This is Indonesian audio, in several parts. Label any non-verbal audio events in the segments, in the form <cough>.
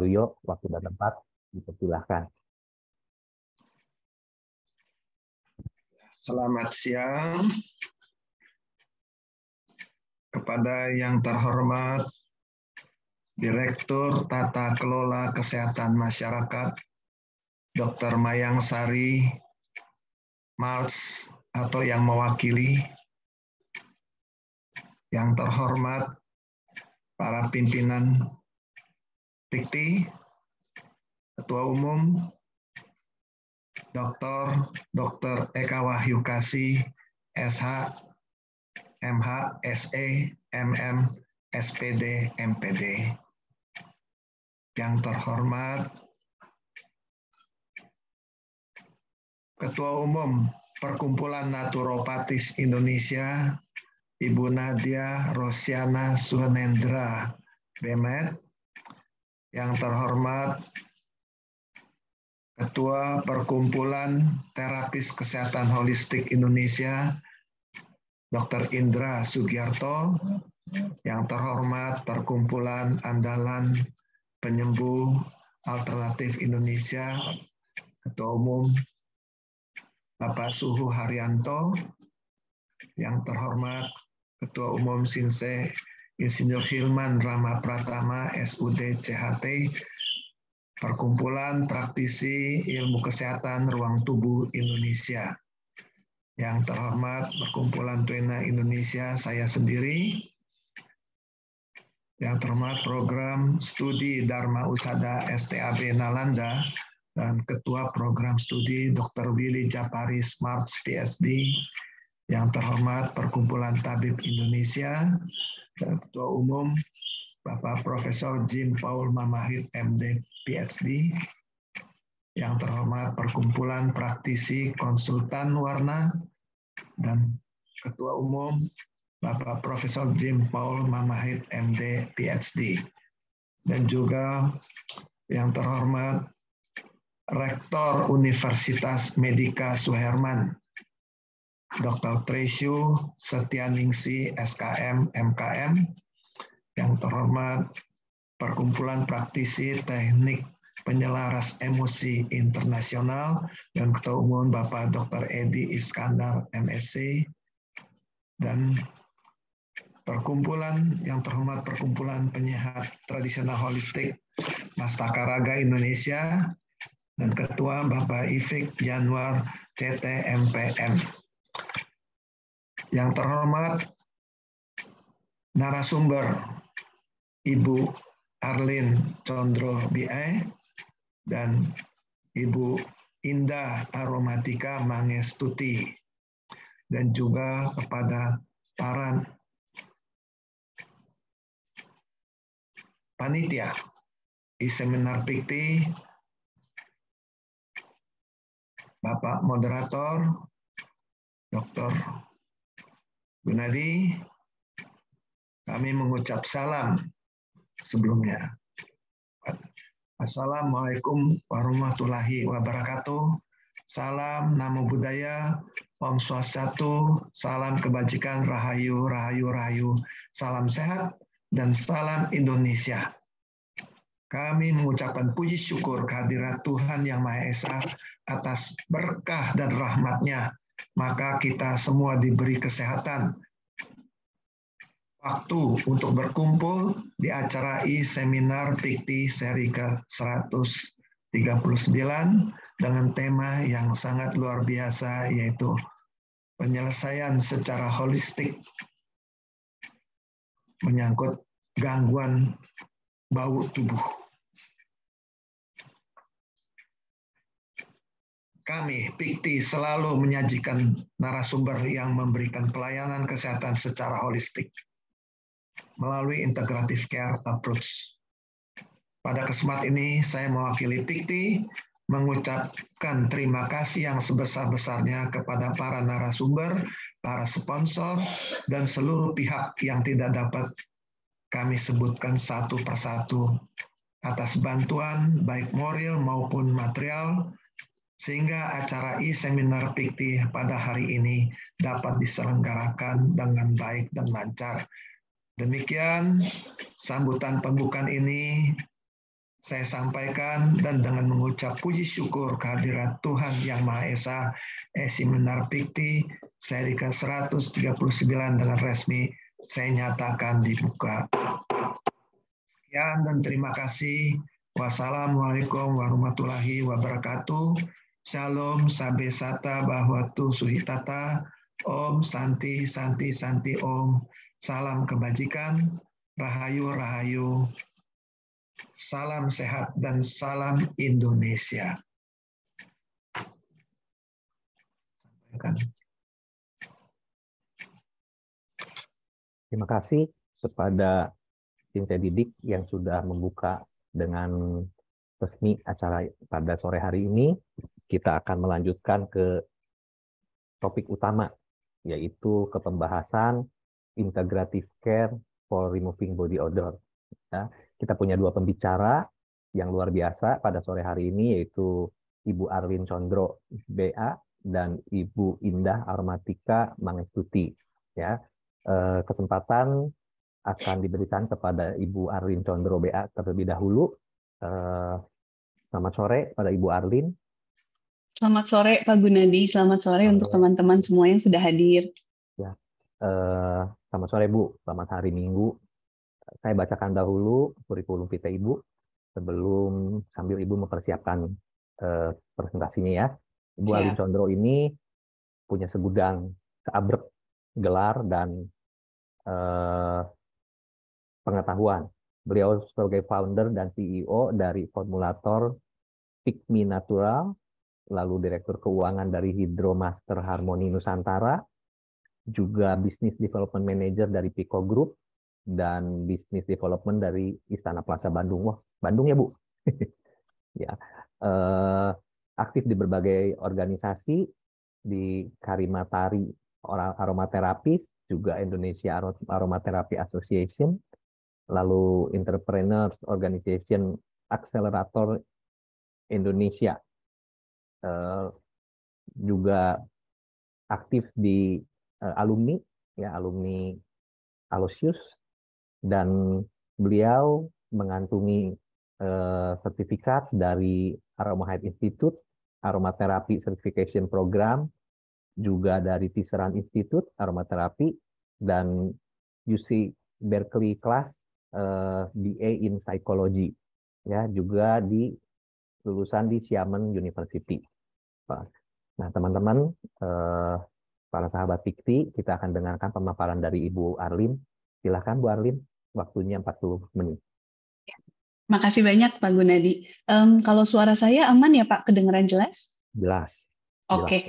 Luyo, waktu dan tempat dipersilahkan. Selamat siang kepada yang terhormat Direktur Tata Kelola Kesehatan Masyarakat Dr. Mayang Sari Mars atau yang mewakili yang terhormat para pimpinan Rikti, Ketua Umum Dr. Dr. Eka Wahyu Kasi SH, MH, SE, MM, SPD, MPD. Yang terhormat Ketua Umum Perkumpulan Naturopatis Indonesia, Ibu Nadia Rosiana Suhenendra, BEMET, yang terhormat Ketua Perkumpulan Terapis Kesehatan Holistik Indonesia, Dr. Indra Sugiarto, yang terhormat Perkumpulan Andalan Penyembuh Alternatif Indonesia, Ketua Umum Bapak Suhu Haryanto, yang terhormat Ketua Umum Sinse Insinyur Hilman Rama Pratama, SUD CHT, Perkumpulan Praktisi Ilmu Kesehatan Ruang Tubuh Indonesia. Yang terhormat Perkumpulan Tuena Indonesia, saya sendiri. Yang terhormat Program Studi Dharma Usada STAB Nalanda, dan Ketua Program Studi Dr. Willy Japari Smart PhD, yang terhormat Perkumpulan Tabib Indonesia, Ketua Umum Bapak Profesor Jim Paul Mamahit MD PhD, yang terhormat Perkumpulan Praktisi Konsultan Warna dan Ketua Umum Bapak Profesor Jim Paul Mamahit MD PhD dan juga yang terhormat Rektor Universitas Medika Suherman Dr. Tresyu Setianingsi SKM MKM yang terhormat Perkumpulan Praktisi Teknik Penyelaras Emosi Internasional dan Ketua Umum Bapak Dr. Edi Iskandar MSc dan Perkumpulan yang terhormat Perkumpulan Penyehat Tradisional Holistik Mastakaraga Indonesia dan Ketua Bapak Ifik Januar CTMPM. Yang terhormat narasumber Ibu Arlin Condro BI dan Ibu Indah Aromatika Mangestuti dan juga kepada para panitia di seminar pikti Bapak moderator, Dr. Gunadi, kami mengucap salam sebelumnya. Assalamualaikum warahmatullahi wabarakatuh. Salam Namo Buddhaya, Om Swastiastu, salam kebajikan, rahayu, rahayu, rahayu, salam sehat, dan salam Indonesia. Kami mengucapkan puji syukur kehadirat Tuhan Yang Maha Esa atas berkah dan rahmatnya maka kita semua diberi kesehatan. Waktu untuk berkumpul di acara e seminar Pikti seri ke-139 dengan tema yang sangat luar biasa yaitu penyelesaian secara holistik menyangkut gangguan bau tubuh. Kami, Pikti, selalu menyajikan narasumber yang memberikan pelayanan kesehatan secara holistik melalui integrative care approach. Pada kesempatan ini, saya mewakili Pikti mengucapkan terima kasih yang sebesar-besarnya kepada para narasumber, para sponsor, dan seluruh pihak yang tidak dapat kami sebutkan satu persatu atas bantuan baik moral maupun material sehingga acara e-seminar PIKTI pada hari ini dapat diselenggarakan dengan baik dan lancar. Demikian sambutan pembukaan ini saya sampaikan dan dengan mengucap puji syukur kehadiran Tuhan Yang Maha Esa e-seminar PIKTI seri ke-139 dengan resmi saya nyatakan dibuka. Sekian dan terima kasih. Wassalamualaikum warahmatullahi wabarakatuh. Shalom, Sabe Sata, Bahwatu, Suhitata, Om, Santi, Santi, Santi, Om. Salam kebajikan, Rahayu, Rahayu. Salam sehat dan salam Indonesia. Terima kasih kepada tim didik yang sudah membuka dengan resmi acara pada sore hari ini kita akan melanjutkan ke topik utama, yaitu ke pembahasan integrative care for removing body odor. Ya, kita punya dua pembicara yang luar biasa pada sore hari ini, yaitu Ibu Arlin Condro, BA, dan Ibu Indah Armatika Mangestuti. Ya, eh, kesempatan akan diberikan kepada Ibu Arlin Condro BA terlebih dahulu. Eh, selamat sore pada Ibu Arlin. Selamat sore Pak Gunadi, selamat sore Halo. untuk teman-teman semua yang sudah hadir. Ya, uh, selamat sore Bu, selamat hari Minggu. Saya bacakan dahulu kurikulum vitae Ibu sebelum sambil Ibu mempersiapkan uh, presentasinya ya. Ibu Alin Condro ini punya segudang seabrek gelar dan uh, pengetahuan. Beliau sebagai founder dan CEO dari Formulator Pikmi Natural lalu Direktur Keuangan dari Master Harmoni Nusantara, juga Business Development Manager dari Pico Group, dan Business Development dari Istana Plaza Bandung. Wah, Bandung ya Bu? <laughs> ya. Eh, aktif di berbagai organisasi, di Karimatari Aromaterapis, juga Indonesia Aromatherapy Association, lalu Entrepreneurs Organization Accelerator Indonesia Eh, juga aktif di eh, alumni ya alumni Alusius dan beliau mengantungi uh, sertifikat dari Aroma Health Institute, Aromatherapy Certification Program, juga dari Tisseran Institute Aromatherapy dan UC Berkeley Class uh, BA in Psychology, ya juga di lulusan di Xiamen University. Nah, teman-teman, eh, para sahabat Fikti, kita akan dengarkan pemaparan dari Ibu Arlin. Silahkan, Bu Arlin, waktunya 40 menit. Terima ya. kasih banyak, Pak Gunadi. Um, kalau suara saya aman ya, Pak? Kedengeran jelas? Jelas. Oke. Okay.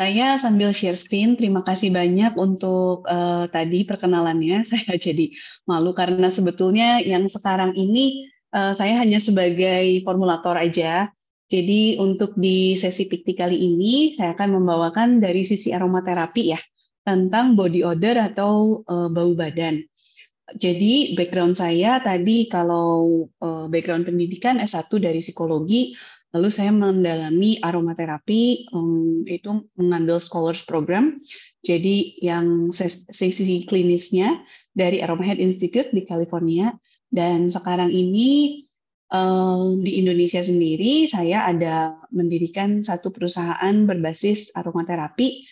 Saya sambil share screen, terima kasih banyak untuk uh, tadi perkenalannya. <laughs> Saya jadi malu karena sebetulnya yang sekarang ini Eh, saya hanya sebagai formulator aja. Jadi untuk di sesi piknik kali ini saya akan membawakan dari sisi aromaterapi ya tentang body odor atau uh, bau badan. Jadi background saya tadi kalau uh, background pendidikan S1 dari psikologi, lalu saya mendalami aromaterapi um, itu mengambil scholars program. Jadi yang sesi klinisnya dari Aroma Head Institute di California dan sekarang ini eh, di Indonesia sendiri saya ada mendirikan satu perusahaan berbasis aromaterapi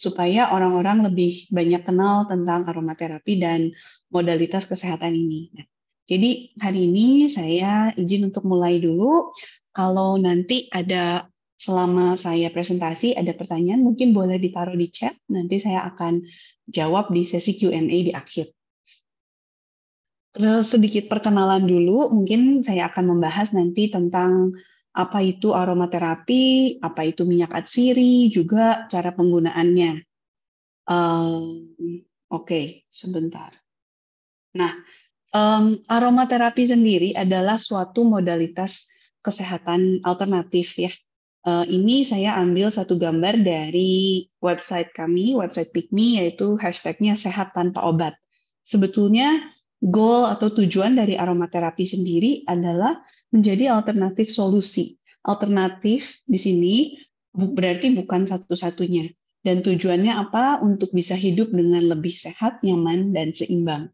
supaya orang-orang lebih banyak kenal tentang aromaterapi dan modalitas kesehatan ini. Nah, jadi hari ini saya izin untuk mulai dulu. Kalau nanti ada selama saya presentasi ada pertanyaan mungkin boleh ditaruh di chat nanti saya akan jawab di sesi Q&A di akhir. Eh, sedikit perkenalan dulu, mungkin saya akan membahas nanti tentang apa itu aromaterapi, apa itu minyak atsiri, juga cara penggunaannya. Um, Oke, okay, sebentar. Nah, um, aromaterapi sendiri adalah suatu modalitas kesehatan alternatif ya. Uh, ini saya ambil satu gambar dari website kami, website PIKMI, yaitu hashtagnya sehat tanpa obat. Sebetulnya Goal atau tujuan dari aromaterapi sendiri adalah menjadi alternatif solusi. Alternatif di sini berarti bukan satu-satunya. Dan tujuannya apa? Untuk bisa hidup dengan lebih sehat, nyaman, dan seimbang.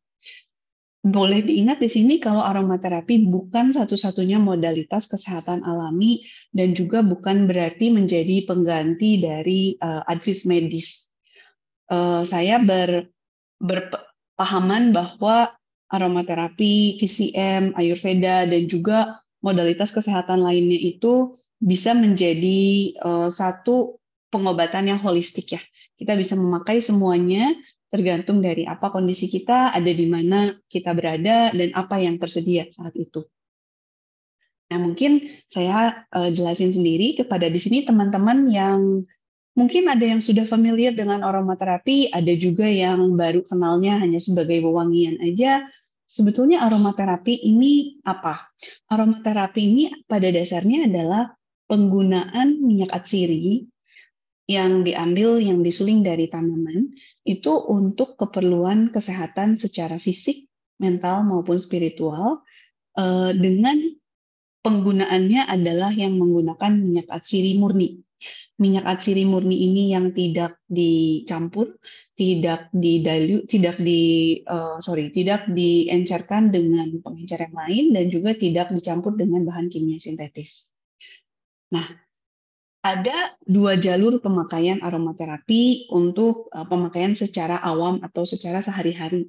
Boleh diingat di sini kalau aromaterapi bukan satu-satunya modalitas kesehatan alami dan juga bukan berarti menjadi pengganti dari uh, eh, advis medis. Uh, saya ber, berpahaman bahwa aromaterapi, TCM, Ayurveda, dan juga modalitas kesehatan lainnya itu bisa menjadi uh, satu pengobatan yang holistik ya. Kita bisa memakai semuanya tergantung dari apa kondisi kita, ada di mana kita berada, dan apa yang tersedia saat itu. Nah, mungkin saya uh, jelasin sendiri kepada di sini teman-teman yang Mungkin ada yang sudah familiar dengan aromaterapi, ada juga yang baru kenalnya hanya sebagai wewangian aja. Sebetulnya aromaterapi ini apa? Aromaterapi ini pada dasarnya adalah penggunaan minyak atsiri yang diambil yang disuling dari tanaman itu untuk keperluan kesehatan secara fisik, mental maupun spiritual eh, dengan penggunaannya adalah yang menggunakan minyak atsiri murni minyak atsiri murni ini yang tidak dicampur, tidak didalu, tidak di uh, sorry, tidak diencerkan dengan pengencer yang lain dan juga tidak dicampur dengan bahan kimia sintetis. Nah, ada dua jalur pemakaian aromaterapi untuk uh, pemakaian secara awam atau secara sehari-hari.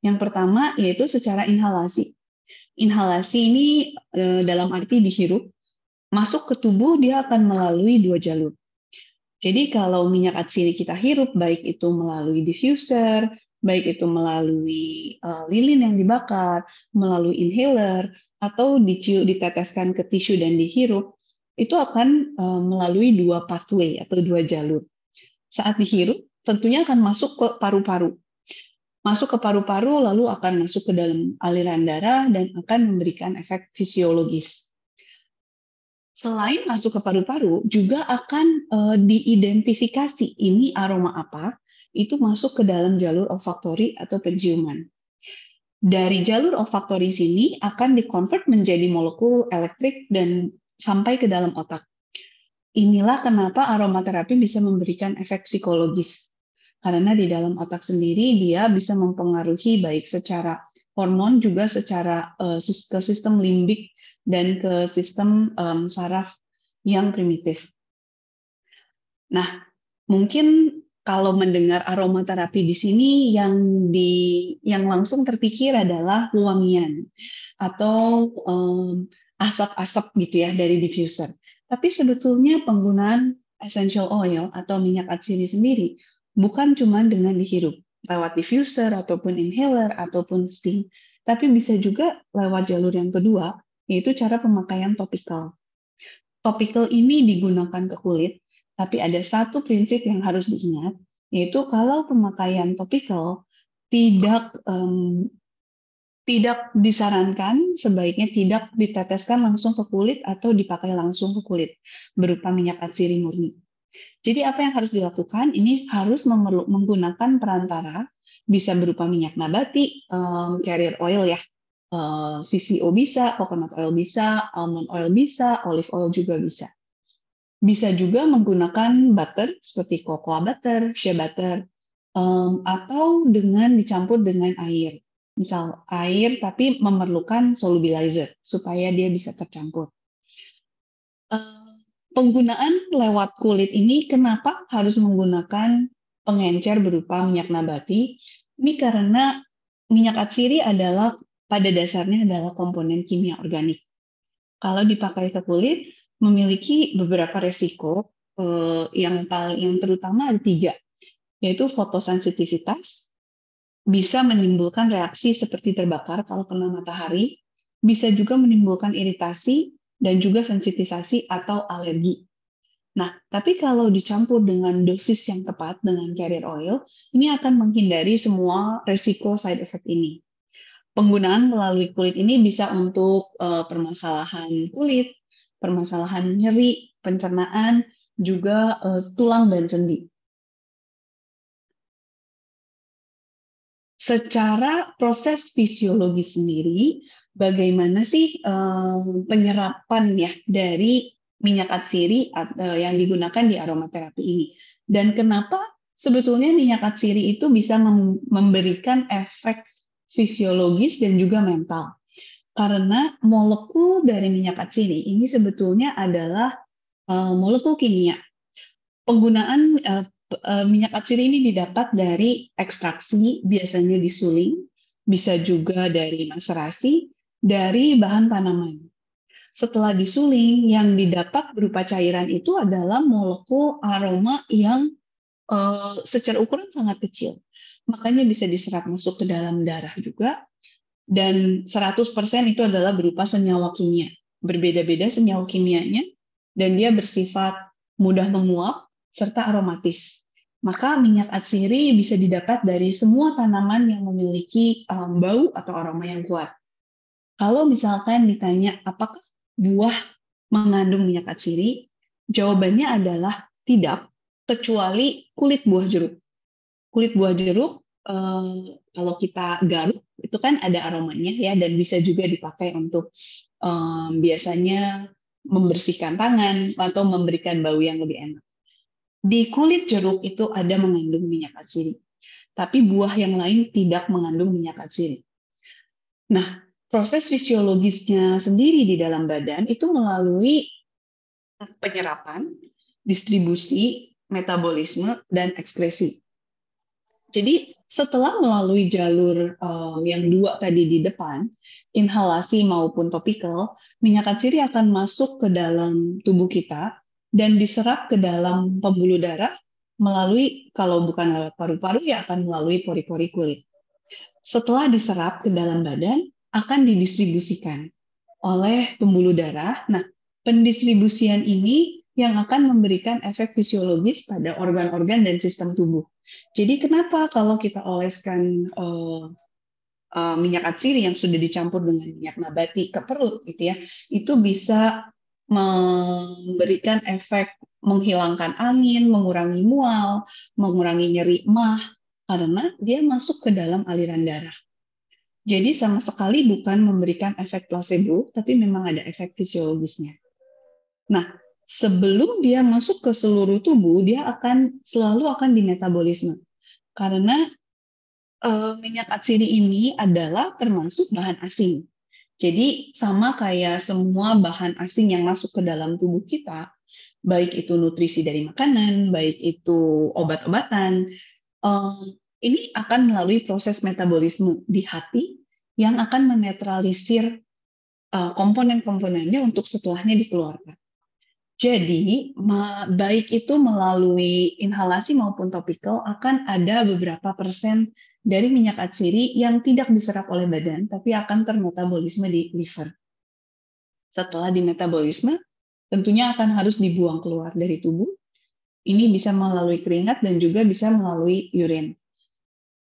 Yang pertama yaitu secara inhalasi. Inhalasi ini uh, dalam arti dihirup masuk ke tubuh dia akan melalui dua jalur. Jadi kalau minyak atsiri kita hirup, baik itu melalui diffuser, baik itu melalui uh, lilin yang dibakar, melalui inhaler, atau diciu, diteteskan ke tisu dan dihirup, itu akan uh, melalui dua pathway atau dua jalur. Saat dihirup, tentunya akan masuk ke paru-paru. Masuk ke paru-paru, lalu akan masuk ke dalam aliran darah dan akan memberikan efek fisiologis selain masuk ke paru-paru juga akan uh, diidentifikasi ini aroma apa itu masuk ke dalam jalur olfaktori atau penciuman. Dari jalur olfaktori sini akan dikonvert menjadi molekul elektrik dan sampai ke dalam otak. Inilah kenapa aromaterapi bisa memberikan efek psikologis. Karena di dalam otak sendiri dia bisa mempengaruhi baik secara hormon juga secara uh, ke sistem limbik dan ke sistem um, saraf yang primitif. Nah, mungkin kalau mendengar aromaterapi di sini yang di yang langsung terpikir adalah wangian atau asap-asap um, asap -asap gitu ya dari diffuser. Tapi sebetulnya penggunaan essential oil atau minyak atsiri sendiri bukan cuma dengan dihirup lewat diffuser ataupun inhaler ataupun steam, tapi bisa juga lewat jalur yang kedua yaitu cara pemakaian topikal. Topikal ini digunakan ke kulit, tapi ada satu prinsip yang harus diingat, yaitu kalau pemakaian topikal tidak um, tidak disarankan sebaiknya tidak diteteskan langsung ke kulit atau dipakai langsung ke kulit berupa minyak atsiri murni. Jadi apa yang harus dilakukan? Ini harus menggunakan perantara bisa berupa minyak nabati, um, carrier oil ya, Eh, Visio VCO bisa, coconut oil bisa, almond oil bisa, olive oil juga bisa. Bisa juga menggunakan butter seperti cocoa butter, shea butter, um, atau dengan dicampur dengan air. Misal air tapi memerlukan solubilizer supaya dia bisa tercampur. Eh, penggunaan lewat kulit ini kenapa harus menggunakan pengencer berupa minyak nabati? Ini karena minyak atsiri adalah pada dasarnya adalah komponen kimia organik. Kalau dipakai ke kulit, memiliki beberapa resiko eh, yang paling yang terutama ada tiga, yaitu fotosensitivitas, bisa menimbulkan reaksi seperti terbakar kalau kena matahari, bisa juga menimbulkan iritasi dan juga sensitisasi atau alergi. Nah, tapi kalau dicampur dengan dosis yang tepat dengan carrier oil, ini akan menghindari semua resiko side effect ini. Penggunaan melalui kulit ini bisa untuk uh, permasalahan kulit, permasalahan nyeri, pencernaan, juga uh, tulang dan sendi. Secara proses fisiologi sendiri, bagaimana sih uh, penyerapan ya dari minyak atsiri yang digunakan di aromaterapi ini dan kenapa sebetulnya minyak atsiri itu bisa memberikan efek fisiologis dan juga mental. Karena molekul dari minyak atsiri ini sebetulnya adalah eh, molekul kimia. Penggunaan eh, eh, minyak atsiri ini didapat dari ekstraksi biasanya disuling, bisa juga dari maserasi, dari bahan tanaman setelah disuling yang didapat berupa cairan itu adalah molekul aroma yang secara ukuran sangat kecil makanya bisa diserap masuk ke dalam darah juga. Dan 100% itu adalah berupa senyawa kimia. Berbeda-beda senyawa kimianya, dan dia bersifat mudah menguap serta aromatis. Maka minyak atsiri bisa didapat dari semua tanaman yang memiliki um, bau atau aroma yang kuat. Kalau misalkan ditanya apakah buah mengandung minyak atsiri, jawabannya adalah tidak, kecuali kulit buah jeruk kulit buah jeruk eh, kalau kita garuk itu kan ada aromanya ya dan bisa juga dipakai untuk eh, biasanya membersihkan tangan atau memberikan bau yang lebih enak. Di kulit jeruk itu ada mengandung minyak asiri, tapi buah yang lain tidak mengandung minyak asiri. Nah, proses fisiologisnya sendiri di dalam badan itu melalui penyerapan, distribusi, metabolisme, dan ekskresi. Jadi setelah melalui jalur um, yang dua tadi di depan, inhalasi maupun topikal, minyak atsiri akan masuk ke dalam tubuh kita dan diserap ke dalam pembuluh darah melalui kalau bukan lewat paru-paru ya akan melalui pori-pori kulit. Setelah diserap ke dalam badan akan didistribusikan oleh pembuluh darah. Nah, pendistribusian ini yang akan memberikan efek fisiologis pada organ-organ dan sistem tubuh. Jadi kenapa kalau kita oleskan uh, uh, minyak atsiri yang sudah dicampur dengan minyak nabati ke perut gitu ya, itu bisa memberikan efek menghilangkan angin, mengurangi mual, mengurangi nyeri mah karena dia masuk ke dalam aliran darah. Jadi sama sekali bukan memberikan efek placebo, tapi memang ada efek fisiologisnya. Nah, sebelum dia masuk ke seluruh tubuh, dia akan selalu akan di metabolisme. Karena uh, minyak atsiri ini adalah termasuk bahan asing. Jadi sama kayak semua bahan asing yang masuk ke dalam tubuh kita, baik itu nutrisi dari makanan, baik itu obat-obatan, um, ini akan melalui proses metabolisme di hati yang akan menetralisir uh, komponen-komponennya untuk setelahnya dikeluarkan. Jadi, baik itu melalui inhalasi maupun topikal akan ada beberapa persen dari minyak atsiri yang tidak diserap oleh badan, tapi akan termetabolisme di liver. Setelah dimetabolisme, tentunya akan harus dibuang keluar dari tubuh. Ini bisa melalui keringat dan juga bisa melalui urin.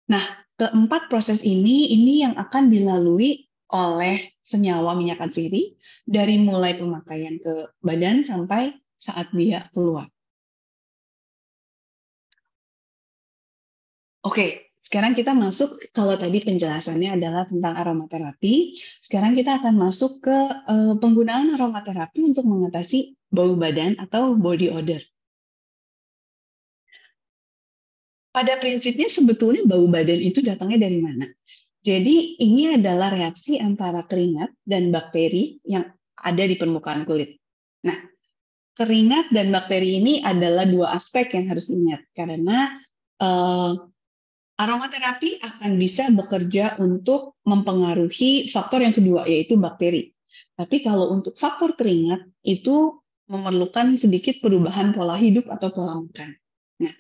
Nah, keempat proses ini, ini yang akan dilalui oleh senyawa minyak atsiri dari mulai pemakaian ke badan sampai saat dia keluar. Oke, sekarang kita masuk kalau tadi penjelasannya adalah tentang aromaterapi, sekarang kita akan masuk ke eh, penggunaan aromaterapi untuk mengatasi bau badan atau body odor. Pada prinsipnya sebetulnya bau badan itu datangnya dari mana? Jadi ini adalah reaksi antara keringat dan bakteri yang ada di permukaan kulit. Nah, keringat dan bakteri ini adalah dua aspek yang harus diingat karena uh, aromaterapi akan bisa bekerja untuk mempengaruhi faktor yang kedua yaitu bakteri. Tapi kalau untuk faktor keringat itu memerlukan sedikit perubahan pola hidup atau pola makan. Nah,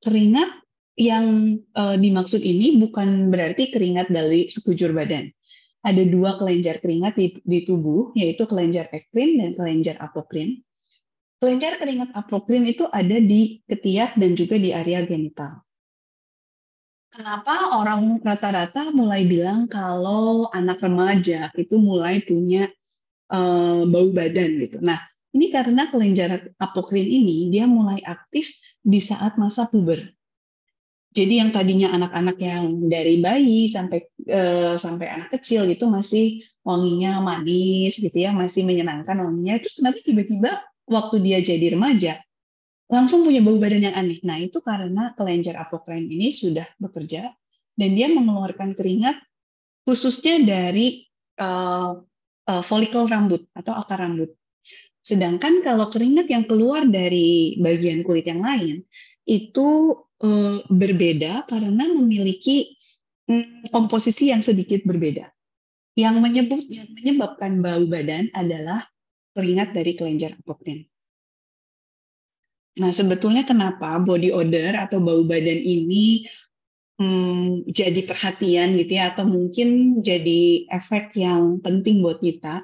keringat yang uh, dimaksud ini bukan berarti keringat dari sekujur badan. Ada dua kelenjar keringat di, di tubuh, yaitu kelenjar ekrin dan kelenjar apokrin. Kelenjar keringat apokrin itu ada di ketiak dan juga di area genital. Kenapa orang rata-rata mulai bilang kalau anak remaja itu mulai punya uh, bau badan gitu. Nah, ini karena kelenjar apokrin ini dia mulai aktif di saat masa puber jadi yang tadinya anak-anak yang dari bayi sampai uh, sampai anak kecil gitu masih wanginya manis gitu ya, masih menyenangkan wanginya. Terus kenapa tiba-tiba waktu dia jadi remaja langsung punya bau badan yang aneh? Nah itu karena kelenjar apokrine ini sudah bekerja dan dia mengeluarkan keringat khususnya dari uh, eh, uh, eh, folikel rambut atau akar rambut. Sedangkan kalau keringat yang keluar dari bagian kulit yang lain itu Eh, berbeda karena memiliki mm, komposisi yang sedikit berbeda. Yang, menyebut, yang menyebabkan bau badan adalah keringat dari kelenjar apoklin. Nah, sebetulnya kenapa body odor atau bau badan ini hmm, jadi perhatian gitu ya, atau mungkin jadi efek yang penting buat kita?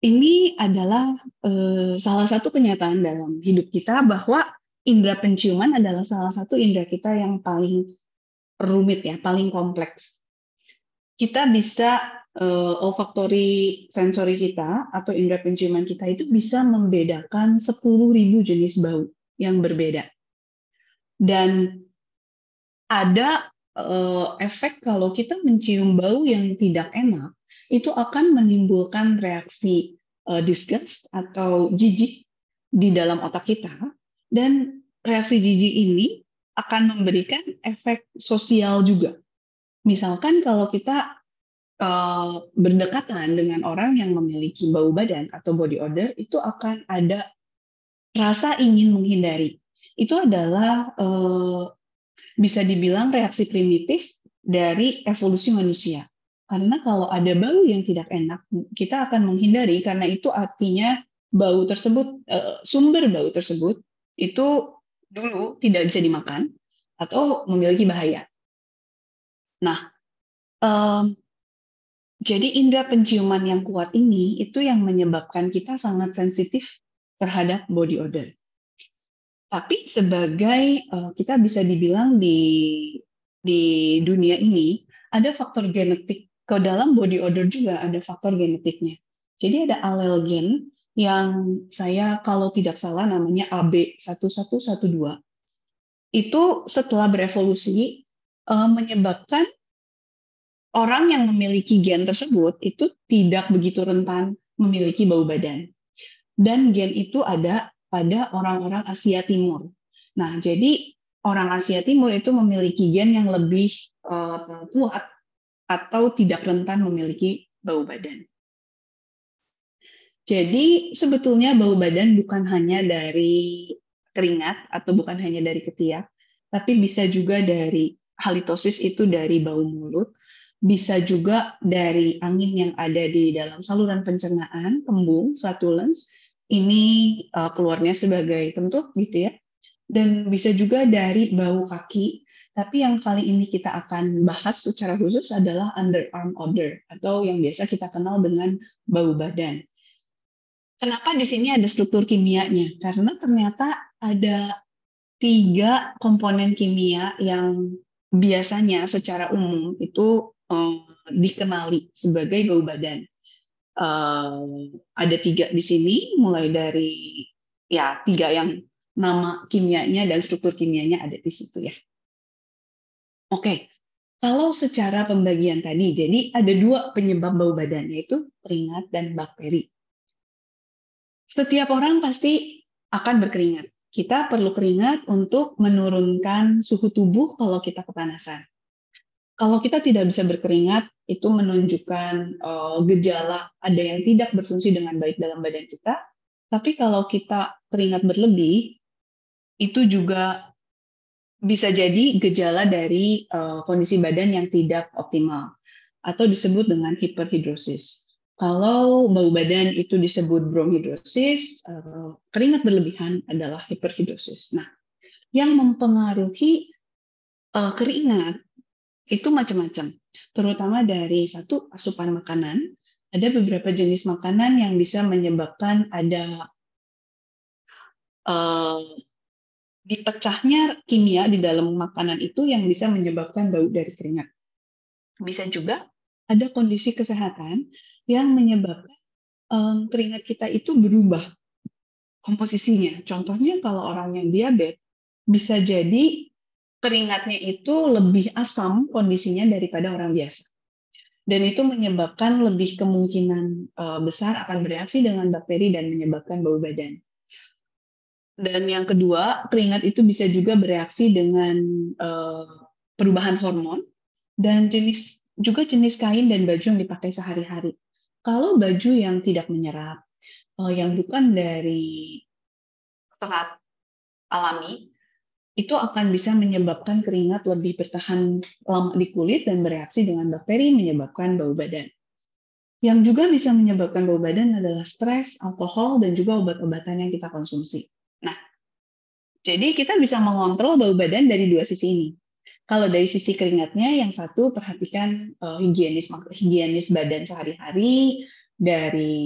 Ini adalah eh, salah satu kenyataan dalam hidup kita bahwa indera penciuman adalah salah satu indera kita yang paling rumit ya, paling kompleks. Kita bisa uh, olfaktori sensori kita atau indera penciuman kita itu bisa membedakan 10.000 jenis bau yang berbeda. Dan ada uh, efek kalau kita mencium bau yang tidak enak, itu akan menimbulkan reaksi uh, disgust atau jijik di dalam otak kita dan reaksi jijik ini akan memberikan efek sosial juga. Misalkan kalau kita uh, berdekatan dengan orang yang memiliki bau badan atau body odor, itu akan ada rasa ingin menghindari. Itu adalah uh, bisa dibilang reaksi primitif dari evolusi manusia. Karena kalau ada bau yang tidak enak, kita akan menghindari karena itu artinya bau tersebut, eh, sumber bau tersebut itu dulu tidak bisa dimakan atau memiliki bahaya. Nah, um, jadi indera penciuman yang kuat ini itu yang menyebabkan kita sangat sensitif terhadap body odor. Tapi sebagai uh, kita bisa dibilang di di dunia ini ada faktor genetik ke dalam body odor juga ada faktor genetiknya. Jadi ada alel gen yang saya kalau tidak salah namanya AB1112. Itu setelah berevolusi eh, menyebabkan orang yang memiliki gen tersebut itu tidak begitu rentan memiliki bau badan. Dan gen itu ada pada orang-orang Asia Timur. Nah, jadi orang Asia Timur itu memiliki gen yang lebih eh, kuat atau tidak rentan memiliki bau badan. Jadi sebetulnya bau badan bukan hanya dari keringat atau bukan hanya dari ketiak, tapi bisa juga dari halitosis itu dari bau mulut, bisa juga dari angin yang ada di dalam saluran pencernaan, kembung, flatulence. Ini uh, keluarnya sebagai kentut gitu ya. Dan bisa juga dari bau kaki, tapi yang kali ini kita akan bahas secara khusus adalah underarm odor atau yang biasa kita kenal dengan bau badan. Kenapa di sini ada struktur kimianya? Karena ternyata ada tiga komponen kimia yang biasanya secara umum itu um, dikenali sebagai bau badan. Um, ada tiga di sini, mulai dari ya tiga yang nama kimianya dan struktur kimianya ada di situ ya. Oke, kalau secara pembagian tadi, jadi ada dua penyebab bau badan yaitu keringat dan bakteri. Setiap orang pasti akan berkeringat. Kita perlu keringat untuk menurunkan suhu tubuh kalau kita kepanasan. Kalau kita tidak bisa berkeringat, itu menunjukkan uh, gejala ada yang tidak berfungsi dengan baik dalam badan kita. Tapi kalau kita keringat berlebih, itu juga bisa jadi gejala dari uh, kondisi badan yang tidak optimal atau disebut dengan hiperhidrosis. Kalau bau badan itu disebut bronhidrosis, eh, keringat berlebihan adalah hiperhidrosis. Nah, yang mempengaruhi eh, keringat itu macam-macam, terutama dari satu asupan makanan. Ada beberapa jenis makanan yang bisa menyebabkan ada uh, dipecahnya kimia di dalam makanan itu yang bisa menyebabkan bau dari keringat. Bisa juga ada kondisi kesehatan yang menyebabkan um, ehm, keringat kita itu berubah komposisinya. Contohnya kalau orang yang diabetes bisa jadi keringatnya itu lebih asam kondisinya daripada orang biasa. Dan itu menyebabkan lebih kemungkinan uh, besar akan bereaksi dengan bakteri dan menyebabkan bau badan. Dan yang kedua, keringat itu bisa juga bereaksi dengan uh, perubahan hormon dan jenis juga jenis kain dan baju yang dipakai sehari-hari. Kalau baju yang tidak menyerap, eh, yang bukan dari serat alami, itu akan bisa menyebabkan keringat lebih bertahan lama di kulit dan bereaksi dengan bakteri menyebabkan bau badan. Yang juga bisa menyebabkan bau badan adalah stres, alkohol, dan juga obat-obatan yang kita konsumsi. Nah, jadi kita bisa mengontrol bau badan dari dua sisi ini. Kalau dari sisi keringatnya, yang satu perhatikan uh, higienis higienis badan sehari-hari dari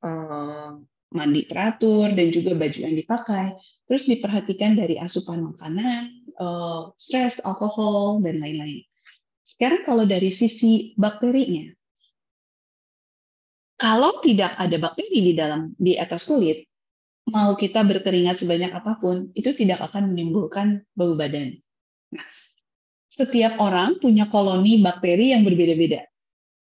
uh, mandi teratur dan juga baju yang dipakai. Terus diperhatikan dari asupan makanan, uh, stres, alkohol dan lain-lain. Sekarang kalau dari sisi bakterinya, kalau tidak ada bakteri di dalam di atas kulit, mau kita berkeringat sebanyak apapun, itu tidak akan menimbulkan bau badan. Nah, setiap orang punya koloni bakteri yang berbeda-beda.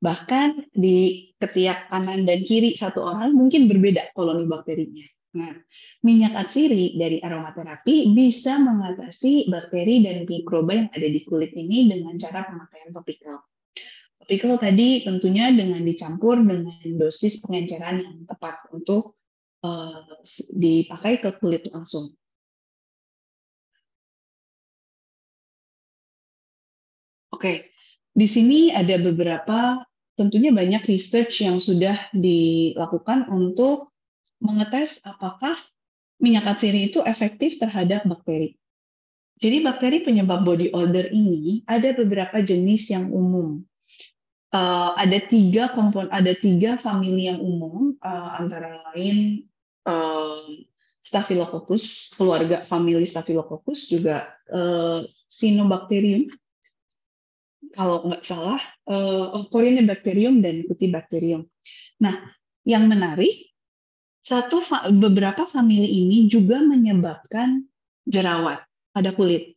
Bahkan di ketiak kanan dan kiri satu orang mungkin berbeda koloni bakterinya. Nah, minyak atsiri dari aromaterapi bisa mengatasi bakteri dan mikroba yang ada di kulit ini dengan cara pemakaian topikal. Topikal tadi tentunya dengan dicampur dengan dosis pengenceran yang tepat untuk uh, dipakai ke kulit langsung. Oke, di sini ada beberapa tentunya banyak research yang sudah dilakukan untuk mengetes apakah minyak atsiri itu efektif terhadap bakteri. Jadi bakteri penyebab body odor ini ada beberapa jenis yang umum. Uh, ada tiga kompon, ada tiga famili yang umum uh, antara lain uh, Staphylococcus, keluarga famili Staphylococcus juga uh, Sinobacterium kalau nggak salah uh, bakterium dan bakterium. Nah, yang menarik satu beberapa famili ini juga menyebabkan jerawat pada kulit.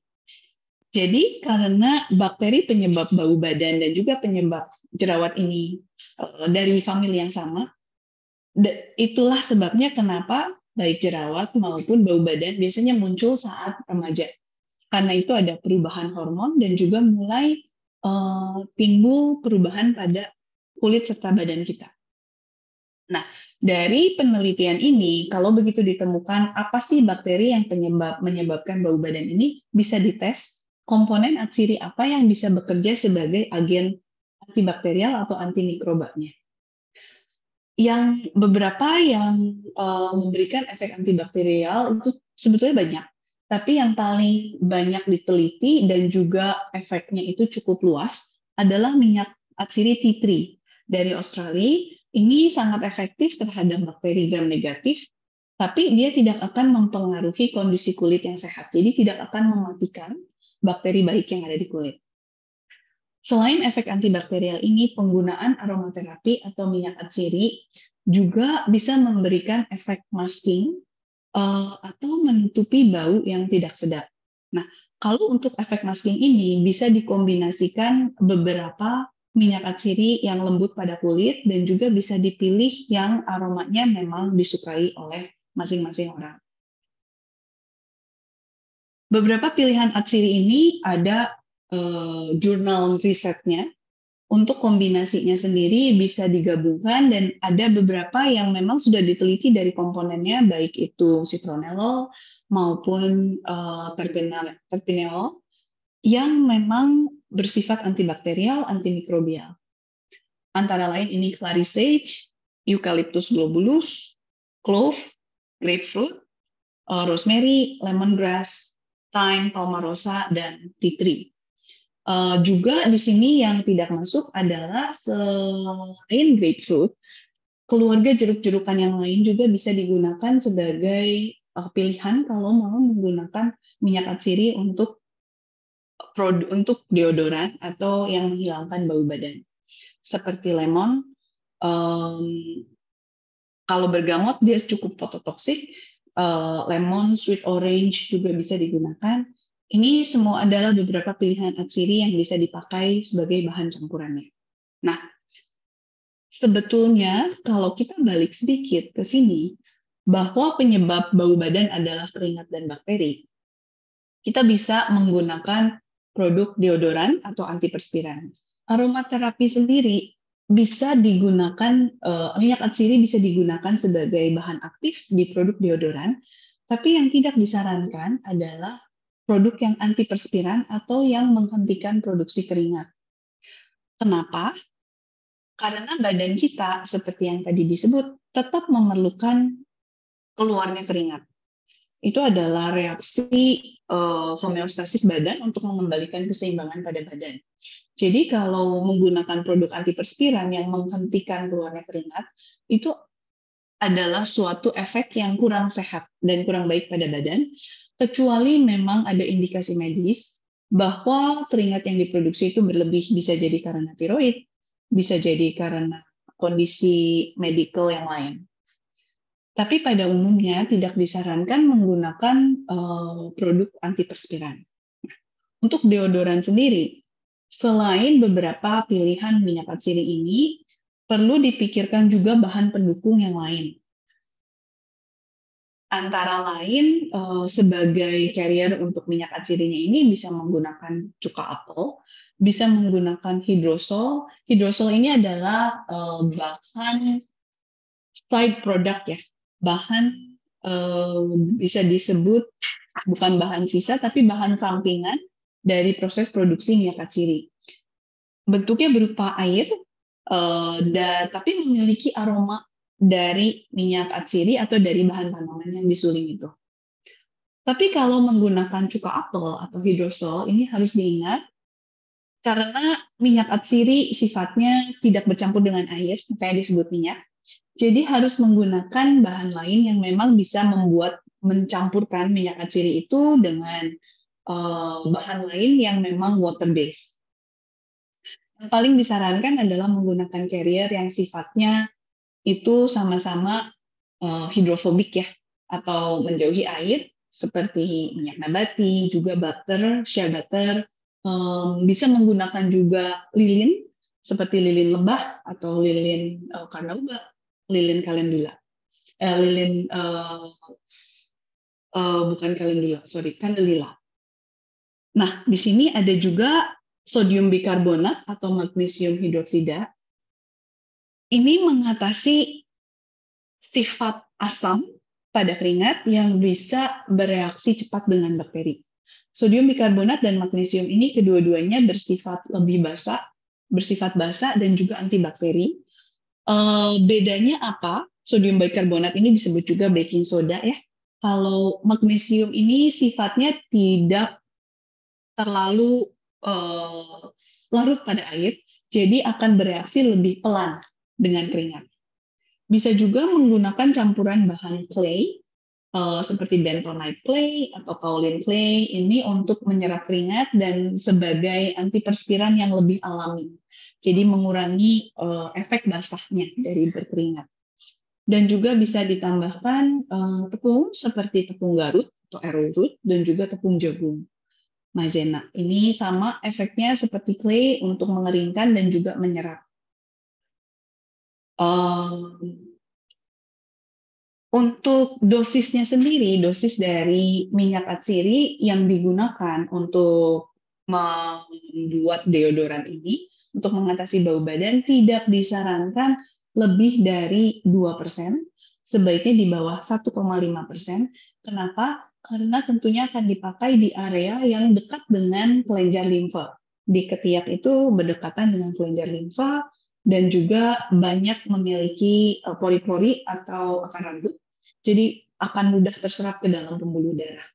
Jadi karena bakteri penyebab bau badan dan juga penyebab jerawat ini eh, dari famili yang sama, itulah sebabnya kenapa baik jerawat maupun bau badan biasanya muncul saat remaja. Karena itu ada perubahan hormon dan juga mulai Eh, timbul perubahan pada kulit serta badan kita. Nah, dari penelitian ini, kalau begitu ditemukan apa sih bakteri yang penyebab menyebabkan bau badan ini, bisa dites komponen atsiri apa yang bisa bekerja sebagai agen antibakterial atau antimikrobanya. Yang beberapa yang uh, memberikan efek antibakterial itu sebetulnya banyak. Tapi yang paling banyak diteliti dan juga efeknya itu cukup luas adalah minyak atsiri t3 dari Australia. Ini sangat efektif terhadap bakteri gram negatif, tapi dia tidak akan mempengaruhi kondisi kulit yang sehat. Jadi tidak akan mematikan bakteri baik yang ada di kulit. Selain efek antibakterial ini, penggunaan aromaterapi atau minyak atsiri juga bisa memberikan efek masking uh, atau menutupi bau yang tidak sedap. Nah, kalau untuk efek masking ini bisa dikombinasikan beberapa minyak atsiri yang lembut pada kulit dan juga bisa dipilih yang aromanya memang disukai oleh masing-masing orang. Beberapa pilihan atsiri ini ada uh, eh, jurnal risetnya untuk kombinasinya sendiri bisa digabungkan dan ada beberapa yang memang sudah diteliti dari komponennya baik itu citronellol maupun uh, eh, terpineol yang memang bersifat antibakterial, antimikrobial. Antara lain ini clary sage, eucalyptus globulus, clove, grapefruit, uh, rosemary, lemongrass, thyme, palmarosa, dan tea tree. Uh, juga di sini yang tidak masuk adalah selain grapefruit, keluarga jeruk-jerukan yang lain juga bisa digunakan sebagai uh, pilihan kalau mau menggunakan minyak atsiri untuk produk untuk deodoran atau yang menghilangkan bau badan. Seperti lemon, um, kalau bergamot dia cukup fototoksik, uh, lemon, sweet orange juga bisa digunakan. Ini semua adalah beberapa pilihan atsiri yang bisa dipakai sebagai bahan campurannya. Nah, sebetulnya kalau kita balik sedikit ke sini, bahwa penyebab bau badan adalah keringat dan bakteri, kita bisa menggunakan produk deodoran atau antiperspiran. Aromaterapi sendiri bisa digunakan eh, minyak atsiri bisa digunakan sebagai bahan aktif di produk deodoran, tapi yang tidak disarankan adalah produk yang anti atau yang menghentikan produksi keringat. Kenapa? Karena badan kita seperti yang tadi disebut tetap memerlukan keluarnya keringat. Itu adalah reaksi uh, homeostasis badan untuk mengembalikan keseimbangan pada badan. Jadi kalau menggunakan produk antiperspiran yang menghentikan keluarnya keringat, itu adalah suatu efek yang kurang sehat dan kurang baik pada badan kecuali memang ada indikasi medis bahwa keringat yang diproduksi itu berlebih bisa jadi karena tiroid, bisa jadi karena kondisi medical yang lain. Tapi pada umumnya tidak disarankan menggunakan uh, produk antiperspiran. Untuk deodoran sendiri, selain beberapa pilihan minyak atsiri ini, perlu dipikirkan juga bahan pendukung yang lain antara lain uh, sebagai carrier untuk minyak acirinya ini bisa menggunakan cuka apel, bisa menggunakan hidrosol. Hidrosol ini adalah uh, bahan side product ya, bahan uh, bisa disebut bukan bahan sisa tapi bahan sampingan dari proses produksi minyak atsiri. Bentuknya berupa air, uh, dan, tapi memiliki aroma dari minyak atsiri atau dari bahan tanaman yang disuling itu. Tapi kalau menggunakan cuka apel atau hidrosol, ini harus diingat karena minyak atsiri sifatnya tidak bercampur dengan air, makanya disebut minyak. Jadi harus menggunakan bahan lain yang memang bisa membuat mencampurkan minyak atsiri itu dengan uh, bahan lain yang memang water based. Yang paling disarankan adalah menggunakan carrier yang sifatnya itu sama-sama eh, hidrofobik ya atau menjauhi air seperti minyak nabati, juga butter, shea butter, bisa menggunakan juga lilin seperti lilin lebah atau lilin uh, eh, karnauba, lilin kalendula, eh, lilin uh, uh, bukan kalendula, sorry kandelila Nah di sini ada juga sodium bikarbonat atau magnesium hidroksida ini mengatasi sifat asam pada keringat yang bisa bereaksi cepat dengan bakteri. Sodium bikarbonat dan magnesium ini kedua-duanya bersifat lebih basa, bersifat basa dan juga antibakteri. Uh, bedanya apa? Sodium bikarbonat ini disebut juga baking soda ya. Kalau magnesium ini sifatnya tidak terlalu uh, larut pada air, jadi akan bereaksi lebih pelan dengan keringat. Bisa juga menggunakan campuran bahan clay eh, seperti bentonite clay atau kaolin clay ini untuk menyerap keringat dan sebagai antiperspiran yang lebih alami. Jadi mengurangi eh, efek basahnya dari berkeringat. Dan juga bisa ditambahkan eh, tepung seperti tepung garut atau arrowroot dan juga tepung jagung. Maizena. Ini sama efeknya seperti clay untuk mengeringkan dan juga menyerap. Um, untuk dosisnya sendiri, dosis dari minyak atsiri yang digunakan untuk membuat deodoran ini untuk mengatasi bau badan tidak disarankan lebih dari 2%, sebaiknya di bawah 1,5%. Kenapa? Karena tentunya akan dipakai di area yang dekat dengan kelenjar limfa. Di ketiak itu berdekatan dengan kelenjar limfa, dan juga banyak memiliki eh, pori-pori atau akar rambut. Jadi akan mudah terserap ke dalam pembuluh darah.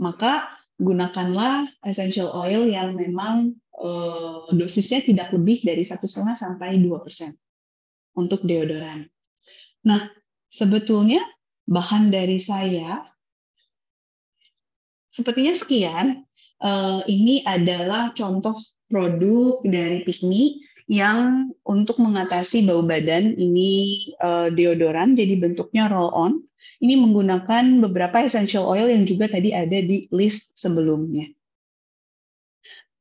Maka gunakanlah essential oil yang memang eh, dosisnya tidak lebih dari 1,5 sampai 2% untuk deodoran. Nah, sebetulnya bahan dari saya sepertinya sekian. Eh, ini adalah contoh produk dari Pikmi yang untuk mengatasi bau badan ini uh, deodoran jadi bentuknya roll on. Ini menggunakan beberapa essential oil yang juga tadi ada di list sebelumnya.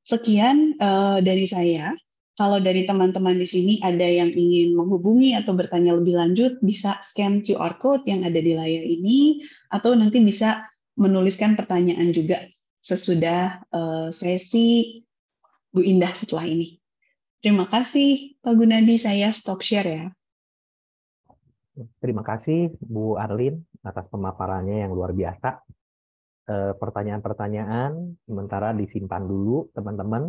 Sekian uh, dari saya. Kalau dari teman-teman di sini ada yang ingin menghubungi atau bertanya lebih lanjut, bisa scan QR code yang ada di layar ini, atau nanti bisa menuliskan pertanyaan juga sesudah eh, sesi Bu Indah setelah ini. Terima kasih Pak Gunadi, saya stop share ya. Terima kasih Bu Arlin atas pemaparannya yang luar biasa. Eh, pertanyaan-pertanyaan sementara disimpan dulu teman-teman.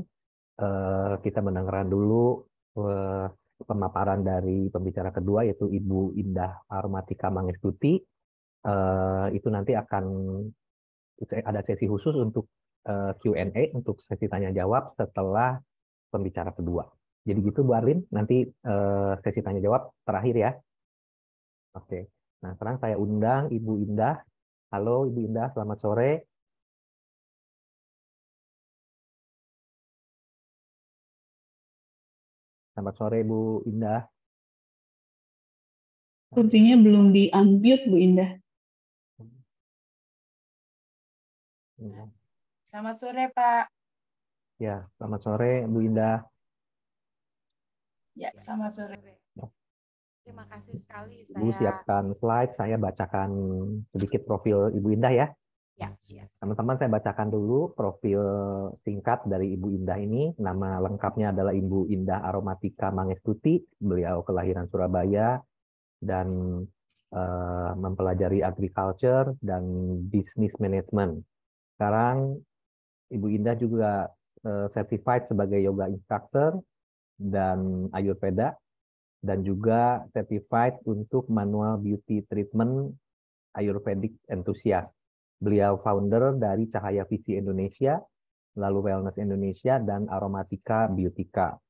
Eh, kita mendengarkan dulu eh, pemaparan dari pembicara kedua yaitu Ibu Indah Armatika Mangestuti. Itu nanti akan ada sesi khusus untuk Q&A untuk sesi tanya jawab setelah pembicara kedua. Jadi gitu Bu Arlin, nanti uh, sesi tanya jawab terakhir ya. Oke. Nah, sekarang saya undang Ibu Indah. Halo Ibu Indah, selamat sore. Selamat sore Bu Indah. Sepertinya belum di-unmute Bu Indah. Iya. Selamat sore Pak. Ya, selamat sore Bu Indah. Ya, ya, selamat sore. Ya. Terima kasih sekali. Saya... Ibu siapkan slide, saya bacakan sedikit profil Ibu Indah ya. ya. Ya. Teman-teman saya bacakan dulu profil singkat dari Ibu Indah ini. Nama lengkapnya adalah Ibu Indah Aromatika Mangestuti. Beliau kelahiran Surabaya dan uh, mempelajari agriculture dan business management. Sekarang Ibu Indah juga uh, certified sebagai yoga instructor dan Ayurveda dan juga certified untuk manual beauty treatment Ayurvedic enthusiast. Beliau founder dari Cahaya Visi Indonesia, lalu Wellness Indonesia dan Aromatika Beautica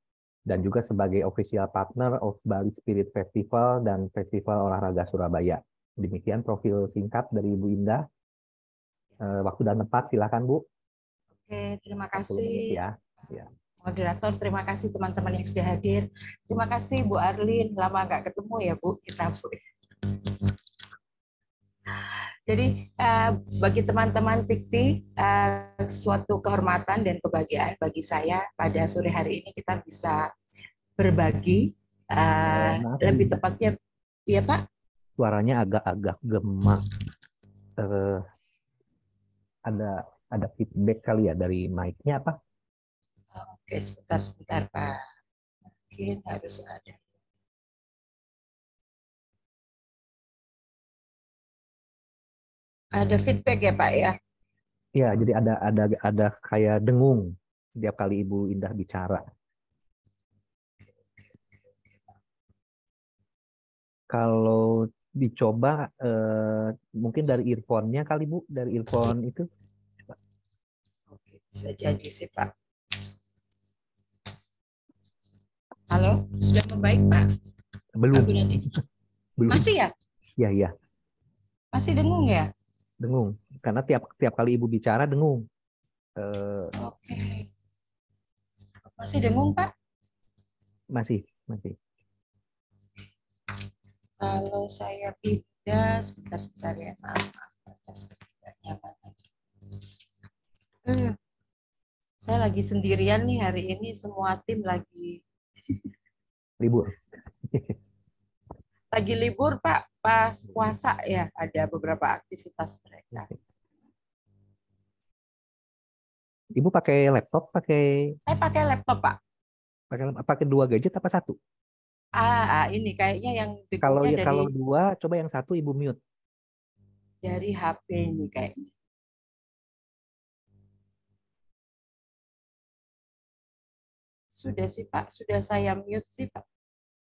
dan juga sebagai official partner of Bali Spirit Festival dan Festival Olahraga Surabaya. Demikian profil singkat dari Ibu Indah. Eh, waktu dan tempat silakan Bu. Oke, terima kasih. ya. ya moderator. Terima kasih teman-teman yang sudah hadir. Terima kasih Bu Arlin, lama nggak ketemu ya Bu, kita Bu. Jadi eh, bagi teman-teman Pikti, eh, suatu kehormatan dan kebahagiaan bagi saya pada sore hari ini kita bisa berbagi, eh, Maaf, lebih tepatnya, iya Pak? Suaranya agak-agak gemak. ada ada feedback kali ya dari mic-nya apa? Oke, sebentar-sebentar Pak. Mungkin harus ada. Ada feedback ya Pak ya? Iya, jadi ada ada ada kayak dengung tiap kali Ibu Indah bicara. Kalau dicoba eh, mungkin dari earphone-nya kali Bu, dari earphone itu. Oke, bisa jadi sih Pak. Halo, sudah membaik Pak? Belum. nanti. Belum. Masih ya? Iya, iya. Masih dengung ya? Dengung, karena tiap tiap kali ibu bicara dengung. Uh, Oke. Okay. Masih dengung Pak? Masih, masih. Kalau saya pindah, sebentar-sebentar ya, maaf. maaf. Hmm. Saya lagi sendirian nih hari ini, semua tim lagi libur <laughs> lagi libur Pak pas puasa ya ada beberapa aktivitas mereka. Ibu pakai laptop pakai? Saya pakai laptop Pak. Pakai pakai dua gadget apa satu? Ah, ah ini kayaknya yang kalau ya, dari, kalau dua coba yang satu ibu mute. Dari HP ini kayaknya. sudah sih Pak, sudah saya mute sih Pak.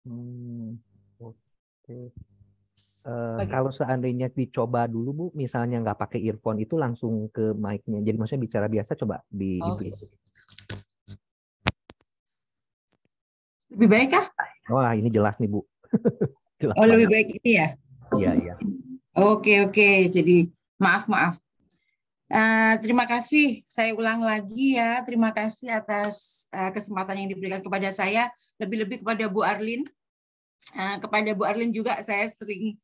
Hmm, oke. Okay. Uh, eh, kalau seandainya dicoba dulu Bu, misalnya nggak pakai earphone itu langsung ke mic-nya. Jadi maksudnya bicara biasa coba di oh, itu. Gitu. Iya. Lebih baik kah? Wah, ini jelas nih Bu. <laughs> jelas oh, banget. lebih baik ini ya? Iya, iya. Oke, oke. Jadi maaf, maaf. Uh, terima kasih, saya ulang lagi ya. Terima kasih atas uh, kesempatan yang diberikan kepada saya, lebih-lebih kepada Bu Arlin. Uh, kepada Bu Arlin juga saya sering,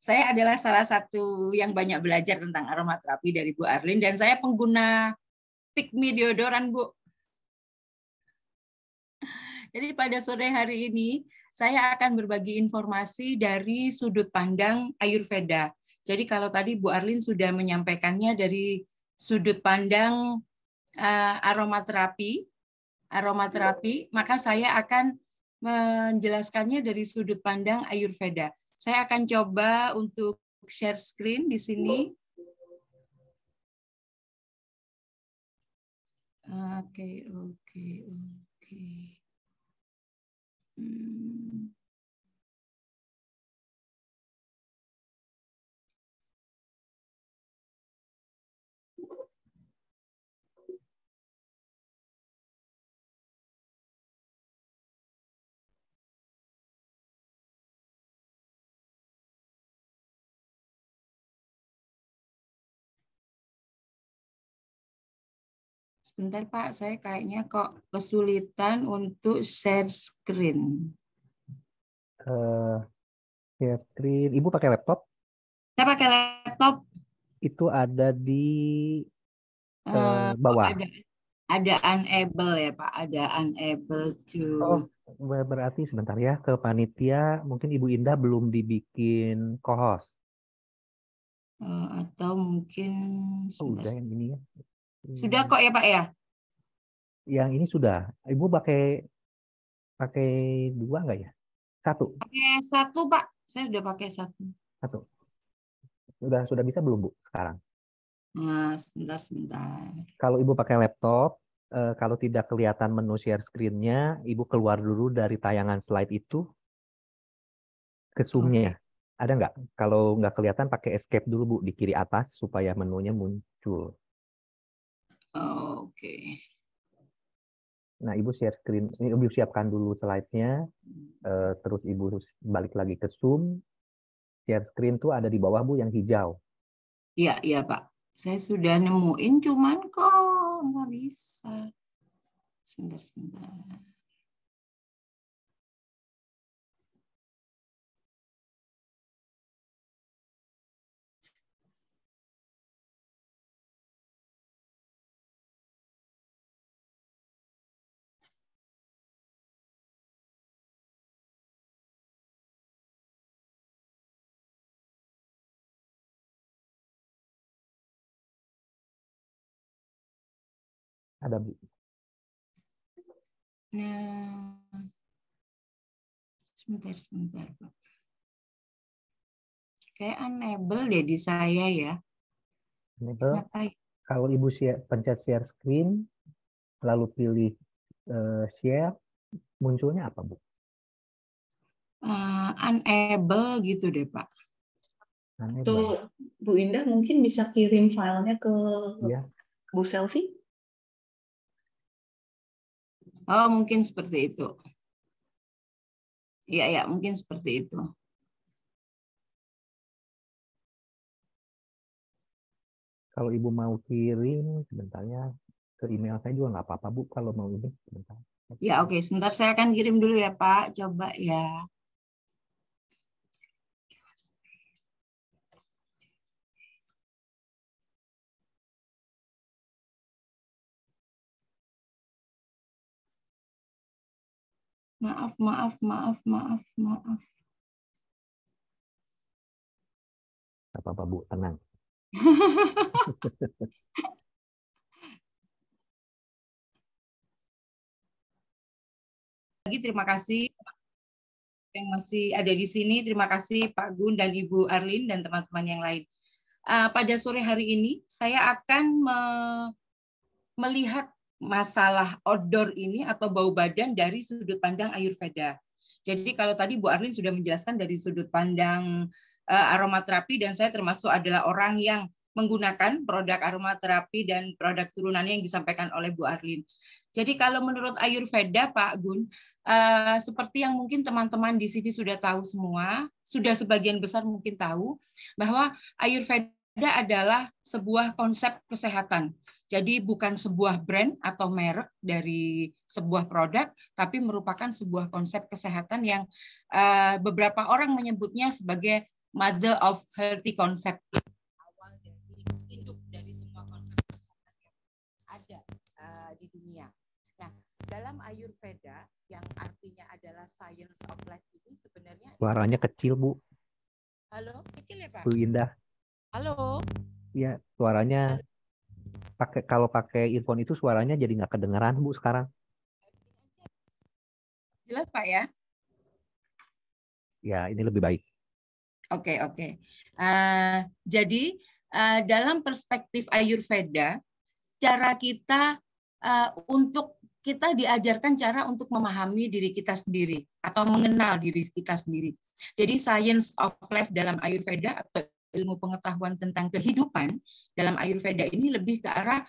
saya adalah salah satu yang banyak belajar tentang aromaterapi dari Bu Arlin dan saya pengguna pigmi deodoran Bu. Jadi pada sore hari ini saya akan berbagi informasi dari sudut pandang Ayurveda jadi kalau tadi Bu Arlin sudah menyampaikannya dari sudut pandang uh, aromaterapi, aromaterapi, maka saya akan menjelaskannya dari sudut pandang Ayurveda. Saya akan coba untuk share screen di sini. Oke, oke, oke. Hmm. Sebentar Pak, saya kayaknya kok kesulitan untuk share screen. Uh, share screen. Ibu pakai laptop? Saya pakai laptop. Itu ada di uh, bawah. Ada, ada unable ya Pak, ada unable to. Oh, berarti sebentar ya ke panitia mungkin Ibu Indah belum dibikin co-host. Uh, atau mungkin oh, udah yang ini ya. Sudah kok ya Pak ya? Yang ini sudah. Ibu pakai pakai dua nggak ya? Satu. Pakai satu Pak. Saya sudah pakai satu. Satu. Sudah sudah bisa belum Bu sekarang? Nah, sebentar sebentar. Kalau Ibu pakai laptop, eh, kalau tidak kelihatan menu share screen-nya, Ibu keluar dulu dari tayangan slide itu ke Zoom-nya. Okay. Ada nggak? Kalau nggak kelihatan pakai escape dulu Bu di kiri atas supaya menunya muncul. Okay. Nah, Ibu share screen. Ini Ibu siapkan dulu slide-nya. Hmm. Eh, terus Ibu balik lagi ke Zoom. Share screen tuh ada di bawah, Bu, yang hijau. Iya, iya, Pak. Saya sudah nemuin, cuman kok nggak bisa. Sebentar, sebentar. ada Bu? Nah, sebentar, sebentar, Kayak unable deh di saya ya. Unable. Ya? Kalau Ibu share, pencet share screen, lalu pilih eh, share, munculnya apa, Bu? Uh, unable gitu deh, Pak. Unable. Tuh, Bu Indah mungkin bisa kirim filenya ke ya. Bu Selfie. Oh, mungkin seperti itu. Iya, ya, mungkin seperti itu. Kalau Ibu mau kirim, sebentar ya ke email saya juga nggak apa-apa, Bu, kalau mau ini sebentar. Ya, oke. Okay. Sebentar saya akan kirim dulu ya, Pak. Coba ya. Maaf, maaf, maaf, maaf, maaf. Tidak apa-apa Bu, tenang. <laughs> Lagi terima kasih yang masih ada di sini. Terima kasih Pak Gun dan Ibu Arlin dan teman-teman yang lain. Eh, pada sore hari ini saya akan me melihat masalah odor ini atau bau badan dari sudut pandang Ayurveda. Jadi kalau tadi Bu Arlin sudah menjelaskan dari sudut pandang eh, aromaterapi dan saya termasuk adalah orang yang menggunakan produk aromaterapi dan produk turunannya yang disampaikan oleh Bu Arlin. Jadi kalau menurut Ayurveda Pak Gun, eh, seperti yang mungkin teman-teman di sini sudah tahu semua, sudah sebagian besar mungkin tahu bahwa Ayurveda adalah sebuah konsep kesehatan jadi bukan sebuah brand atau merek dari sebuah produk, tapi merupakan sebuah konsep kesehatan yang eh, beberapa orang menyebutnya sebagai mother of healthy concept. Awal dari induk dari semua konsep kesehatan yang ada eh, di dunia. Nah, dalam Ayurveda yang artinya adalah science of life ini sebenarnya suaranya kecil, Bu. Halo, kecil ya, Pak? Bu Indah. Halo. Iya, suaranya pakai kalau pakai earphone itu suaranya jadi nggak kedengeran bu sekarang jelas pak ya ya ini lebih baik oke okay, oke okay. uh, eh, jadi uh, dalam perspektif ayurveda cara kita uh, untuk kita diajarkan cara untuk memahami diri kita sendiri atau mengenal diri kita sendiri. Jadi science of life dalam Ayurveda atau ilmu pengetahuan tentang kehidupan dalam Ayurveda ini lebih ke arah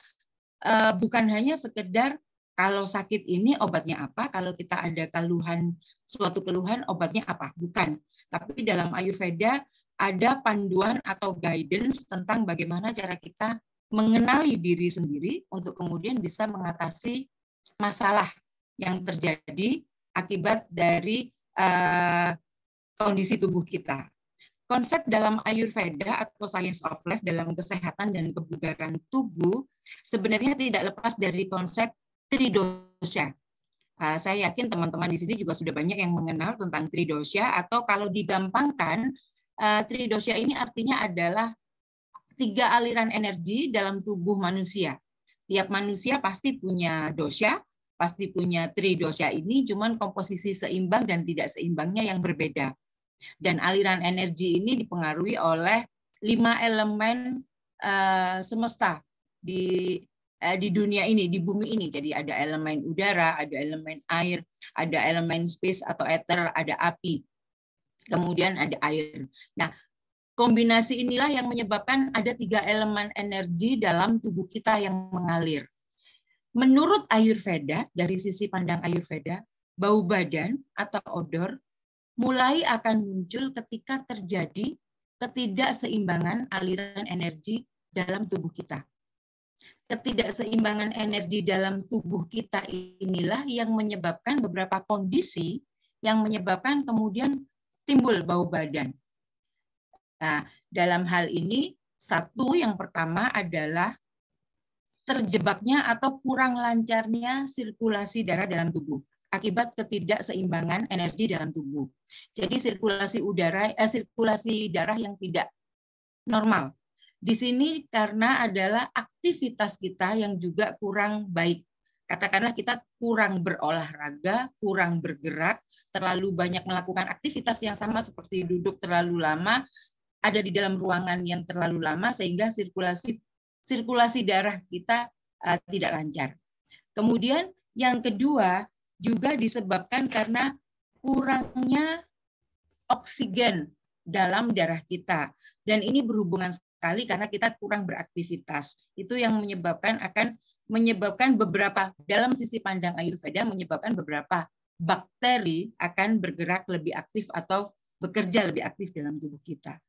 uh, bukan hanya sekedar kalau sakit ini obatnya apa, kalau kita ada keluhan suatu keluhan obatnya apa, bukan. Tapi dalam Ayurveda ada panduan atau guidance tentang bagaimana cara kita mengenali diri sendiri untuk kemudian bisa mengatasi masalah yang terjadi akibat dari uh, kondisi tubuh kita. Konsep dalam Ayurveda atau Science of Life dalam kesehatan dan kebugaran tubuh sebenarnya tidak lepas dari konsep tridosya. Ah, saya yakin teman-teman di sini juga sudah banyak yang mengenal tentang tridosya atau kalau digampangkan uh, ah, tridosya ini artinya adalah tiga aliran energi dalam tubuh manusia. Tiap manusia pasti punya dosya, pasti punya tridosya ini, cuman komposisi seimbang dan tidak seimbangnya yang berbeda. Dan aliran energi ini dipengaruhi oleh lima elemen uh, semesta di uh, di dunia ini, di bumi ini. Jadi ada elemen udara, ada elemen air, ada elemen space atau ether, ada api. Kemudian ada air. Nah, kombinasi inilah yang menyebabkan ada tiga elemen energi dalam tubuh kita yang mengalir. Menurut Ayurveda, dari sisi pandang Ayurveda, bau badan atau odor mulai akan muncul ketika terjadi ketidakseimbangan aliran energi dalam tubuh kita. Ketidakseimbangan energi dalam tubuh kita inilah yang menyebabkan beberapa kondisi yang menyebabkan kemudian timbul bau badan. Nah, dalam hal ini satu yang pertama adalah terjebaknya atau kurang lancarnya sirkulasi darah dalam tubuh akibat ketidakseimbangan energi dalam tubuh. Jadi sirkulasi udara eh, sirkulasi darah yang tidak normal. Di sini karena adalah aktivitas kita yang juga kurang baik. Katakanlah kita kurang berolahraga, kurang bergerak, terlalu banyak melakukan aktivitas yang sama seperti duduk terlalu lama, ada di dalam ruangan yang terlalu lama sehingga sirkulasi sirkulasi darah kita uh, tidak lancar. Kemudian yang kedua juga disebabkan karena kurangnya oksigen dalam darah kita. Dan ini berhubungan sekali karena kita kurang beraktivitas. Itu yang menyebabkan akan menyebabkan beberapa dalam sisi pandang Ayurveda menyebabkan beberapa bakteri akan bergerak lebih aktif atau bekerja lebih aktif dalam tubuh kita.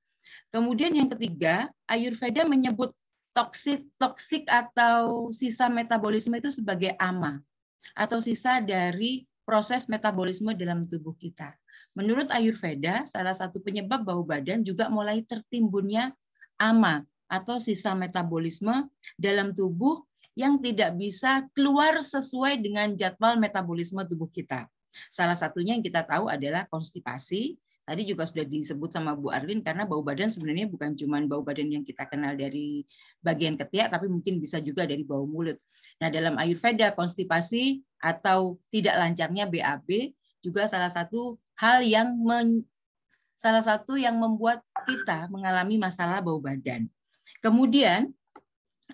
Kemudian yang ketiga, Ayurveda menyebut toksik toksik atau sisa metabolisme itu sebagai ama atau sisa dari proses metabolisme dalam tubuh kita. Menurut Ayurveda, salah satu penyebab bau badan juga mulai tertimbunnya ama atau sisa metabolisme dalam tubuh yang tidak bisa keluar sesuai dengan jadwal metabolisme tubuh kita. Salah satunya yang kita tahu adalah konstipasi, Tadi juga sudah disebut sama Bu Arlin karena bau badan sebenarnya bukan cuma bau badan yang kita kenal dari bagian ketiak, tapi mungkin bisa juga dari bau mulut. Nah, dalam Ayurveda, konstipasi atau tidak lancarnya BAB juga salah satu hal yang men, salah satu yang membuat kita mengalami masalah bau badan. Kemudian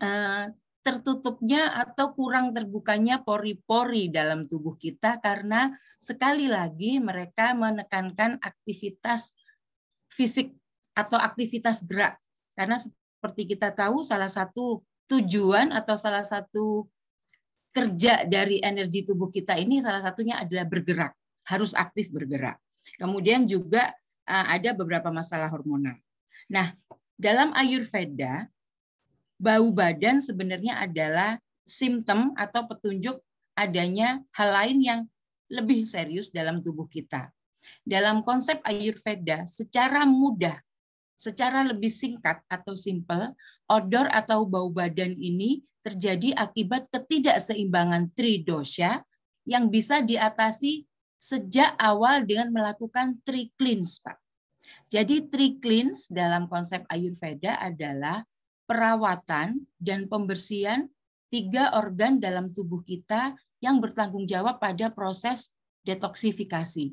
eh, tertutupnya atau kurang terbukanya pori-pori dalam tubuh kita karena sekali lagi mereka menekankan aktivitas fisik atau aktivitas gerak. Karena seperti kita tahu salah satu tujuan atau salah satu kerja dari energi tubuh kita ini salah satunya adalah bergerak, harus aktif bergerak. Kemudian juga eh, ada beberapa masalah hormonal. Nah, dalam Ayurveda bau badan sebenarnya adalah simptom atau petunjuk adanya hal lain yang lebih serius dalam tubuh kita. Dalam konsep Ayurveda, secara mudah, secara lebih singkat atau simple, odor atau bau badan ini terjadi akibat ketidakseimbangan tridosha yang bisa diatasi sejak awal dengan melakukan tri cleanse, Pak. Jadi tri cleanse dalam konsep Ayurveda adalah perawatan, dan pembersihan tiga organ dalam tubuh kita yang bertanggung jawab pada proses detoksifikasi,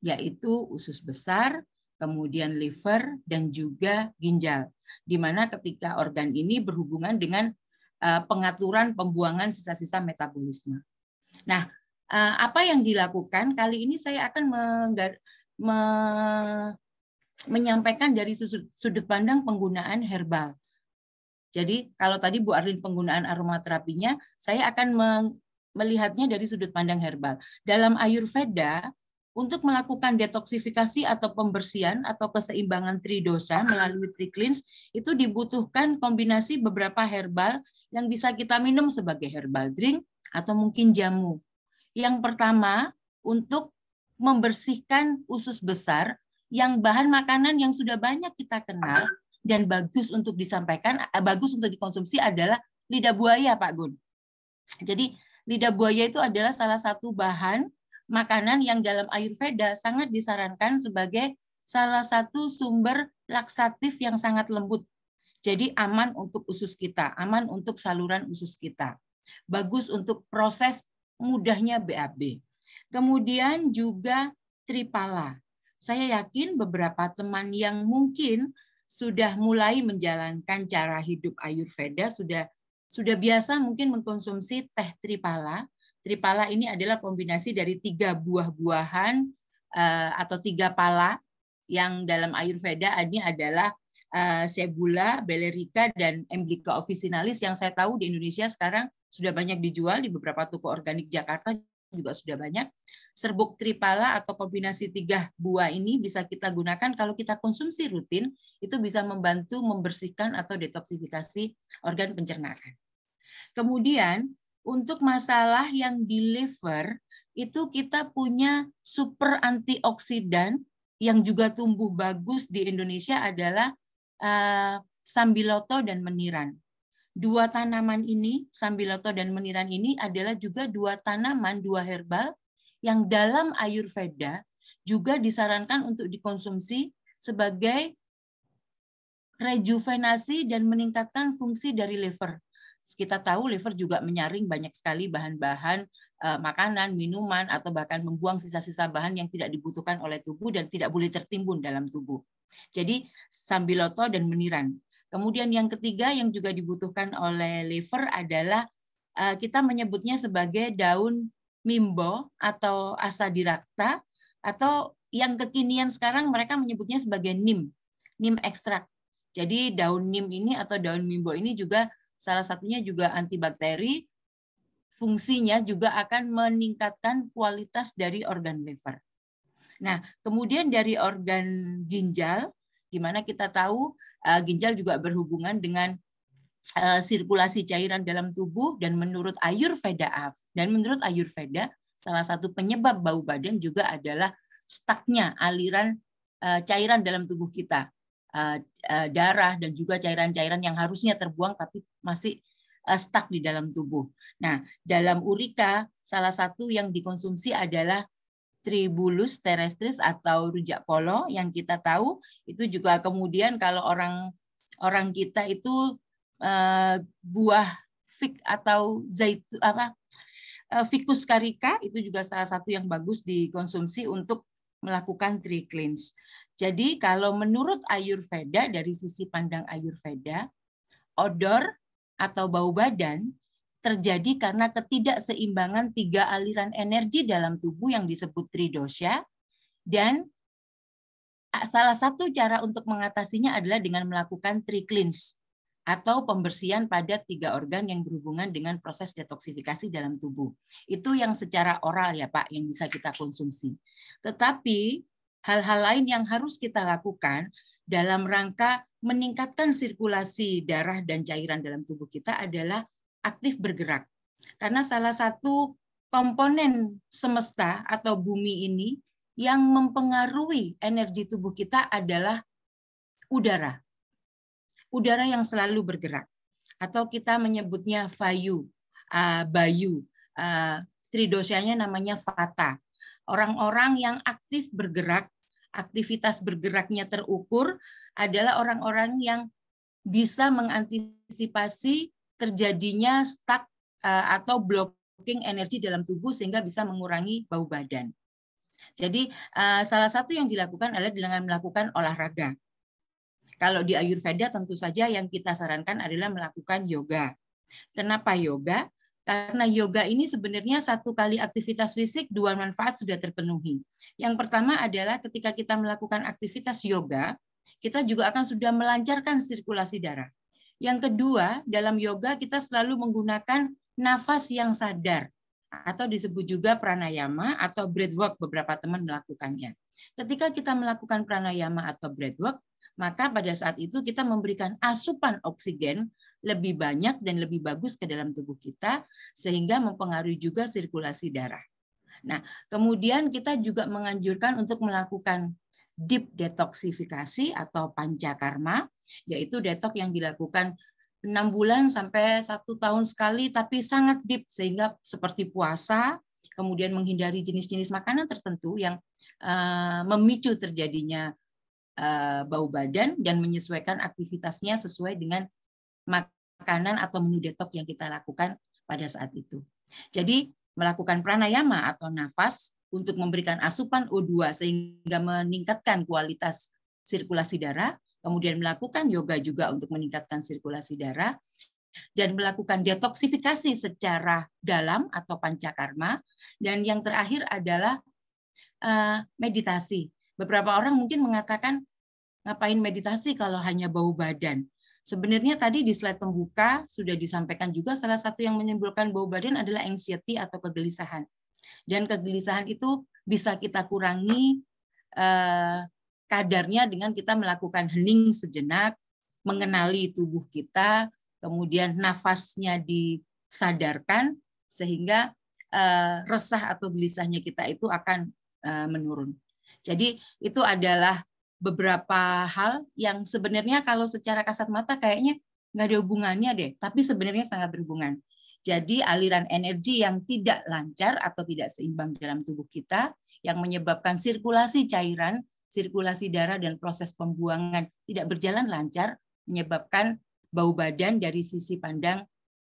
yaitu usus besar, kemudian liver, dan juga ginjal. Di mana ketika organ ini berhubungan dengan eh, pengaturan pembuangan sisa-sisa metabolisme. Nah, eh, apa yang dilakukan kali ini saya akan me menyampaikan dari sudut pandang penggunaan herbal. Jadi kalau tadi Bu Arlin penggunaan aromaterapinya, saya akan melihatnya dari sudut pandang herbal. Dalam Ayurveda, untuk melakukan detoksifikasi atau pembersihan atau keseimbangan tridosa melalui triklins itu dibutuhkan kombinasi beberapa herbal yang bisa kita minum sebagai herbal drink atau mungkin jamu. Yang pertama, untuk membersihkan usus besar yang bahan makanan yang sudah banyak kita kenal dan bagus untuk disampaikan, eh, bagus untuk dikonsumsi adalah lidah buaya, Pak Gun. Jadi lidah buaya itu adalah salah satu bahan makanan yang dalam Ayurveda sangat disarankan sebagai salah satu sumber laksatif yang sangat lembut. Jadi aman untuk usus kita, aman untuk saluran usus kita. Bagus untuk proses mudahnya BAB. Kemudian juga tripala. Saya yakin beberapa teman yang mungkin sudah mulai menjalankan cara hidup Ayurveda, sudah sudah biasa mungkin mengkonsumsi teh tripala. Tripala ini adalah kombinasi dari tiga buah-buahan eh, atau tiga pala yang dalam Ayurveda ini adalah Sebula, eh, Belerica, dan Emblica officinalis yang saya tahu di Indonesia sekarang sudah banyak dijual di beberapa toko organik Jakarta juga sudah banyak. Serbuk tripala atau kombinasi tiga buah ini bisa kita gunakan kalau kita konsumsi rutin, itu bisa membantu membersihkan atau detoksifikasi organ pencernaan. Kemudian untuk masalah yang di liver itu kita punya super antioksidan yang juga tumbuh bagus di Indonesia adalah uh, sambiloto dan meniran. Dua tanaman ini, sambiloto dan meniran ini adalah juga dua tanaman, dua herbal yang dalam Ayurveda juga disarankan untuk dikonsumsi sebagai rejuvenasi dan meningkatkan fungsi dari liver. Kita tahu liver juga menyaring banyak sekali bahan-bahan eh, makanan, minuman, atau bahkan membuang sisa-sisa bahan yang tidak dibutuhkan oleh tubuh dan tidak boleh tertimbun dalam tubuh. Jadi sambiloto dan meniran. Kemudian yang ketiga yang juga dibutuhkan oleh liver adalah eh, kita menyebutnya sebagai daun mimbo atau asadirakta atau yang kekinian sekarang mereka menyebutnya sebagai nim, nim ekstrak. Jadi daun nim ini atau daun mimbo ini juga salah satunya juga antibakteri, fungsinya juga akan meningkatkan kualitas dari organ liver. Nah, kemudian dari organ ginjal, gimana kita tahu eh, ginjal juga berhubungan dengan Eh, sirkulasi cairan dalam tubuh dan menurut Ayurveda dan menurut Ayurveda salah satu penyebab bau badan juga adalah staknya aliran eh, cairan dalam tubuh kita eh, darah dan juga cairan-cairan yang harusnya terbuang tapi masih stuck di dalam tubuh. Nah, dalam urika salah satu yang dikonsumsi adalah tribulus terrestris atau rujak polo yang kita tahu itu juga kemudian kalau orang orang kita itu Eh, buah fik atau zait apa fikus eh, ficus itu juga salah satu yang bagus dikonsumsi untuk melakukan tree cleanse. Jadi kalau menurut Ayurveda dari sisi pandang Ayurveda, odor atau bau badan terjadi karena ketidakseimbangan tiga aliran energi dalam tubuh yang disebut tridosha dan salah satu cara untuk mengatasinya adalah dengan melakukan tree cleanse atau pembersihan pada tiga organ yang berhubungan dengan proses detoksifikasi dalam tubuh. Itu yang secara oral ya Pak, yang bisa kita konsumsi. Tetapi hal-hal lain yang harus kita lakukan dalam rangka meningkatkan sirkulasi darah dan cairan dalam tubuh kita adalah aktif bergerak. Karena salah satu komponen semesta atau bumi ini yang mempengaruhi energi tubuh kita adalah udara udara yang selalu bergerak atau kita menyebutnya vayu, uh, bayu. Uh, tridosianya namanya fata. Orang-orang yang aktif bergerak, aktivitas bergeraknya terukur adalah orang-orang yang bisa mengantisipasi terjadinya stuck uh, atau blocking energi dalam tubuh sehingga bisa mengurangi bau badan. Jadi uh, salah satu yang dilakukan adalah dengan melakukan olahraga. Kalau di Ayurveda tentu saja yang kita sarankan adalah melakukan yoga. Kenapa yoga? Karena yoga ini sebenarnya satu kali aktivitas fisik, dua manfaat sudah terpenuhi. Yang pertama adalah ketika kita melakukan aktivitas yoga, kita juga akan sudah melancarkan sirkulasi darah. Yang kedua, dalam yoga kita selalu menggunakan nafas yang sadar atau disebut juga pranayama atau breathwork beberapa teman melakukannya. Ketika kita melakukan pranayama atau breathwork, maka pada saat itu kita memberikan asupan oksigen lebih banyak dan lebih bagus ke dalam tubuh kita sehingga mempengaruhi juga sirkulasi darah. Nah, kemudian kita juga menganjurkan untuk melakukan deep detoksifikasi atau pancakarma, yaitu detok yang dilakukan enam bulan sampai satu tahun sekali, tapi sangat deep sehingga seperti puasa, kemudian menghindari jenis-jenis makanan tertentu yang eh, memicu terjadinya Eh, bau badan dan menyesuaikan aktivitasnya sesuai dengan makanan atau menu detox yang kita lakukan pada saat itu. Jadi melakukan pranayama atau nafas untuk memberikan asupan O2 sehingga meningkatkan kualitas sirkulasi darah, kemudian melakukan yoga juga untuk meningkatkan sirkulasi darah, dan melakukan detoksifikasi secara dalam atau pancakarma dan yang terakhir adalah eh, meditasi. Beberapa orang mungkin mengatakan Ngapain meditasi kalau hanya bau badan? Sebenarnya tadi di slide pembuka sudah disampaikan juga salah satu yang menimbulkan bau badan adalah anxiety atau kegelisahan. Dan kegelisahan itu bisa kita kurangi eh, kadarnya dengan kita melakukan hening sejenak, mengenali tubuh kita, kemudian nafasnya disadarkan sehingga eh, resah atau gelisahnya kita itu akan eh, menurun. Jadi itu adalah beberapa hal yang sebenarnya kalau secara kasat mata kayaknya nggak ada hubungannya deh, tapi sebenarnya sangat berhubungan. Jadi aliran energi yang tidak lancar atau tidak seimbang dalam tubuh kita yang menyebabkan sirkulasi cairan, sirkulasi darah dan proses pembuangan tidak berjalan lancar menyebabkan bau badan dari sisi pandang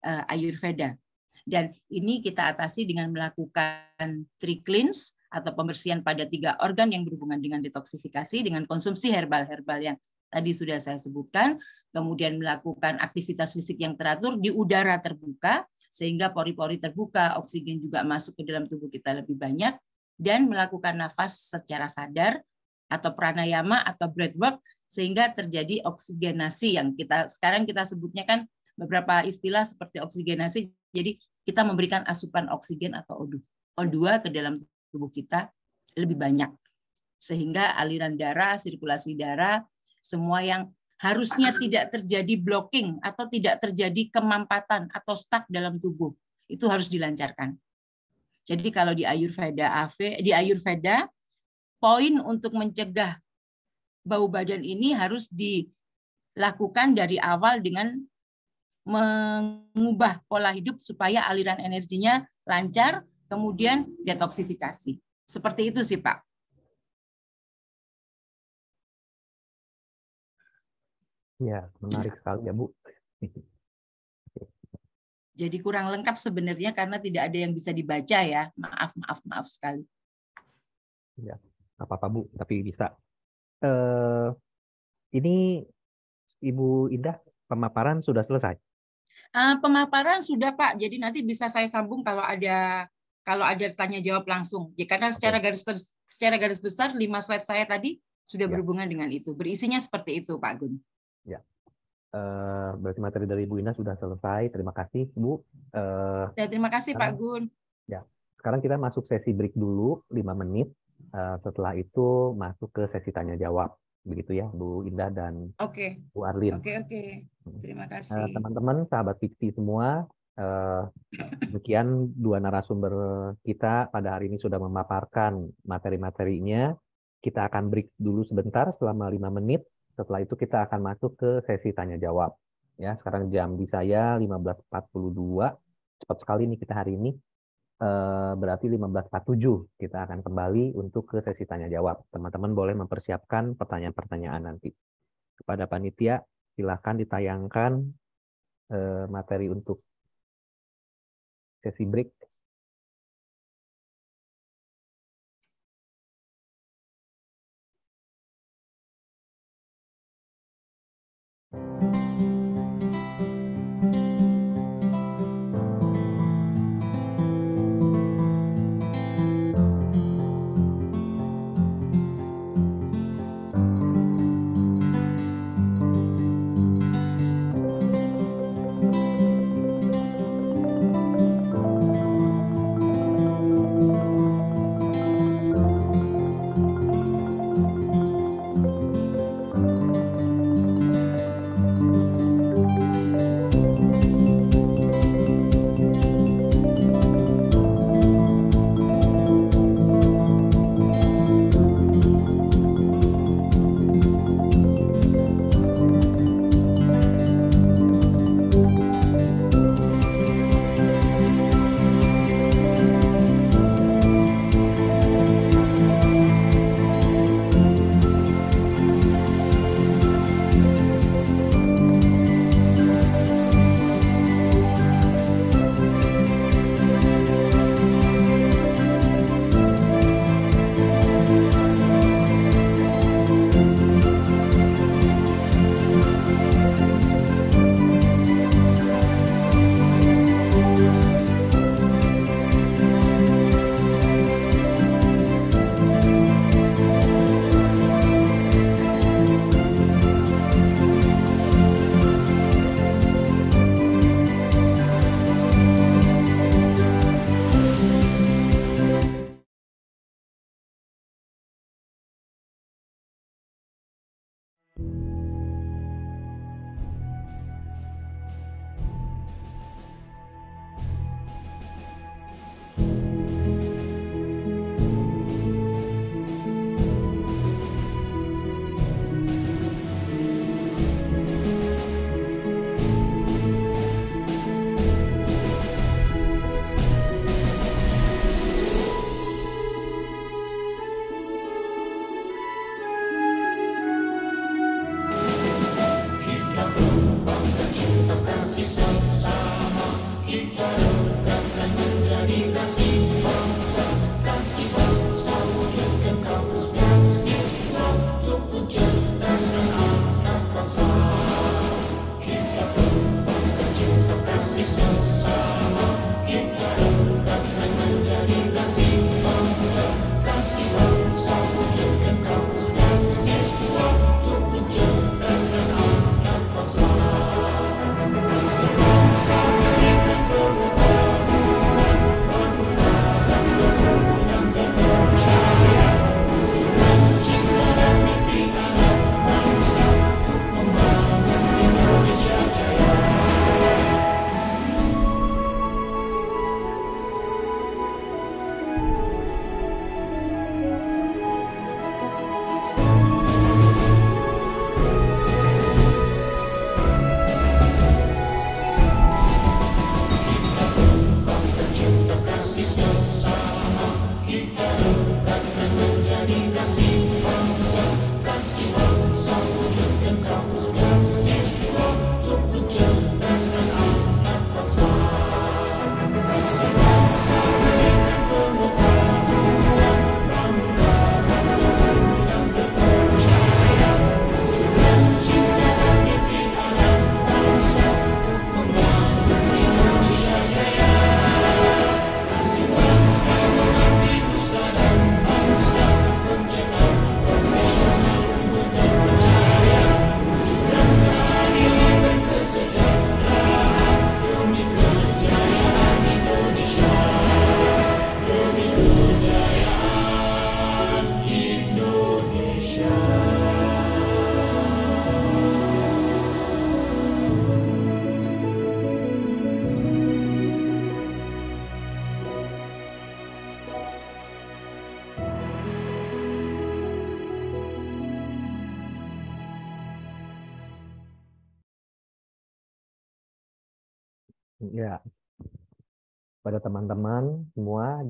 eh, Ayurveda. Dan ini kita atasi dengan melakukan three cleanse atau pembersihan pada tiga organ yang berhubungan dengan detoksifikasi dengan konsumsi herbal-herbal yang tadi sudah saya sebutkan, kemudian melakukan aktivitas fisik yang teratur di udara terbuka sehingga pori-pori terbuka, oksigen juga masuk ke dalam tubuh kita lebih banyak dan melakukan nafas secara sadar atau pranayama atau breathwork sehingga terjadi oksigenasi yang kita sekarang kita sebutnya kan beberapa istilah seperti oksigenasi jadi kita memberikan asupan oksigen atau O2 ke dalam tubuh kita lebih banyak. Sehingga aliran darah, sirkulasi darah, semua yang harusnya tidak terjadi blocking atau tidak terjadi kemampatan atau stuck dalam tubuh. Itu harus dilancarkan. Jadi kalau di Ayurveda AV, di Ayurveda poin untuk mencegah bau badan ini harus dilakukan dari awal dengan mengubah pola hidup supaya aliran energinya lancar, kemudian detoksifikasi. Seperti itu sih Pak. Ya, menarik iya. sekali ya Bu. Jadi kurang lengkap sebenarnya karena tidak ada yang bisa dibaca ya. Maaf, maaf, maaf sekali. Ya, apa-apa Bu, tapi bisa. Uh, ini Ibu Indah, pemaparan sudah selesai? Uh, pemaparan sudah Pak, jadi nanti bisa saya sambung kalau ada kalau ada tanya jawab langsung. Ya, karena secara garis secara garis besar lima slide saya tadi sudah ya. berhubungan dengan itu. Berisinya seperti itu, Pak Gun. Ya. Uh, berarti materi dari Bu Ina sudah selesai. Terima kasih, Bu. Uh, ya, terima kasih, sekarang, Pak Gun. Ya. Sekarang kita masuk sesi break dulu lima menit. Uh, setelah itu masuk ke sesi tanya jawab begitu ya Bu Indah dan okay. Bu Arlin. Oke okay, oke. Okay. Hmm. Terima kasih. Teman-teman sahabat fiksi semua, Eh, demikian dua narasumber kita pada hari ini sudah memaparkan materi-materinya. Kita akan break dulu sebentar selama lima menit. Setelah itu kita akan masuk ke sesi tanya jawab. Ya, sekarang jam di saya 15.42. Cepat sekali nih kita hari ini. Eh, berarti 15.47 kita akan kembali untuk ke sesi tanya jawab. Teman-teman boleh mempersiapkan pertanyaan-pertanyaan nanti. Kepada panitia, silahkan ditayangkan eh, materi untuk sesi break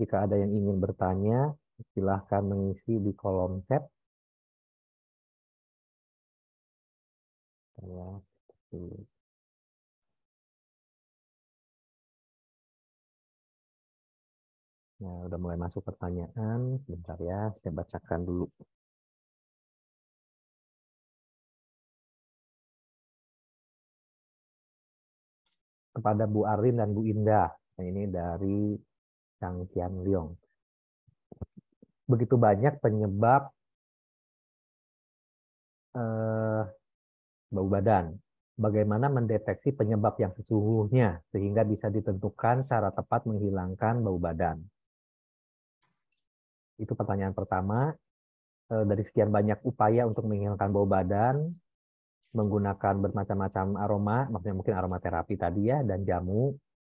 Jika ada yang ingin bertanya, silahkan mengisi di kolom chat. Nah, udah mulai masuk pertanyaan. Sebentar ya, saya bacakan dulu. kepada Bu Arin dan Bu Indah. Nah, ini dari Chang Tian Leong. Begitu banyak penyebab eh, bau badan. Bagaimana mendeteksi penyebab yang sesungguhnya sehingga bisa ditentukan cara tepat menghilangkan bau badan. Itu pertanyaan pertama. Eh, dari sekian banyak upaya untuk menghilangkan bau badan, menggunakan bermacam-macam aroma, maksudnya mungkin aromaterapi tadi ya, dan jamu,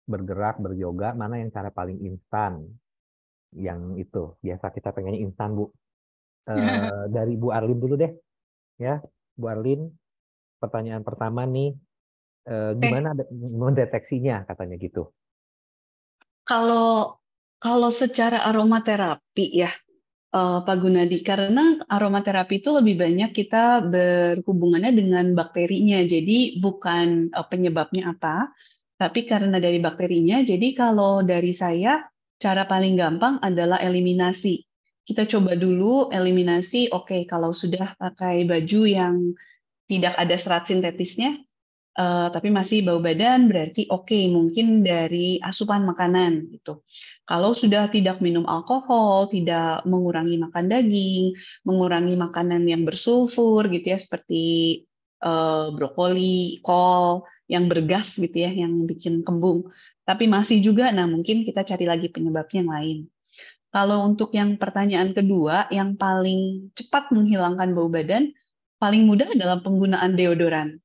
bergerak, beryoga, mana yang cara paling instan? Yang itu biasa kita pengennya instan, Bu. <laughs> E, dari Bu Arlin dulu deh. Ya, Bu Arlin, pertanyaan pertama nih e, gimana eh. mendeteksinya katanya gitu. Kalau kalau secara aromaterapi ya eh, Pak Gunadi, karena aromaterapi itu lebih banyak kita berhubungannya dengan bakterinya, jadi bukan penyebabnya apa, tapi karena dari bakterinya, jadi kalau dari saya, cara paling gampang adalah eliminasi. Kita coba dulu eliminasi, oke okay, kalau sudah pakai baju yang tidak ada serat sintetisnya, uh, tapi masih bau badan berarti oke okay, mungkin dari asupan makanan gitu. Kalau sudah tidak minum alkohol, tidak mengurangi makan daging, mengurangi makanan yang bersulfur gitu ya seperti uh, brokoli, kol, yang bergas gitu ya, yang bikin kembung. Tapi masih juga, nah mungkin kita cari lagi penyebabnya yang lain. Kalau untuk yang pertanyaan kedua, yang paling cepat menghilangkan bau badan, paling mudah adalah penggunaan deodoran.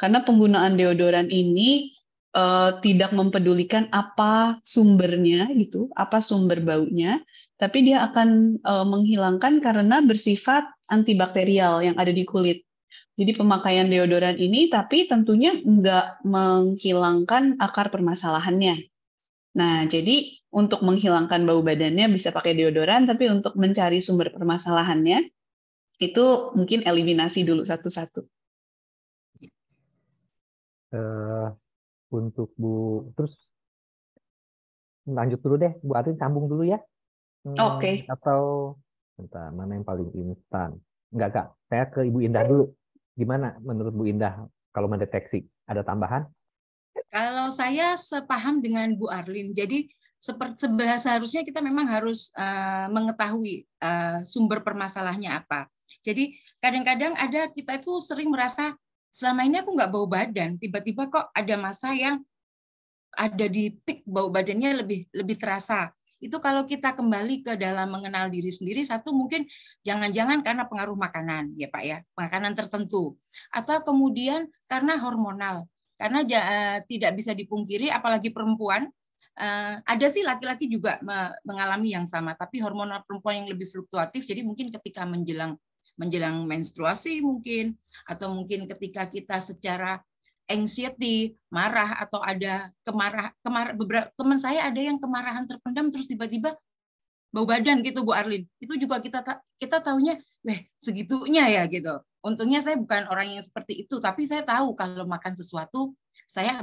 Karena penggunaan deodoran ini uh, tidak mempedulikan apa sumbernya gitu, apa sumber baunya, tapi dia akan uh, menghilangkan karena bersifat antibakterial yang ada di kulit. Jadi pemakaian deodoran ini tapi tentunya nggak menghilangkan akar permasalahannya. Nah, jadi untuk menghilangkan bau badannya bisa pakai deodoran, tapi untuk mencari sumber permasalahannya itu mungkin eliminasi dulu satu-satu. Uh, untuk Bu, terus lanjut dulu deh, Bu Arin sambung dulu ya. Hmm, Oke. Okay. Atau, bentar, mana yang paling instan? Enggak, Kak. Saya ke Ibu Indah dulu. Gimana menurut Bu Indah kalau mendeteksi? Ada tambahan? Kalau saya sepaham dengan Bu Arlin, jadi seperti seharusnya kita memang harus uh, mengetahui uh, sumber permasalahnya apa. Jadi kadang-kadang ada kita itu sering merasa selama ini aku nggak bau badan, tiba-tiba kok ada masa yang ada di peak bau badannya lebih lebih terasa itu kalau kita kembali ke dalam mengenal diri sendiri satu mungkin jangan-jangan karena pengaruh makanan ya Pak ya makanan tertentu atau kemudian karena hormonal karena eh, tidak bisa dipungkiri apalagi perempuan eh, ada sih laki-laki juga mengalami yang sama tapi hormonal perempuan yang lebih fluktuatif jadi mungkin ketika menjelang menjelang menstruasi mungkin atau mungkin ketika kita secara anxiety, marah atau ada kemarah kemarah beberapa teman saya ada yang kemarahan terpendam terus tiba-tiba bau badan gitu Bu Arlin. Itu juga kita kita tahunya, weh segitunya ya gitu. Untungnya saya bukan orang yang seperti itu, tapi saya tahu kalau makan sesuatu saya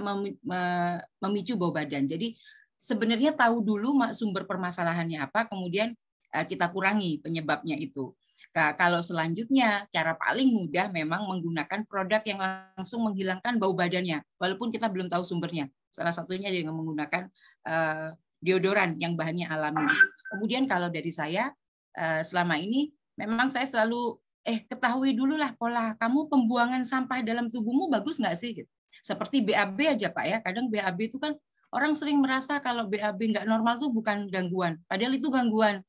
memicu bau badan. Jadi sebenarnya tahu dulu sumber permasalahannya apa, kemudian eh, kita kurangi penyebabnya itu. Nah, kalau selanjutnya cara paling mudah memang menggunakan produk yang langsung menghilangkan bau badannya walaupun kita belum tahu sumbernya. Salah satunya dengan menggunakan uh, deodoran yang bahannya alami. Kemudian kalau dari saya uh, selama ini memang saya selalu eh ketahui dulu lah pola kamu pembuangan sampah dalam tubuhmu bagus nggak sih? Gitu. Seperti BAB aja Pak ya, kadang BAB itu kan orang sering merasa kalau BAB nggak normal tuh bukan gangguan, padahal itu gangguan.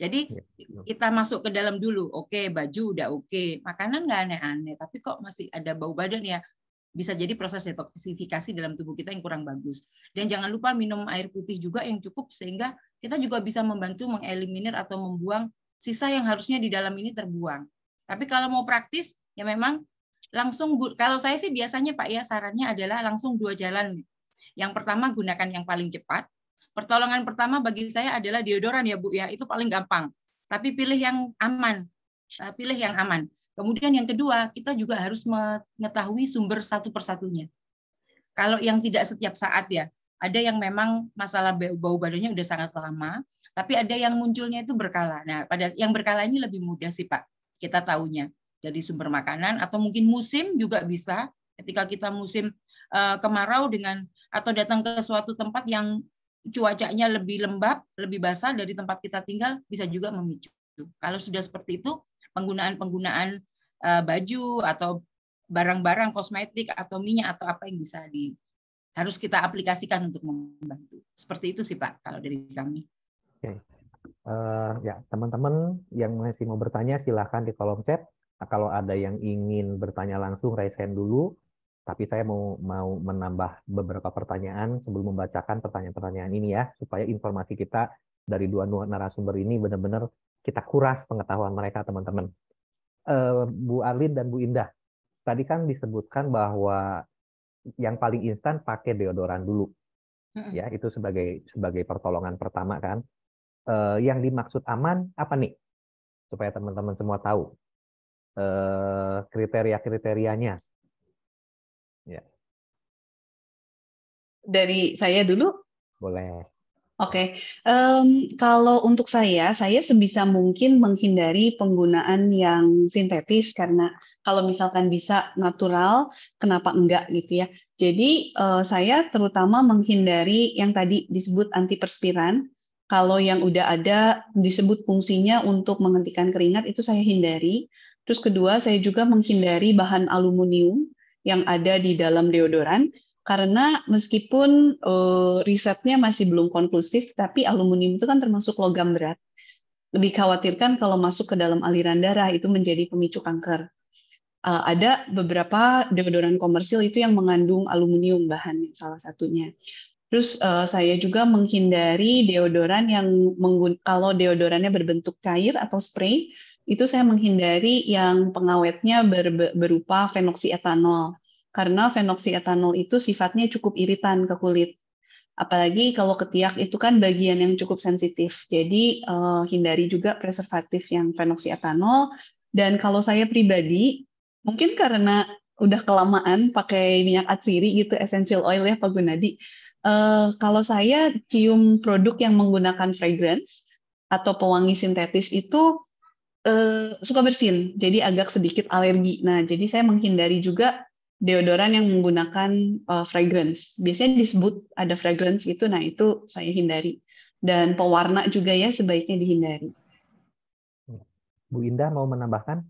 Jadi iya, kita masuk ke dalam dulu, oke baju udah oke, makanan nggak aneh-aneh, tapi kok masih ada bau badan ya. Bisa jadi proses detoksifikasi dalam tubuh kita yang kurang bagus. Dan jangan lupa minum air putih juga yang cukup sehingga kita juga bisa membantu mengeliminir atau membuang sisa yang harusnya di dalam ini terbuang. Tapi kalau mau praktis ya memang langsung kalau saya sih biasanya Pak ya sarannya adalah langsung dua jalan. Yang pertama gunakan yang paling cepat Pertolongan pertama bagi saya adalah deodoran ya Bu ya, itu paling gampang. Tapi pilih yang aman, eh, pilih yang aman. Kemudian yang kedua, kita juga harus mengetahui sumber satu persatunya. Kalau yang tidak setiap saat ya, ada yang memang masalah bau badannya udah sangat lama, tapi ada yang munculnya itu berkala. Nah, pada yang berkala ini lebih mudah sih Pak, kita tahunya jadi sumber makanan atau mungkin musim juga bisa. Ketika kita musim eh, kemarau dengan atau datang ke suatu tempat yang cuacanya lebih lembab, lebih basah dari tempat kita tinggal bisa juga memicu. Kalau sudah seperti itu, penggunaan-penggunaan eh, baju atau barang-barang kosmetik atau minyak atau apa yang bisa di harus kita aplikasikan untuk membantu. Seperti itu sih Pak kalau dari kami. Oke. Okay. Uh, eh, ya, teman-teman yang masih mau bertanya silahkan di kolom chat. Nah, kalau ada yang ingin bertanya langsung raise hand dulu tapi saya mau mau menambah beberapa pertanyaan sebelum membacakan pertanyaan-pertanyaan ini ya supaya informasi kita dari dua narasumber ini benar-benar kita kuras pengetahuan mereka teman-teman. Eh, Bu Arlin dan Bu Indah, tadi kan disebutkan bahwa yang paling instan pakai deodoran dulu, ya itu sebagai sebagai pertolongan pertama kan. Eh, yang dimaksud aman apa nih? Supaya teman-teman semua tahu eh, kriteria-kriterianya Ya. Dari saya dulu? Boleh. Oke, okay. um, kalau untuk saya, saya sebisa mungkin menghindari penggunaan yang sintetis karena kalau misalkan bisa natural, kenapa enggak gitu ya? Jadi uh, saya terutama menghindari yang tadi disebut antiperspiran. Kalau yang udah ada disebut fungsinya untuk menghentikan keringat itu saya hindari. Terus kedua, saya juga menghindari bahan aluminium yang ada di dalam deodoran karena meskipun uh, risetnya masih belum konklusif, tapi aluminium itu kan termasuk logam berat. Dikhawatirkan kalau masuk ke dalam aliran darah itu menjadi pemicu kanker. Uh, ada beberapa deodoran komersil itu yang mengandung aluminium bahan salah satunya. Terus uh, saya juga menghindari deodoran yang kalau deodorannya berbentuk cair atau spray, itu saya menghindari yang pengawetnya ber, berupa fenoksietanol karena fenoksietanol itu sifatnya cukup iritan ke kulit. Apalagi kalau ketiak itu kan bagian yang cukup sensitif. Jadi eh, hindari juga preservatif yang fenoksietanol dan kalau saya pribadi mungkin karena udah kelamaan pakai minyak atsiri gitu essential oil ya Pak Gunadi. Uh, kalau saya cium produk yang menggunakan fragrance atau pewangi sintetis itu Eh, suka bersin, jadi agak sedikit alergi. Nah, jadi saya menghindari juga deodoran yang menggunakan uh, fragrance. Biasanya disebut ada fragrance itu, nah itu saya hindari. Dan pewarna juga ya sebaiknya dihindari. Bu Indah mau menambahkan?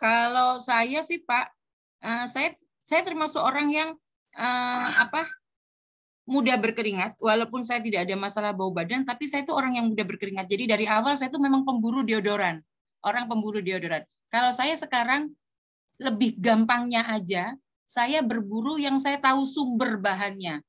Kalau saya sih Pak, uh, saya saya termasuk orang yang uh, apa mudah berkeringat walaupun saya tidak ada masalah bau badan tapi saya itu orang yang mudah berkeringat jadi dari awal saya itu memang pemburu deodoran orang pemburu deodoran kalau saya sekarang lebih gampangnya aja saya berburu yang saya tahu sumber bahannya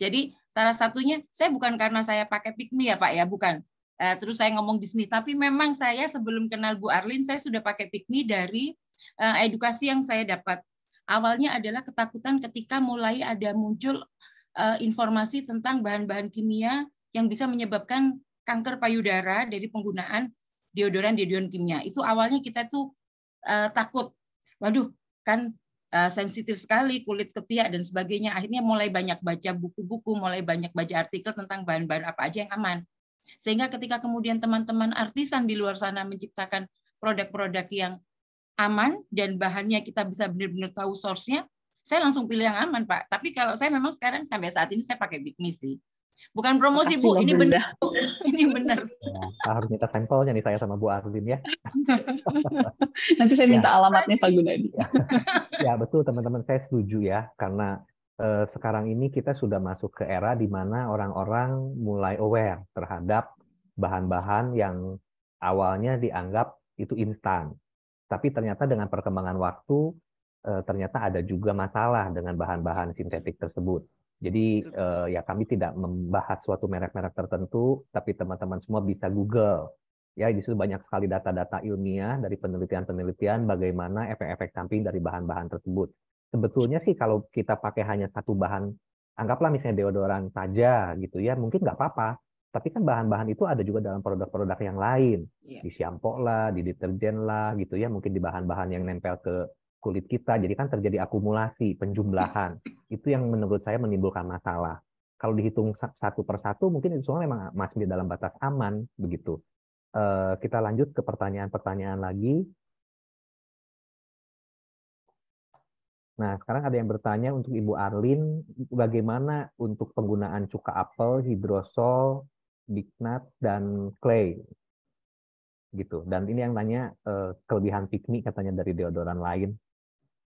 jadi salah satunya saya bukan karena saya pakai pikmi ya pak ya bukan eh, terus saya ngomong di sini tapi memang saya sebelum kenal Bu Arlin saya sudah pakai pikmi dari eh, edukasi yang saya dapat awalnya adalah ketakutan ketika mulai ada muncul Eh, informasi tentang bahan-bahan kimia yang bisa menyebabkan kanker payudara dari penggunaan deodoran deodoran kimia. Itu awalnya kita tuh uh, takut, waduh kan uh, sensitif sekali kulit ketiak dan sebagainya. Akhirnya mulai banyak baca buku-buku, mulai banyak baca artikel tentang bahan-bahan apa aja yang aman. Sehingga ketika kemudian teman-teman artisan di luar sana menciptakan produk-produk yang aman dan bahannya kita bisa benar-benar tahu source-nya, saya langsung pilih yang aman Pak. Tapi kalau saya memang sekarang sampai saat ini saya pakai Big sih. Bukan promosi Makasih Bu, ini benar. <laughs> ini benar. Ya, harus minta sampelnya nih saya sama Bu Arlin ya. <laughs> Nanti saya minta ya. alamatnya Pak Gunadi. ya, ya betul teman-teman, saya setuju ya karena eh, sekarang ini kita sudah masuk ke era di mana orang-orang mulai aware terhadap bahan-bahan yang awalnya dianggap itu instan. Tapi ternyata dengan perkembangan waktu Eh, ternyata ada juga masalah dengan bahan-bahan sintetik tersebut. Jadi eh, ya kami tidak membahas suatu merek-merek tertentu, tapi teman-teman semua bisa Google. Ya, di situ banyak sekali data-data ilmiah dari penelitian-penelitian bagaimana efek-efek samping dari bahan-bahan tersebut. Sebetulnya sih kalau kita pakai hanya satu bahan, anggaplah misalnya deodoran saja gitu ya, mungkin nggak apa-apa. Tapi kan bahan-bahan itu ada juga dalam produk-produk yang lain, iya. di shampoo lah, di deterjen lah, gitu ya, mungkin di bahan-bahan yang nempel ke kulit kita. Jadi kan terjadi akumulasi, penjumlahan. Itu yang menurut saya menimbulkan masalah. Kalau dihitung satu persatu, mungkin itu semua memang masih di dalam batas aman, begitu. Eh, kita lanjut ke pertanyaan-pertanyaan lagi. Nah, sekarang ada yang bertanya untuk Ibu Arlin, bagaimana untuk penggunaan cuka apel, hidrosol, bignat, dan clay? Gitu. Dan ini yang tanya eh, kelebihan pikmi katanya dari deodoran lain.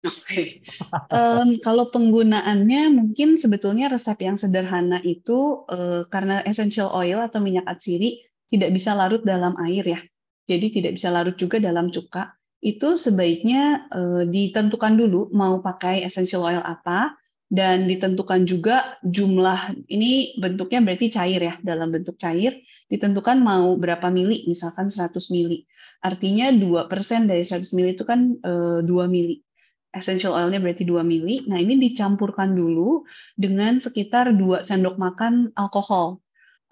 Okay. um, kalau penggunaannya mungkin sebetulnya resep yang sederhana itu uh, karena essential oil atau minyak atsiri tidak bisa larut dalam air ya. Jadi tidak bisa larut juga dalam cuka. Itu sebaiknya uh, ditentukan dulu mau pakai essential oil apa dan ditentukan juga jumlah ini bentuknya berarti cair ya dalam bentuk cair ditentukan mau berapa mili misalkan 100 mili. Artinya 2% dari 100 mili itu kan e, eh, 2 mili essential oilnya berarti 2 mili. Nah, ini dicampurkan dulu dengan sekitar 2 sendok makan alkohol.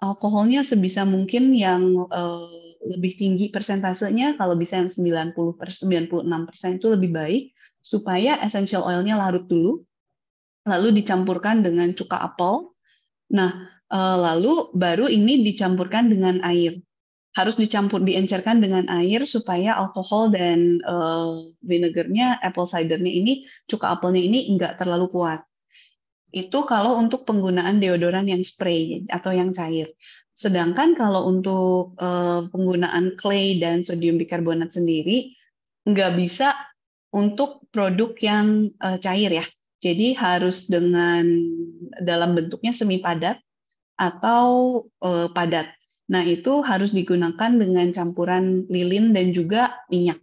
Alkoholnya sebisa mungkin yang eh, lebih tinggi persentasenya, kalau bisa yang 90 per, 96 persen itu lebih baik, supaya essential oilnya larut dulu, lalu dicampurkan dengan cuka apel. Nah, eh, lalu baru ini dicampurkan dengan air harus dicampur diencerkan dengan air supaya alkohol dan uh, vinegarnya apple cidernya ini cuka apelnya ini enggak terlalu kuat itu kalau untuk penggunaan deodoran yang spray atau yang cair sedangkan kalau untuk uh, penggunaan clay dan sodium bikarbonat sendiri nggak bisa untuk produk yang uh, cair ya jadi harus dengan dalam bentuknya semi padat atau uh, padat Nah, itu harus digunakan dengan campuran lilin dan juga minyak.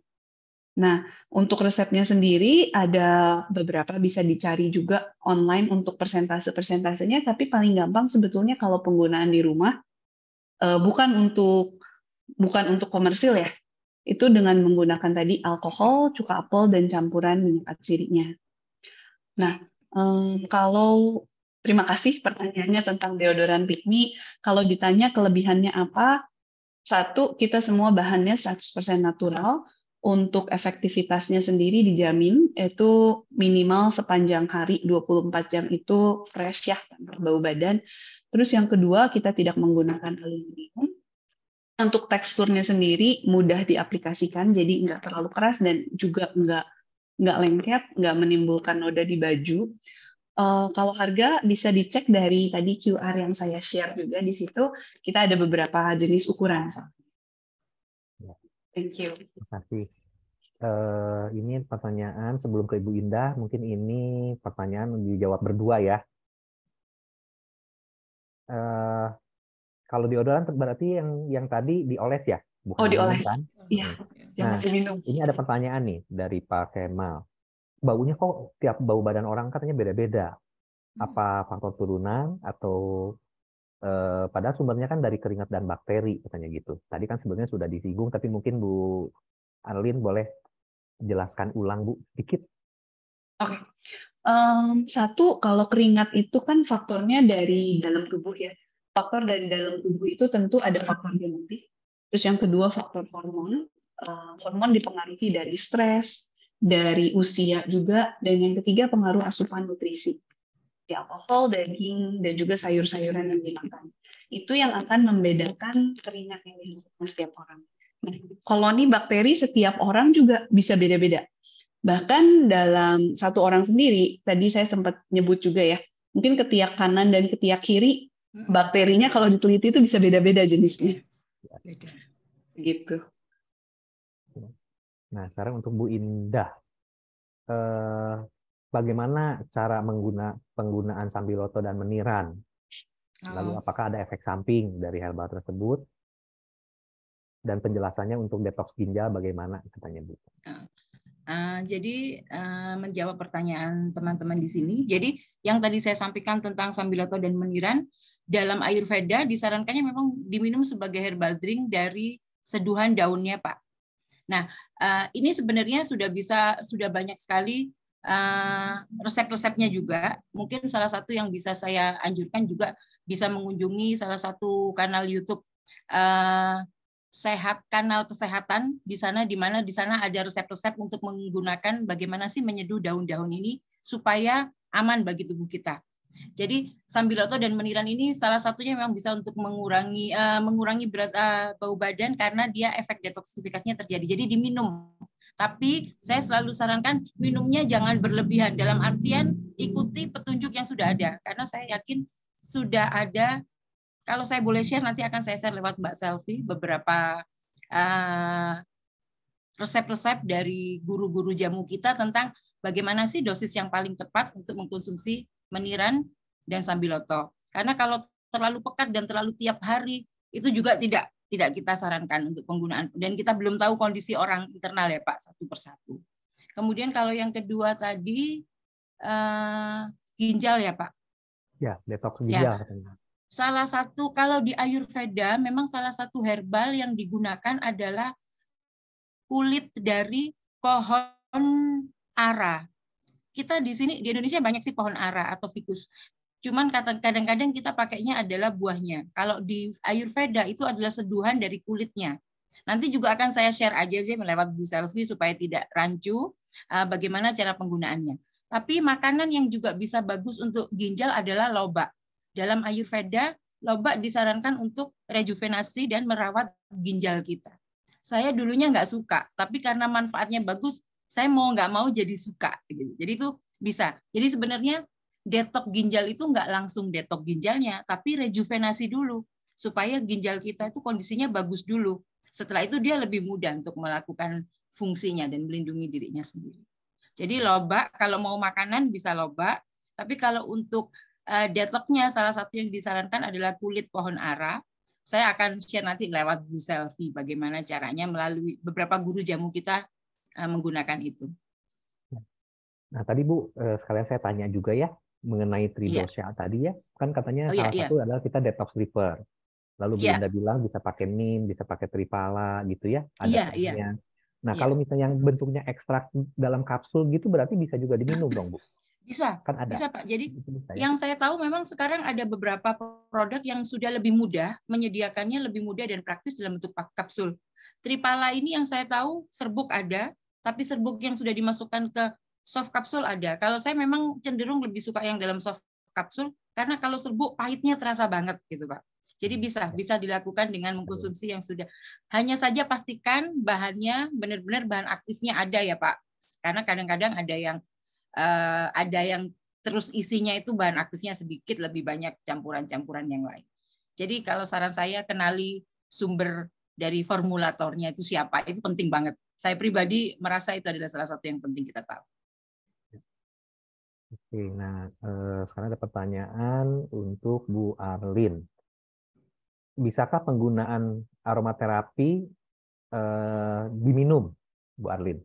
Nah, untuk resepnya sendiri ada beberapa bisa dicari juga online untuk persentase-persentasenya, tapi paling gampang sebetulnya kalau penggunaan di rumah eh, bukan untuk bukan untuk komersil ya. Itu dengan menggunakan tadi alkohol, cuka apel dan campuran minyak atsirinya. Nah, eh, kalau Terima kasih pertanyaannya tentang deodoran Pikmi. Kalau ditanya kelebihannya apa, satu, kita semua bahannya 100% natural. Untuk efektivitasnya sendiri dijamin, itu minimal sepanjang hari 24 jam itu fresh ya, tanpa bau badan. Terus yang kedua, kita tidak menggunakan aluminium. Untuk teksturnya sendiri mudah diaplikasikan, jadi nggak terlalu keras dan juga nggak nggak lengket, nggak menimbulkan noda di baju. Uh, kalau harga bisa dicek dari tadi QR yang saya share juga di situ kita ada beberapa jenis ukuran. Ya. Thank you. Terima kasih. Uh, ini pertanyaan sebelum ke Ibu Indah, mungkin ini pertanyaan dijawab berdua ya. Uh, kalau orderan berarti yang yang tadi dioles ya? Bukan oh dioles. Kan? Iya. Nah, diminum. ini ada pertanyaan nih dari Pak Kemal baunya kok tiap bau badan orang katanya beda-beda. Hmm. Apa faktor turunan atau eh, padahal sumbernya kan dari keringat dan bakteri katanya gitu. Tadi kan sebenarnya sudah disinggung tapi mungkin Bu Arlin boleh jelaskan ulang Bu sedikit. Oke. Um, satu kalau keringat itu kan faktornya dari dalam tubuh ya. Faktor dari dalam tubuh itu tentu ada faktor genetik. Terus yang kedua faktor hormon. hormon dipengaruhi dari stres, dari usia juga, dan yang ketiga pengaruh asupan nutrisi. ya alkohol, daging, dan juga sayur-sayuran yang dimakan. Itu yang akan membedakan keringat yang dihasilkan setiap orang. Nah, koloni bakteri setiap orang juga bisa beda-beda. Bahkan dalam satu orang sendiri, tadi saya sempat nyebut juga ya, mungkin ketiak kanan dan ketiak kiri, hmm. bakterinya kalau diteliti itu bisa beda-beda jenisnya. Beda. Gitu. Nah, sekarang untuk Bu Indah, eh, bagaimana cara mengguna, penggunaan sambiloto dan meniran? Lalu oh. apakah ada efek samping dari herbal tersebut? Dan penjelasannya untuk detox ginjal bagaimana katanya Bu? Uh, jadi uh, menjawab pertanyaan teman-teman di sini. Jadi yang tadi saya sampaikan tentang sambiloto dan meniran dalam Ayurveda disarankannya memang diminum sebagai herbal drink dari seduhan daunnya, Pak Nah, eh, ini sebenarnya sudah bisa sudah banyak sekali eh, resep-resepnya juga. Mungkin salah satu yang bisa saya anjurkan juga bisa mengunjungi salah satu kanal YouTube uh, sehat kanal kesehatan di sana di mana di sana ada resep-resep untuk menggunakan bagaimana sih menyeduh daun-daun ini supaya aman bagi tubuh kita. Jadi sambiloto dan meniran ini salah satunya memang bisa untuk mengurangi uh, mengurangi berat uh, bau badan karena dia efek detoksifikasinya terjadi. Jadi diminum. Tapi saya selalu sarankan minumnya jangan berlebihan dalam artian ikuti petunjuk yang sudah ada karena saya yakin sudah ada kalau saya boleh share nanti akan saya share lewat Mbak Selfie beberapa uh, resep-resep dari guru-guru jamu kita tentang bagaimana sih dosis yang paling tepat untuk mengkonsumsi meniran, dan sambiloto. Karena kalau terlalu pekat dan terlalu tiap hari, itu juga tidak tidak kita sarankan untuk penggunaan. Dan kita belum tahu kondisi orang internal ya Pak, satu persatu. Kemudian kalau yang kedua tadi, uh, ginjal ya Pak? Ya, detox ya. ginjal. Ya. Salah satu, kalau di Ayurveda, memang salah satu herbal yang digunakan adalah kulit dari pohon ara kita di sini di Indonesia banyak sih pohon ara atau fikus. Cuman kadang-kadang kita pakainya adalah buahnya. Kalau di Ayurveda itu adalah seduhan dari kulitnya. Nanti juga akan saya share aja sih melewat Bu Selfie supaya tidak rancu eh, bagaimana cara penggunaannya. Tapi makanan yang juga bisa bagus untuk ginjal adalah lobak. Dalam Ayurveda, lobak disarankan untuk rejuvenasi dan merawat ginjal kita. Saya dulunya nggak suka, tapi karena manfaatnya bagus, saya mau nggak mau jadi suka gitu. Jadi itu bisa. Jadi sebenarnya detok ginjal itu nggak langsung detok ginjalnya, tapi rejuvenasi dulu supaya ginjal kita itu kondisinya bagus dulu. Setelah itu dia lebih mudah untuk melakukan fungsinya dan melindungi dirinya sendiri. Jadi loba kalau mau makanan bisa loba, tapi kalau untuk uh, detoknya salah satu yang disarankan adalah kulit pohon ara. Saya akan share nanti lewat Bu Selfie bagaimana caranya melalui beberapa guru jamu kita Eh, menggunakan itu. Nah tadi Bu eh, sekalian saya tanya juga ya mengenai tridosia yeah. tadi ya kan katanya oh, iya, salah yeah, satu yeah. adalah kita detox liver. Lalu iya. Bu yeah. Anda bilang bisa pakai nim, bisa pakai tripala gitu ya. Ada yeah, iya, yeah. Nah kalau misalnya yang bentuknya ekstrak dalam kapsul gitu berarti bisa juga diminum dong Bu? <laughs> Bisa, kan ada. bisa Pak. Jadi bisa, ya? yang saya tahu memang sekarang ada beberapa produk yang sudah lebih mudah, menyediakannya lebih mudah dan praktis dalam bentuk kapsul. Tripala ini yang saya tahu serbuk ada, tapi serbuk yang sudah dimasukkan ke soft kapsul ada. Kalau saya memang cenderung lebih suka yang dalam soft kapsul karena kalau serbuk pahitnya terasa banget gitu, Pak. Jadi hmm. bisa bisa dilakukan dengan mengkonsumsi yang sudah. Hanya saja pastikan bahannya benar-benar bahan aktifnya ada ya, Pak. Karena kadang-kadang ada yang uh, ada yang terus isinya itu bahan aktifnya sedikit lebih banyak campuran-campuran yang lain. Jadi kalau saran saya kenali sumber dari formulatornya itu siapa, itu penting banget. Saya pribadi merasa itu adalah salah satu yang penting kita tahu. Oke, nah eh, sekarang ada pertanyaan untuk Bu Arlin. Bisakah penggunaan aromaterapi eh, diminum, Bu Arlin?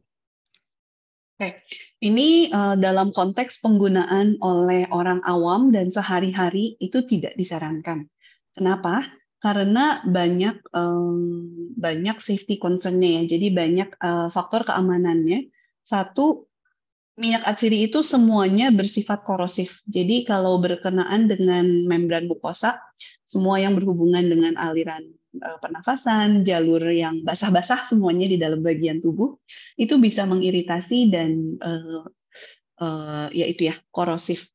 Oke, ini eh, dalam konteks penggunaan oleh orang awam dan sehari-hari itu tidak disarankan. Kenapa? karena banyak um, banyak safety concernnya ya jadi banyak uh, faktor keamanannya satu minyak atsiri itu semuanya bersifat korosif jadi kalau berkenaan dengan membran mukosa semua yang berhubungan dengan aliran uh, pernafasan jalur yang basah-basah semuanya di dalam bagian tubuh itu bisa mengiritasi dan uh, eh, uh, yaitu ya korosif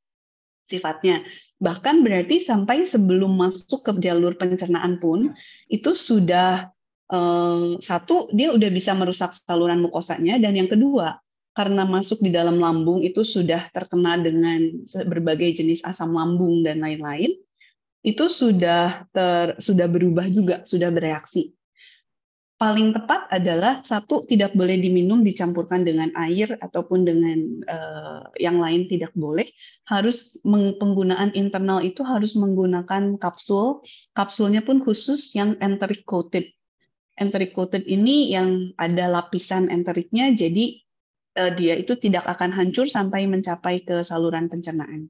sifatnya. Bahkan berarti sampai sebelum masuk ke jalur pencernaan pun ya. itu sudah um, satu dia udah bisa merusak saluran mukosanya dan yang kedua karena masuk di dalam lambung itu sudah terkena dengan berbagai jenis asam lambung dan lain-lain itu sudah ter, sudah berubah juga sudah bereaksi paling tepat adalah satu tidak boleh diminum dicampurkan dengan air ataupun dengan uh, yang lain tidak boleh harus penggunaan internal itu harus menggunakan kapsul kapsulnya pun khusus yang enteric coated enteric coated ini yang ada lapisan enteriknya jadi uh, dia itu tidak akan hancur sampai mencapai ke saluran pencernaan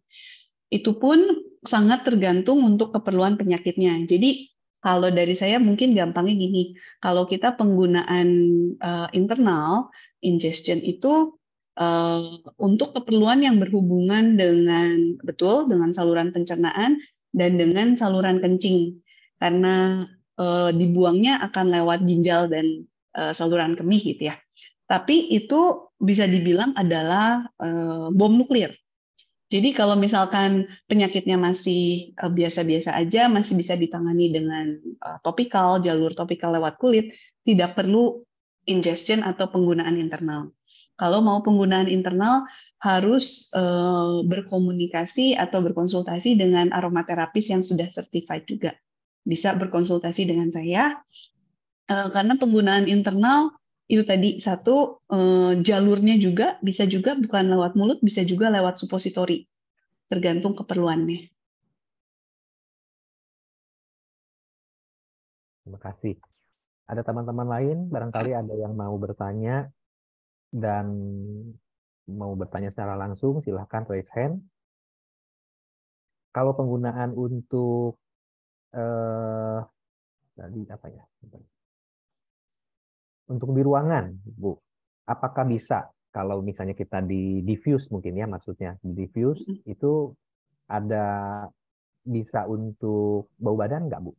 itu pun sangat tergantung untuk keperluan penyakitnya jadi kalau dari saya mungkin gampangnya gini, kalau kita penggunaan uh, internal ingestion itu uh, untuk keperluan yang berhubungan dengan betul dengan saluran pencernaan dan dengan saluran kencing karena uh, dibuangnya akan lewat ginjal dan uh, saluran kemih gitu ya. Tapi itu bisa dibilang adalah uh, bom nuklir jadi kalau misalkan penyakitnya masih eh, biasa-biasa aja, masih bisa ditangani dengan eh, topikal, jalur topikal lewat kulit, tidak perlu ingestion atau penggunaan internal. Kalau mau penggunaan internal harus eh, berkomunikasi atau berkonsultasi dengan aromaterapis yang sudah certified juga. Bisa berkonsultasi dengan saya karena penggunaan internal itu tadi satu eh, jalurnya juga bisa juga bukan lewat mulut bisa juga lewat supositori tergantung keperluannya terima kasih ada teman-teman lain barangkali ada yang mau bertanya dan mau bertanya secara langsung silahkan raise hand kalau penggunaan untuk eh, tadi apa ya untuk di ruangan, Bu. Apakah bisa kalau misalnya kita di diffuse mungkin ya maksudnya di diffuse mm-hmm. itu ada bisa untuk bau badan nggak Bu?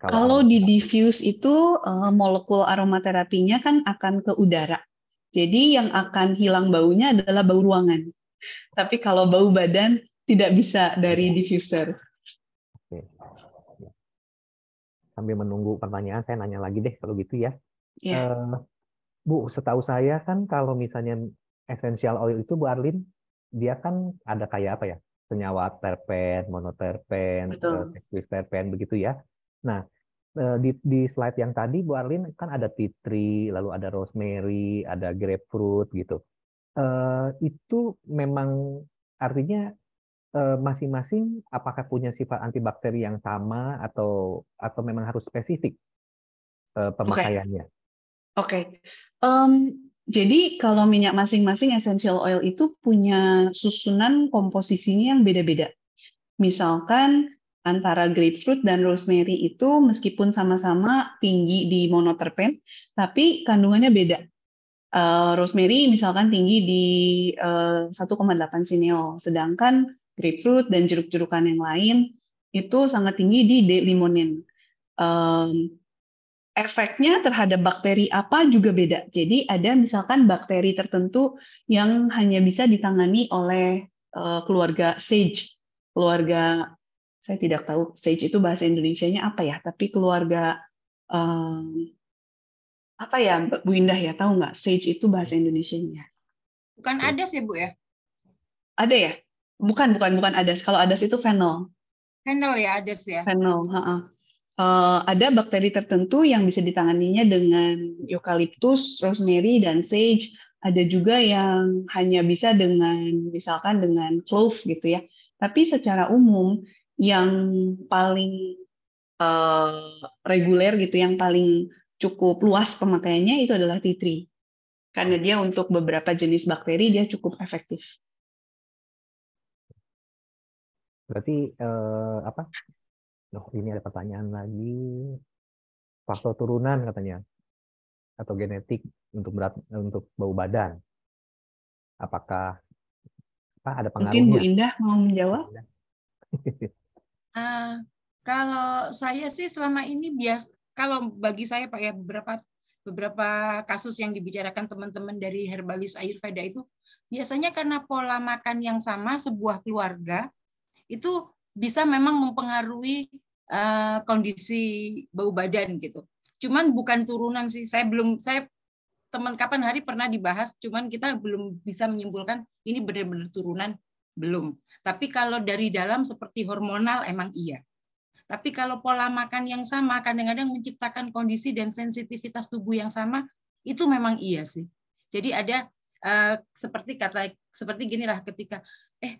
Kalau, kalau di diffuse itu eh, molekul aromaterapinya kan akan ke udara. Jadi yang akan hilang baunya adalah bau ruangan. Tapi kalau bau badan tidak bisa dari diffuser. sambil menunggu pertanyaan saya nanya lagi deh kalau gitu ya. Yeah. Iya. Uh, Bu, setahu saya kan kalau misalnya essential oil itu Bu Arlin, dia kan ada kayak apa ya? senyawa terpen, monoterpen, eh, terpen begitu ya. Nah, eh, di, di slide yang tadi Bu Arlin kan ada tea tree, lalu ada rosemary, ada grapefruit gitu. Uh, itu memang artinya Eh, masing-masing apakah punya sifat antibakteri yang sama atau atau memang harus spesifik eh, pemakaiannya? Oke, okay. okay. um, jadi kalau minyak masing-masing essential oil itu punya susunan komposisinya yang beda-beda. Misalkan antara grapefruit dan rosemary itu meskipun sama-sama tinggi di monoterpen, tapi kandungannya beda. Uh, rosemary misalkan tinggi di uh, 1,8 sineol, sedangkan grapefruit dan jeruk-jerukan yang lain itu sangat tinggi di D-limonin. Um, efeknya terhadap bakteri apa juga beda. Jadi ada misalkan bakteri tertentu yang hanya bisa ditangani oleh uh, keluarga sage, keluarga saya tidak tahu sage itu bahasa Indonesia nya apa ya, tapi keluarga um, apa ya Bu Indah ya tahu nggak sage itu bahasa Indonesianya? Bukan ada sih Bu ya? Ada ya? bukan bukan bukan adas kalau adas itu fenol fenol ya adas ya fenol ha Uh, eh, ada bakteri tertentu yang bisa ditanganinya dengan eukaliptus, rosemary, dan sage. Ada juga yang hanya bisa dengan misalkan dengan clove gitu ya. Tapi secara umum yang paling uh, reguler gitu, yang paling cukup luas pemakaiannya itu adalah tea tree. Karena dia untuk beberapa jenis bakteri dia cukup efektif. Berarti eh, apa? Oh, ini ada pertanyaan lagi. Faktor turunan katanya atau genetik untuk berat untuk bau badan. Apakah apa ada pengaruhnya? Mungkin Bu Indah mau menjawab? uh, <laughs> kalau saya sih selama ini bias kalau bagi saya Pak ya beberapa beberapa kasus yang dibicarakan teman-teman dari herbalis Ayurveda itu biasanya karena pola makan yang sama sebuah keluarga itu bisa memang mempengaruhi uh, kondisi bau badan gitu. Cuman bukan turunan sih. Saya belum saya teman kapan hari pernah dibahas, cuman kita belum bisa menyimpulkan ini benar-benar turunan belum. Tapi kalau dari dalam seperti hormonal emang iya. Tapi kalau pola makan yang sama kadang-kadang menciptakan kondisi dan sensitivitas tubuh yang sama itu memang iya sih. Jadi ada Uh, seperti kata seperti ginilah ketika eh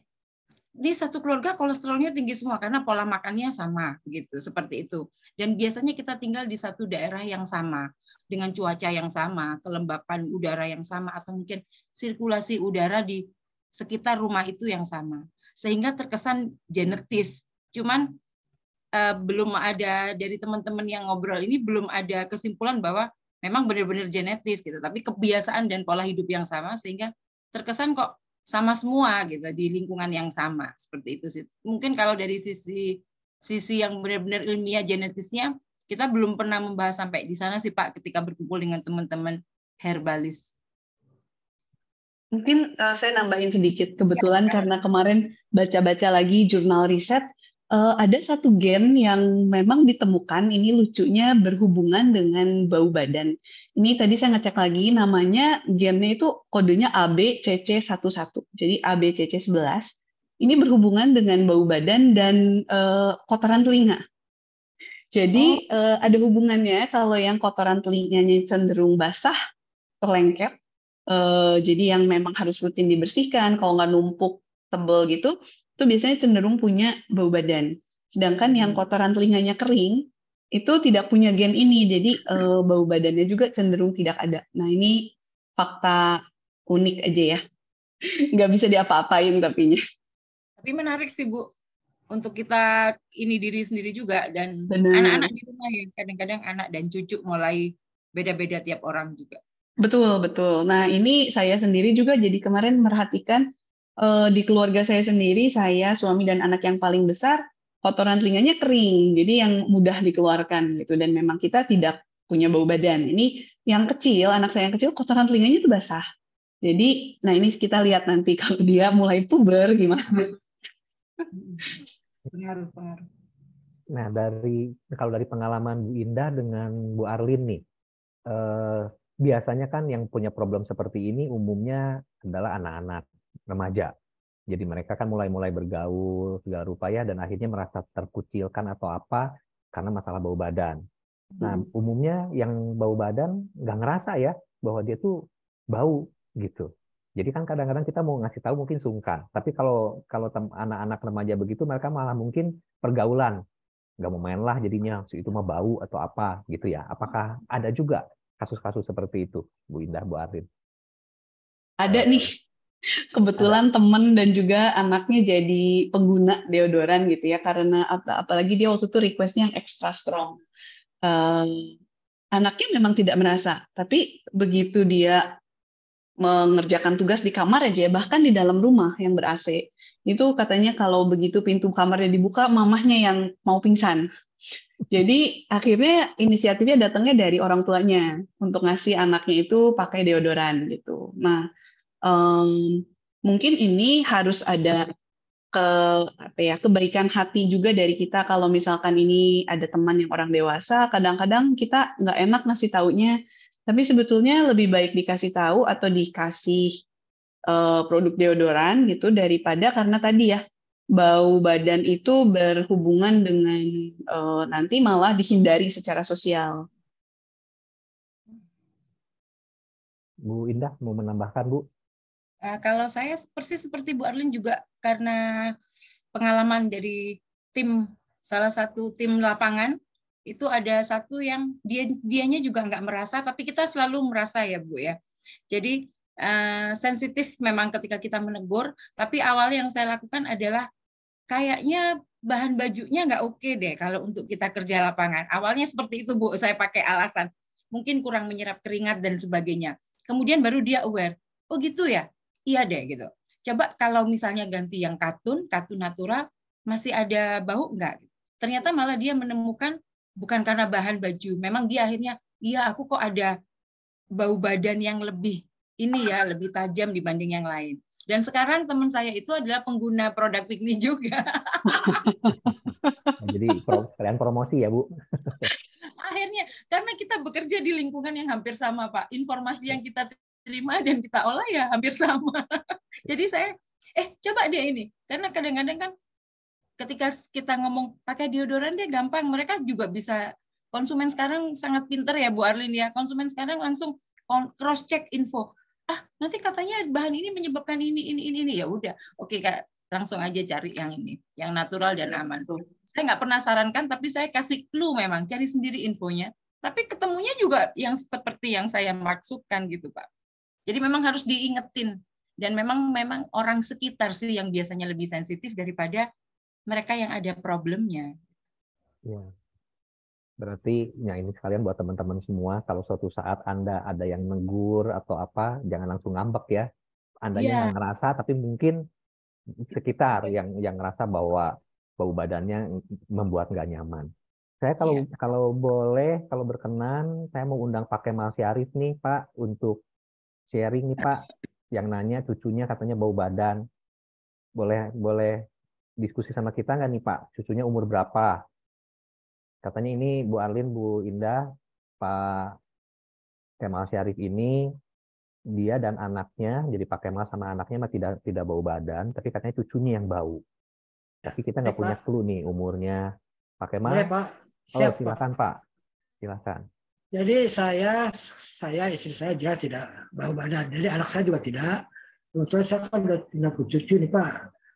ini satu keluarga kolesterolnya tinggi semua karena pola makannya sama gitu seperti itu dan biasanya kita tinggal di satu daerah yang sama dengan cuaca yang sama kelembapan udara yang sama atau mungkin sirkulasi udara di sekitar rumah itu yang sama sehingga terkesan genetis cuman eh, belum ada dari teman-teman yang ngobrol ini belum ada kesimpulan bahwa memang benar-benar genetis gitu tapi kebiasaan dan pola hidup yang sama sehingga terkesan kok sama semua gitu di lingkungan yang sama seperti itu sih. Mungkin kalau dari sisi sisi yang benar-benar ilmiah genetisnya kita belum pernah membahas sampai di sana sih Pak ketika berkumpul dengan teman-teman herbalis. Mungkin uh, saya nambahin sedikit ya, kebetulan ya, karena kemarin baca-baca lagi jurnal riset uh, ada satu gen yang memang ditemukan ini lucunya berhubungan dengan bau badan. Ini tadi saya ngecek lagi namanya gennya itu kodenya ABCC11. Jadi ABCC11 ini berhubungan dengan bau badan dan uh, kotoran telinga. Jadi oh. uh, ada hubungannya kalau yang kotoran telinganya cenderung basah, terlengket, uh, jadi yang memang harus rutin dibersihkan, kalau nggak numpuk tebel gitu, itu biasanya cenderung punya bau badan. Sedangkan yang hmm. kotoran telinganya kering itu tidak punya gen ini, jadi uh, bau badannya juga cenderung tidak ada. Nah ini fakta unik aja ya, <laughs> nggak bisa diapa-apain tapinya. Tapi menarik sih Bu, untuk kita ini diri sendiri juga dan anak-anak di rumah ya kadang-kadang anak dan cucu mulai beda-beda tiap orang juga. Betul betul. Nah ini saya sendiri juga jadi kemarin merhatikan uh, di keluarga saya sendiri, saya suami dan anak yang paling besar, kotoran telinganya kering, jadi yang mudah dikeluarkan gitu. Dan memang kita tidak punya bau badan. Ini yang kecil, anak saya yang kecil, kotoran telinganya itu basah. Jadi, nah ini kita lihat nanti <laughs> kalau dia mulai puber gimana. Pengaruh, pengaruh. Nah dari kalau dari pengalaman Bu Indah dengan Bu Arlin nih, eh, biasanya kan yang punya problem seperti ini umumnya adalah anak-anak remaja. Jadi mereka kan mulai-mulai bergaul segala rupanya dan akhirnya merasa terkucilkan atau apa karena masalah bau badan. Nah hmm. umumnya yang bau badan nggak ngerasa ya bahwa dia tuh bau gitu. Jadi kan kadang-kadang kita mau ngasih tahu mungkin sungkan, tapi kalau kalau anak-anak remaja begitu mereka malah mungkin pergaulan nggak mau main lah jadinya itu mah bau atau apa gitu ya. Apakah ada juga kasus-kasus seperti itu, Bu Indah, Bu Arin? Ada nih Kebetulan temen dan juga anaknya jadi pengguna deodoran gitu ya karena apa apalagi dia waktu itu requestnya yang extra strong. uh, anaknya memang tidak merasa, tapi begitu dia mengerjakan tugas di kamar aja bahkan di dalam rumah yang ber AC itu katanya kalau begitu pintu kamarnya dibuka mamahnya yang mau pingsan jadi akhirnya inisiatifnya datangnya dari orang tuanya untuk ngasih anaknya itu pakai deodoran gitu nah um, mungkin ini harus ada ke apa ya kebaikan hati juga dari kita kalau misalkan ini ada teman yang orang dewasa kadang-kadang kita nggak enak ngasih taunya tapi sebetulnya lebih baik dikasih tahu atau dikasih uh, produk deodoran gitu daripada karena tadi ya bau badan itu berhubungan dengan uh, nanti malah dihindari secara sosial. Bu Indah mau menambahkan Bu? Uh, kalau saya persis seperti Bu Arlin juga karena pengalaman dari tim salah satu tim lapangan itu ada satu yang dia dianya juga nggak merasa tapi kita selalu merasa ya Bu ya. Jadi uh, sensitif memang ketika kita menegur tapi awal yang saya lakukan adalah kayaknya bahan bajunya nggak oke deh kalau untuk kita kerja lapangan. Awalnya seperti itu Bu, saya pakai alasan mungkin kurang menyerap keringat dan sebagainya. Kemudian baru dia aware. Oh gitu ya iya deh gitu. Coba kalau misalnya ganti yang katun, katun natural, masih ada bau enggak? Ternyata malah dia menemukan bukan karena bahan baju. Memang dia akhirnya, iya aku kok ada bau badan yang lebih ini ya lebih tajam dibanding yang lain. Dan sekarang teman saya itu adalah pengguna produk Pikmi juga. <laughs> Jadi kalian promosi ya Bu. <laughs> Akhirnya karena kita bekerja di lingkungan yang hampir sama Pak, informasi yang kita terima dan kita olah ya hampir sama. <laughs> Jadi saya eh coba deh ini karena kadang-kadang kan ketika kita ngomong pakai deodoran dia gampang mereka juga bisa konsumen sekarang sangat pinter ya Bu Arlin ya konsumen sekarang langsung cross check info ah nanti katanya bahan ini menyebabkan ini ini ini ini ya udah oke kak langsung aja cari yang ini yang natural dan iya, aman tuh saya nggak pernah sarankan tapi saya kasih clue memang cari sendiri infonya tapi ketemunya juga yang seperti yang saya maksudkan gitu pak jadi memang harus diingetin dan memang memang orang sekitar sih yang biasanya lebih sensitif daripada mereka yang ada problemnya. Ya. Berarti ya ini sekalian buat teman-teman semua kalau suatu saat Anda ada yang negur atau apa jangan langsung ngambek ya. Anda yang iya. yang ngerasa tapi mungkin sekitar iya. yang yang ngerasa bahwa bau badannya membuat nggak nyaman. Saya kalau yeah. kalau boleh, kalau berkenan, saya mau undang pakai Mas Syarif nih Pak untuk sharing nih Pak, yang nanya cucunya katanya bau badan. Boleh boleh diskusi sama kita nggak nih Pak? Cucunya umur berapa? Katanya ini Bu Arlin, Bu Indah, Pak Kemal Syarif ini dia dan anaknya, jadi Pak Kemal sama anaknya mah tidak tidak bau badan, tapi katanya cucunya yang bau. Tapi kita nggak punya clue nih umurnya. Pak Kemal, Boleh, oh, Siap, oh, silakan Pak. Silakan. Jadi saya, saya istri saya juga tidak bau badan. Jadi anak saya juga tidak. Kebetulan saya kan udah punya cucu nih Pak.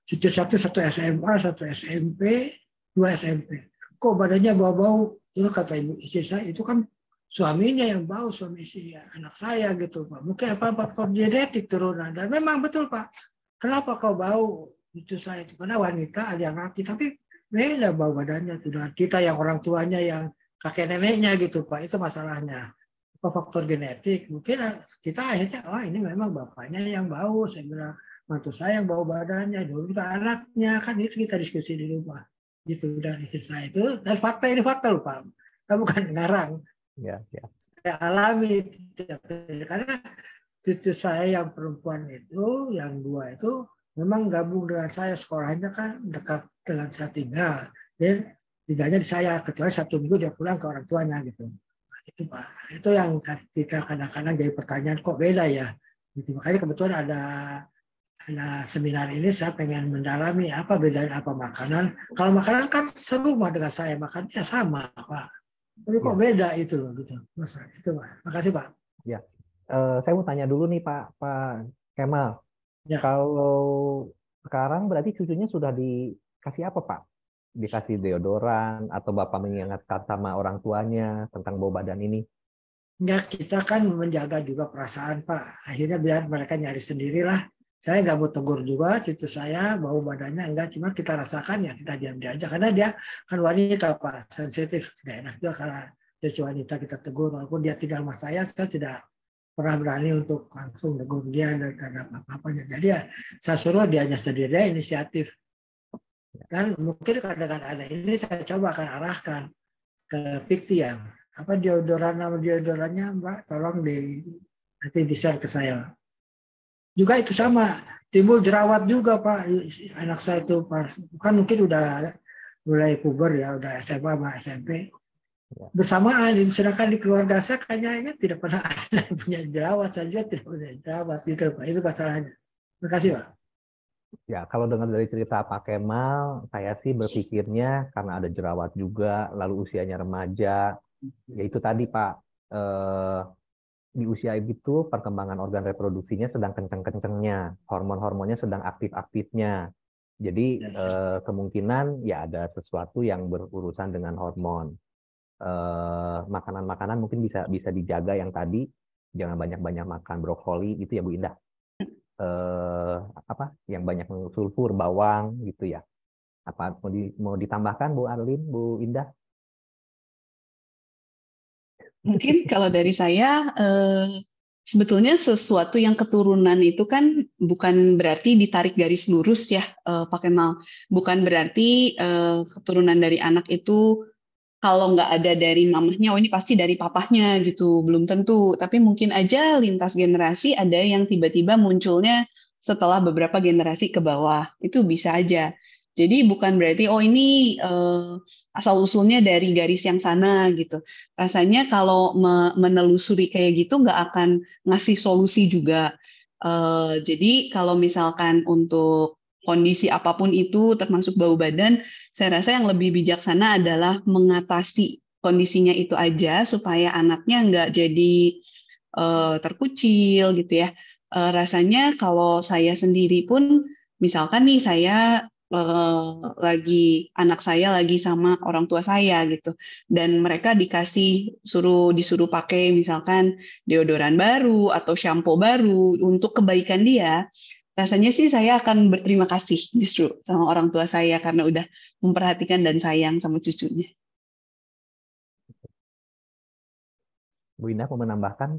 Cucu satu, satu SMA, satu SMP, dua SMP. Kok badannya bau-bau? Itu kata ibu istri saya, itu kan suaminya yang bau, suami istri ya. anak saya gitu Pak. Mungkin apa faktor genetik turunan. Dan memang betul Pak. Kenapa kau bau? Itu saya itu karena wanita ada yang laki, tapi beda bau badannya. Tidak kita yang orang tuanya yang kakek neneknya gitu Pak. Itu masalahnya. Apa faktor genetik? Mungkin kita akhirnya, oh ini memang bapaknya yang bau. Saya bilang, mantu saya yang bau badannya. Dulu juga anaknya. Kan itu kita diskusi di rumah. Gitu. Dan istri saya itu, dan fakta ini fakta lupa Pak. Kita bukan ngarang. Ya, ya. Saya alami. Karena cucu saya yang perempuan itu, yang dua itu, memang gabung dengan saya sekolahnya kan dekat dengan saya tinggal. Dan tinggalnya di saya kecuali satu minggu dia pulang ke orang tuanya gitu nah, itu itu yang ketika kadang-kadang jadi pertanyaan kok beda ya gitu. makanya kebetulan ada ada seminar ini saya pengen mendalami apa bedanya apa makanan kalau makanan kan mah dengan saya makannya sama pak tapi kok ya. beda itu loh gitu Mas, itu pak makasih pak ya uh, saya mau tanya dulu nih pak pak Kemal ya. kalau sekarang berarti cucunya sudah dikasih apa pak dikasih deodoran atau bapak mengingatkan sama orang tuanya tentang bau badan ini? Enggak, kita kan menjaga juga perasaan Pak. Akhirnya biar mereka nyari sendirilah. Saya nggak mau tegur juga cucu saya bau badannya enggak, cuma kita rasakan ya kita diam diam aja karena dia kan wanita Pak, sensitif, tidak enak juga karena cucu wanita kita tegur walaupun dia tinggal sama saya, saya tidak pernah berani untuk langsung tegur dia dan terhadap apa-apanya. Jadi ya saya suruh dianya sendiri inisiatif dan ya. mungkin kadang-kadang ada ini saya coba akan arahkan ke Pikti ya apa deodoran nama deodorannya Mbak tolong di nanti di share ke saya. Juga itu sama timbul jerawat juga Pak anak saya itu kan mungkin udah mulai puber ya udah SMA sama SMP ya. bersamaan sedangkan di keluarga saya kayaknya tidak pernah <laughs> ada punya jerawat saja tidak punya jerawat gitu Pak itu masalahnya. Terima kasih Pak. Ya, kalau dengar dari cerita Pak Kemal, saya sih berpikirnya karena ada jerawat juga, lalu usianya remaja, hmm. ya itu tadi Pak, eh, di usia itu perkembangan organ reproduksinya sedang kenceng-kencengnya, hormon-hormonnya sedang aktif-aktifnya. Jadi ya, ya. eh, kemungkinan ya ada sesuatu yang berurusan dengan hormon. Eh, makanan-makanan eh, mungkin bisa bisa dijaga yang tadi, jangan banyak-banyak makan brokoli itu ya Bu Indah eh, apa yang banyak mengandung sulfur, bawang gitu ya. Apa mau, di, mau ditambahkan Bu Arlin, Bu Indah? Mungkin kalau dari saya eh, sebetulnya sesuatu yang keturunan itu kan bukan berarti ditarik garis lurus ya, eh, pakai mal. Bukan berarti eh, keturunan dari anak itu kalau nggak ada dari mamahnya, oh ini pasti dari papahnya gitu, belum tentu. Tapi mungkin aja lintas generasi ada yang tiba-tiba munculnya setelah beberapa generasi ke bawah, itu bisa aja. Jadi bukan berarti oh ini uh, eh, asal usulnya dari garis yang sana gitu. Rasanya kalau me menelusuri kayak gitu nggak akan ngasih solusi juga. Uh, jadi kalau misalkan untuk kondisi apapun itu termasuk bau badan saya rasa yang lebih bijaksana adalah mengatasi kondisinya itu aja supaya anaknya nggak jadi uh, terkucil gitu ya. Uh, rasanya kalau saya sendiri pun, misalkan nih saya uh, lagi anak saya lagi sama orang tua saya gitu, dan mereka dikasih suruh disuruh pakai misalkan deodoran baru atau shampoo baru untuk kebaikan dia rasanya sih saya akan berterima kasih justru sama orang tua saya karena udah memperhatikan dan sayang sama cucunya. Bu Indah mau menambahkan?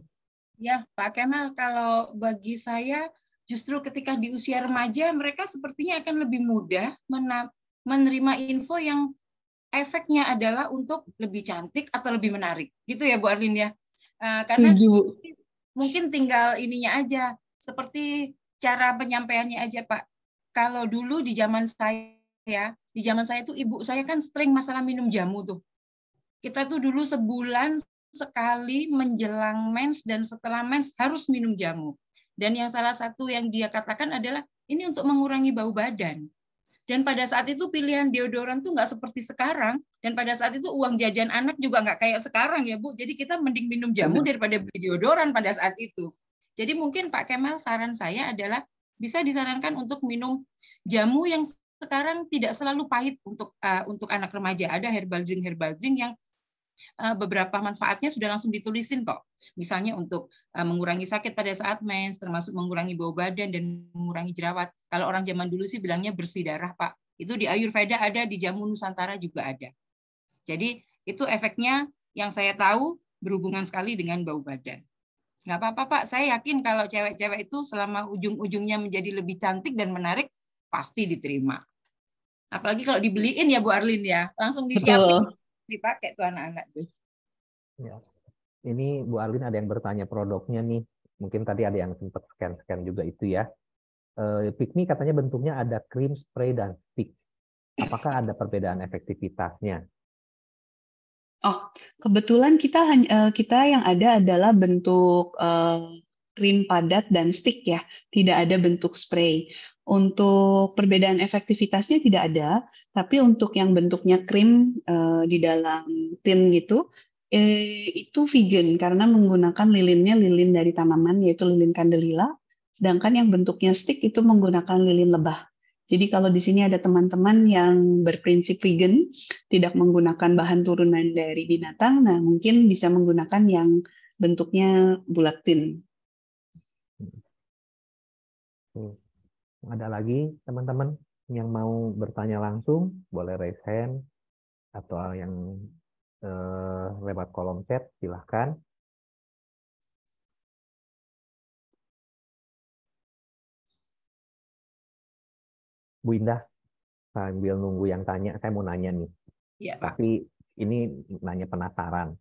Ya, Pak Kemal, kalau bagi saya justru ketika di usia remaja mereka sepertinya akan lebih mudah menerima info yang efeknya adalah untuk lebih cantik atau lebih menarik. Gitu ya Bu Arlin ya. Eh, karena Tujuh. mungkin tinggal ininya aja seperti cara penyampaiannya aja Pak. Kalau dulu di zaman saya ya di zaman saya itu ibu saya kan sering masalah minum jamu tuh kita tuh dulu sebulan sekali menjelang mens dan setelah mens harus minum jamu dan yang salah satu yang dia katakan adalah ini untuk mengurangi bau badan dan pada saat itu pilihan deodoran tuh nggak seperti sekarang dan pada saat itu uang jajan anak juga nggak kayak sekarang ya bu jadi kita mending minum jamu daripada beli deodoran pada saat itu jadi mungkin Pak Kemal saran saya adalah bisa disarankan untuk minum jamu yang sekarang tidak selalu pahit untuk uh, untuk anak remaja. Ada herbal drink herbal drink yang uh, beberapa manfaatnya sudah langsung ditulisin kok. Misalnya untuk uh, mengurangi sakit pada saat mens, termasuk mengurangi bau badan dan mengurangi jerawat. Kalau orang zaman dulu sih bilangnya bersih darah, Pak. Itu di Ayurveda ada, di jamu Nusantara juga ada. Jadi itu efeknya yang saya tahu berhubungan sekali dengan bau badan. Nggak apa-apa Pak, saya yakin kalau cewek-cewek itu selama ujung-ujungnya menjadi lebih cantik dan menarik, pasti diterima. Apalagi kalau dibeliin ya Bu Arlin ya, langsung disiapin Betul. dipakai tuh anak-anak tuh. Ya. Ini Bu Arlin ada yang bertanya produknya nih. Mungkin tadi ada yang sempat scan-scan juga itu ya. E, Pikmi katanya bentuknya ada krim, spray, dan stick. Apakah ada perbedaan efektivitasnya? Oh, kebetulan kita eh, kita yang ada adalah bentuk uh, krim padat dan stick ya, tidak ada bentuk spray. Untuk perbedaan efektivitasnya tidak ada, tapi untuk yang bentuknya krim eh, di dalam tin gitu, eh, itu vegan karena menggunakan lilinnya lilin dari tanaman yaitu lilin kandelila, sedangkan yang bentuknya stick itu menggunakan lilin lebah. Jadi kalau di sini ada teman-teman yang berprinsip vegan, tidak menggunakan bahan turunan dari binatang, nah mungkin bisa menggunakan yang bentuknya bulat tin. Hmm. Ada lagi teman-teman yang mau bertanya langsung, boleh raise hand atau yang eh, lewat kolom chat, silahkan. Bu Indah, sambil nunggu yang tanya, saya mau nanya nih. Ya, Tapi ini nanya penasaran.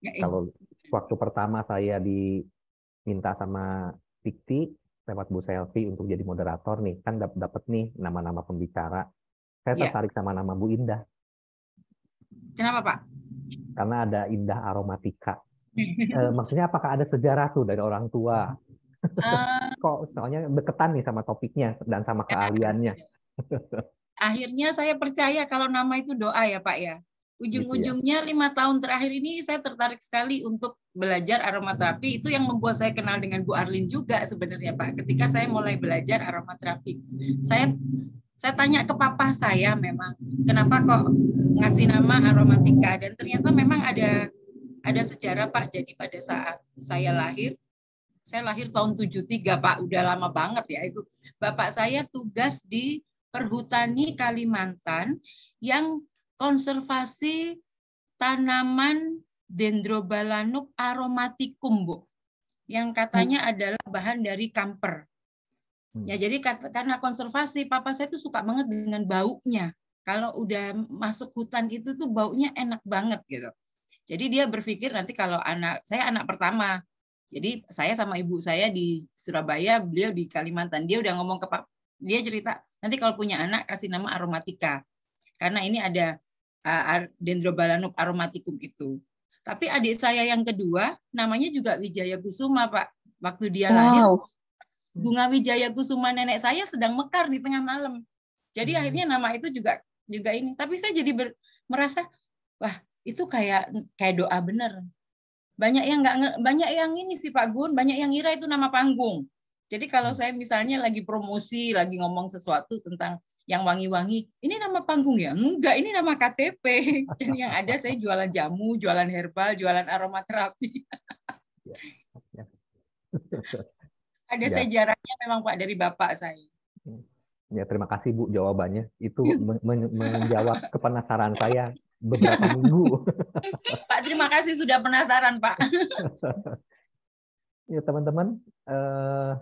Ya, ya. Kalau waktu pertama saya diminta sama Dikti, lewat Bu Selvi untuk jadi moderator nih, kan dapet nih nama-nama pembicara. Saya iya. tertarik yeah. sama nama Bu Indah. Kenapa Pak? Karena ada Indah Aromatika. <laughs> e, maksudnya apakah ada sejarah tuh dari orang tua? Uh, Kok soalnya deketan nih sama topiknya dan sama keahliannya. <laughs> akhirnya saya percaya kalau nama itu doa ya Pak ya. Gitu ya. ujung-ujungnya lima tahun terakhir ini saya tertarik sekali untuk belajar aromaterapi itu yang membuat saya kenal dengan Bu Arlin juga sebenarnya Pak ketika saya mulai belajar aromaterapi saya saya tanya ke papa saya memang kenapa kok ngasih nama aromatika dan ternyata memang ada ada sejarah Pak jadi pada saat saya lahir saya lahir tahun 73 Pak udah lama banget ya itu bapak saya tugas di Perhutani Kalimantan yang konservasi tanaman dendrobalanuk aromaticum, Bu. Yang katanya hmm. adalah bahan dari kamper. Hmm. Ya, jadi karena konservasi, papa saya tuh suka banget dengan baunya. Kalau udah masuk hutan itu tuh baunya enak banget gitu. Jadi dia berpikir nanti kalau anak saya anak pertama. Jadi saya sama ibu saya di Surabaya, beliau di Kalimantan. Dia udah ngomong ke pak dia cerita nanti kalau punya anak kasih nama aromatika. Karena ini ada dendrobalanum aromaticum itu. Tapi adik saya yang kedua namanya juga Wijaya Kusuma, Pak. Waktu dia wow. lahir bunga Wijaya Kusuma nenek saya sedang mekar di tengah malam. Jadi hmm. akhirnya nama itu juga juga ini. Tapi saya jadi ber, merasa wah, itu kayak kayak doa bener. Banyak yang nggak banyak yang ini sih Pak Gun, banyak yang ngira itu nama panggung. Jadi kalau hmm. saya misalnya lagi promosi, lagi ngomong sesuatu tentang yang wangi-wangi. Ini nama panggung ya? Enggak, ini nama KTP. Jadi <laughs> yang ada saya jualan jamu, jualan herbal, jualan aromaterapi. <laughs> ada ya. sejarahnya memang Pak dari Bapak saya. Ya, terima kasih Bu jawabannya. Itu men menjawab <laughs> kepenasaran saya beberapa minggu. Pak, terima kasih sudah penasaran, Pak. ya, teman-teman, eh,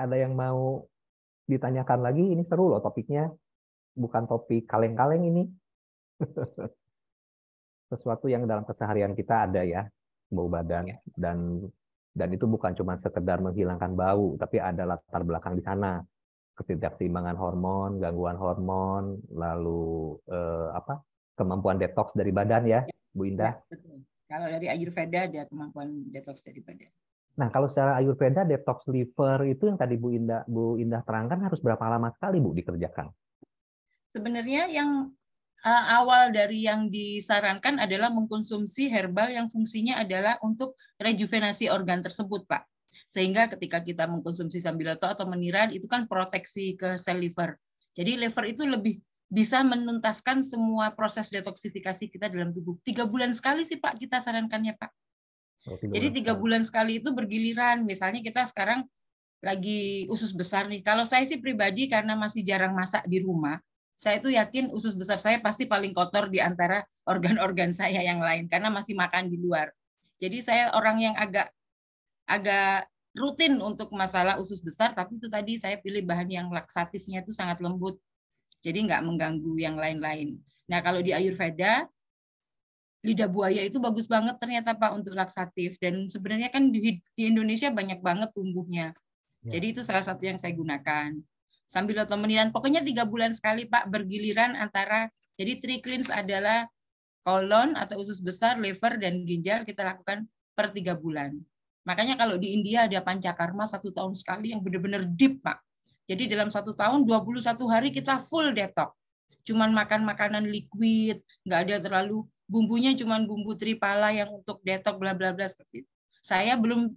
ada yang mau ditanyakan lagi ini seru loh topiknya bukan topik kaleng-kaleng ini <laughs> sesuatu yang dalam keseharian kita ada ya bau badan iya. dan dan itu bukan cuma sekedar menghilangkan bau tapi ada latar belakang di sana ketidakseimbangan hormon gangguan hormon lalu eh, apa kemampuan detox dari badan ya Bu Indah ya, kalau dari Ayurveda ada kemampuan detox dari badan Nah, kalau secara Ayurveda detox liver itu yang tadi Bu Indah Bu Indah terangkan harus berapa lama sekali Bu dikerjakan? Sebenarnya yang eh, awal dari yang disarankan adalah mengkonsumsi herbal yang fungsinya adalah untuk rejuvenasi organ tersebut, Pak. Sehingga ketika kita mengkonsumsi sambiloto atau meniran itu kan proteksi ke sel liver. Jadi liver itu lebih bisa menuntaskan semua proses detoksifikasi kita dalam tubuh. Tiga bulan sekali sih Pak kita sarankannya Pak. Jadi ya, tiga ah. bulan sekali itu bergiliran. Misalnya kita sekarang lagi usus besar nih. Kalau saya sih pribadi karena masih jarang masak di rumah, saya itu yakin usus besar saya pasti paling kotor di antara <laughs> organ-organ saya yang lain karena masih makan di luar. Jadi saya orang yang agak agak rutin untuk masalah usus besar, tapi itu tadi saya pilih bahan yang laksatifnya itu sangat lembut, jadi nggak mengganggu yang lain-lain. Nah kalau di Ayurveda lidah buaya itu bagus banget ternyata Pak untuk laksatif dan sebenarnya kan di, di Indonesia banyak banget tumbuhnya. Ya. Jadi itu salah satu yang saya gunakan. Sambil otomenilan, pokoknya tiga bulan sekali Pak bergiliran antara jadi three triklins adalah kolon atau usus besar, liver dan ginjal kita lakukan per tiga bulan. Makanya kalau di India ada pancakarma satu tahun sekali yang benar-benar deep Pak. Jadi dalam satu tahun 21 hari kita full detox. Cuman makan makanan liquid, nggak ada terlalu bumbunya cuma bumbu tripala yang untuk detox bla bla bla seperti itu. Saya belum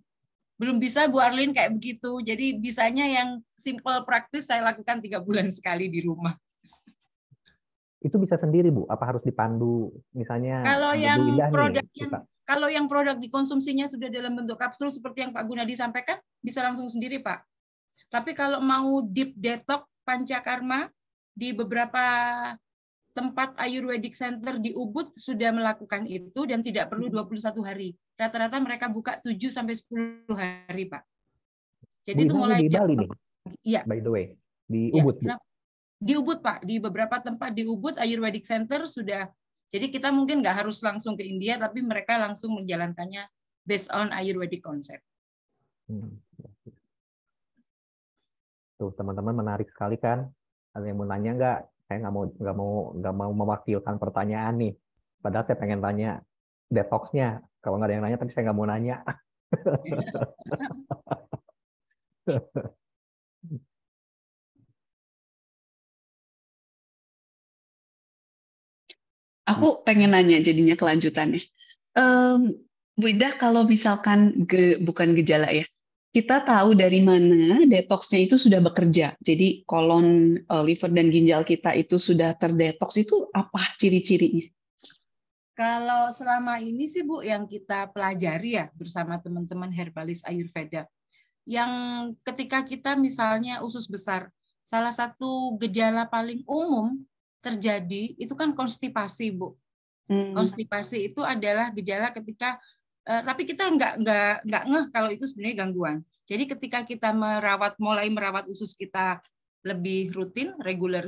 belum bisa Bu Arlin kayak begitu. Jadi bisanya yang simple praktis saya lakukan tiga bulan sekali di rumah. Itu bisa sendiri Bu? Apa harus dipandu misalnya? Kalau yang produk nih, yang, kalau yang produk dikonsumsinya sudah dalam bentuk kapsul seperti yang Pak Gunadi sampaikan, bisa langsung sendiri Pak. Tapi kalau mau deep detox pancakarma di beberapa tempat Ayurvedic Center di Ubud sudah melakukan itu dan tidak perlu 21 hmm. hari. Rata-rata mereka buka 7 sampai 10 hari, Pak. Jadi Bu, itu oh, mulai di Bali nih. Iya. By the way, di iya, Ubud. Ya, Di Ubud, Pak. Di beberapa tempat di Ubud Ayurvedic Center sudah. Jadi kita mungkin nggak harus langsung ke India, tapi mereka langsung menjalankannya based on Ayurvedic concept. Hmm. Ya, ya. Tuh, teman-teman menarik sekali kan? Ada yang mau nanya nggak? saya nggak mau nggak mau nggak mau mewakilkan pertanyaan nih padahal saya pengen tanya detoxnya kalau nggak ada yang nanya tapi saya nggak mau nanya <laughs> aku pengen nanya jadinya kelanjutannya um, Bu Ida kalau misalkan ge, bukan gejala ya kita tahu dari mana detoksnya itu sudah bekerja. Jadi kolon, eh, liver dan ginjal kita itu sudah terdetoks itu apa ciri-cirinya? Kalau selama ini sih Bu yang kita pelajari ya bersama teman-teman herbalis Ayurveda. Yang ketika kita misalnya usus besar, salah satu gejala paling umum terjadi itu kan konstipasi Bu. Hmm. Konstipasi itu adalah gejala ketika uh, tapi kita nggak nggak nggak ngeh kalau itu sebenarnya gangguan. Jadi ketika kita merawat mulai merawat usus kita lebih rutin, reguler,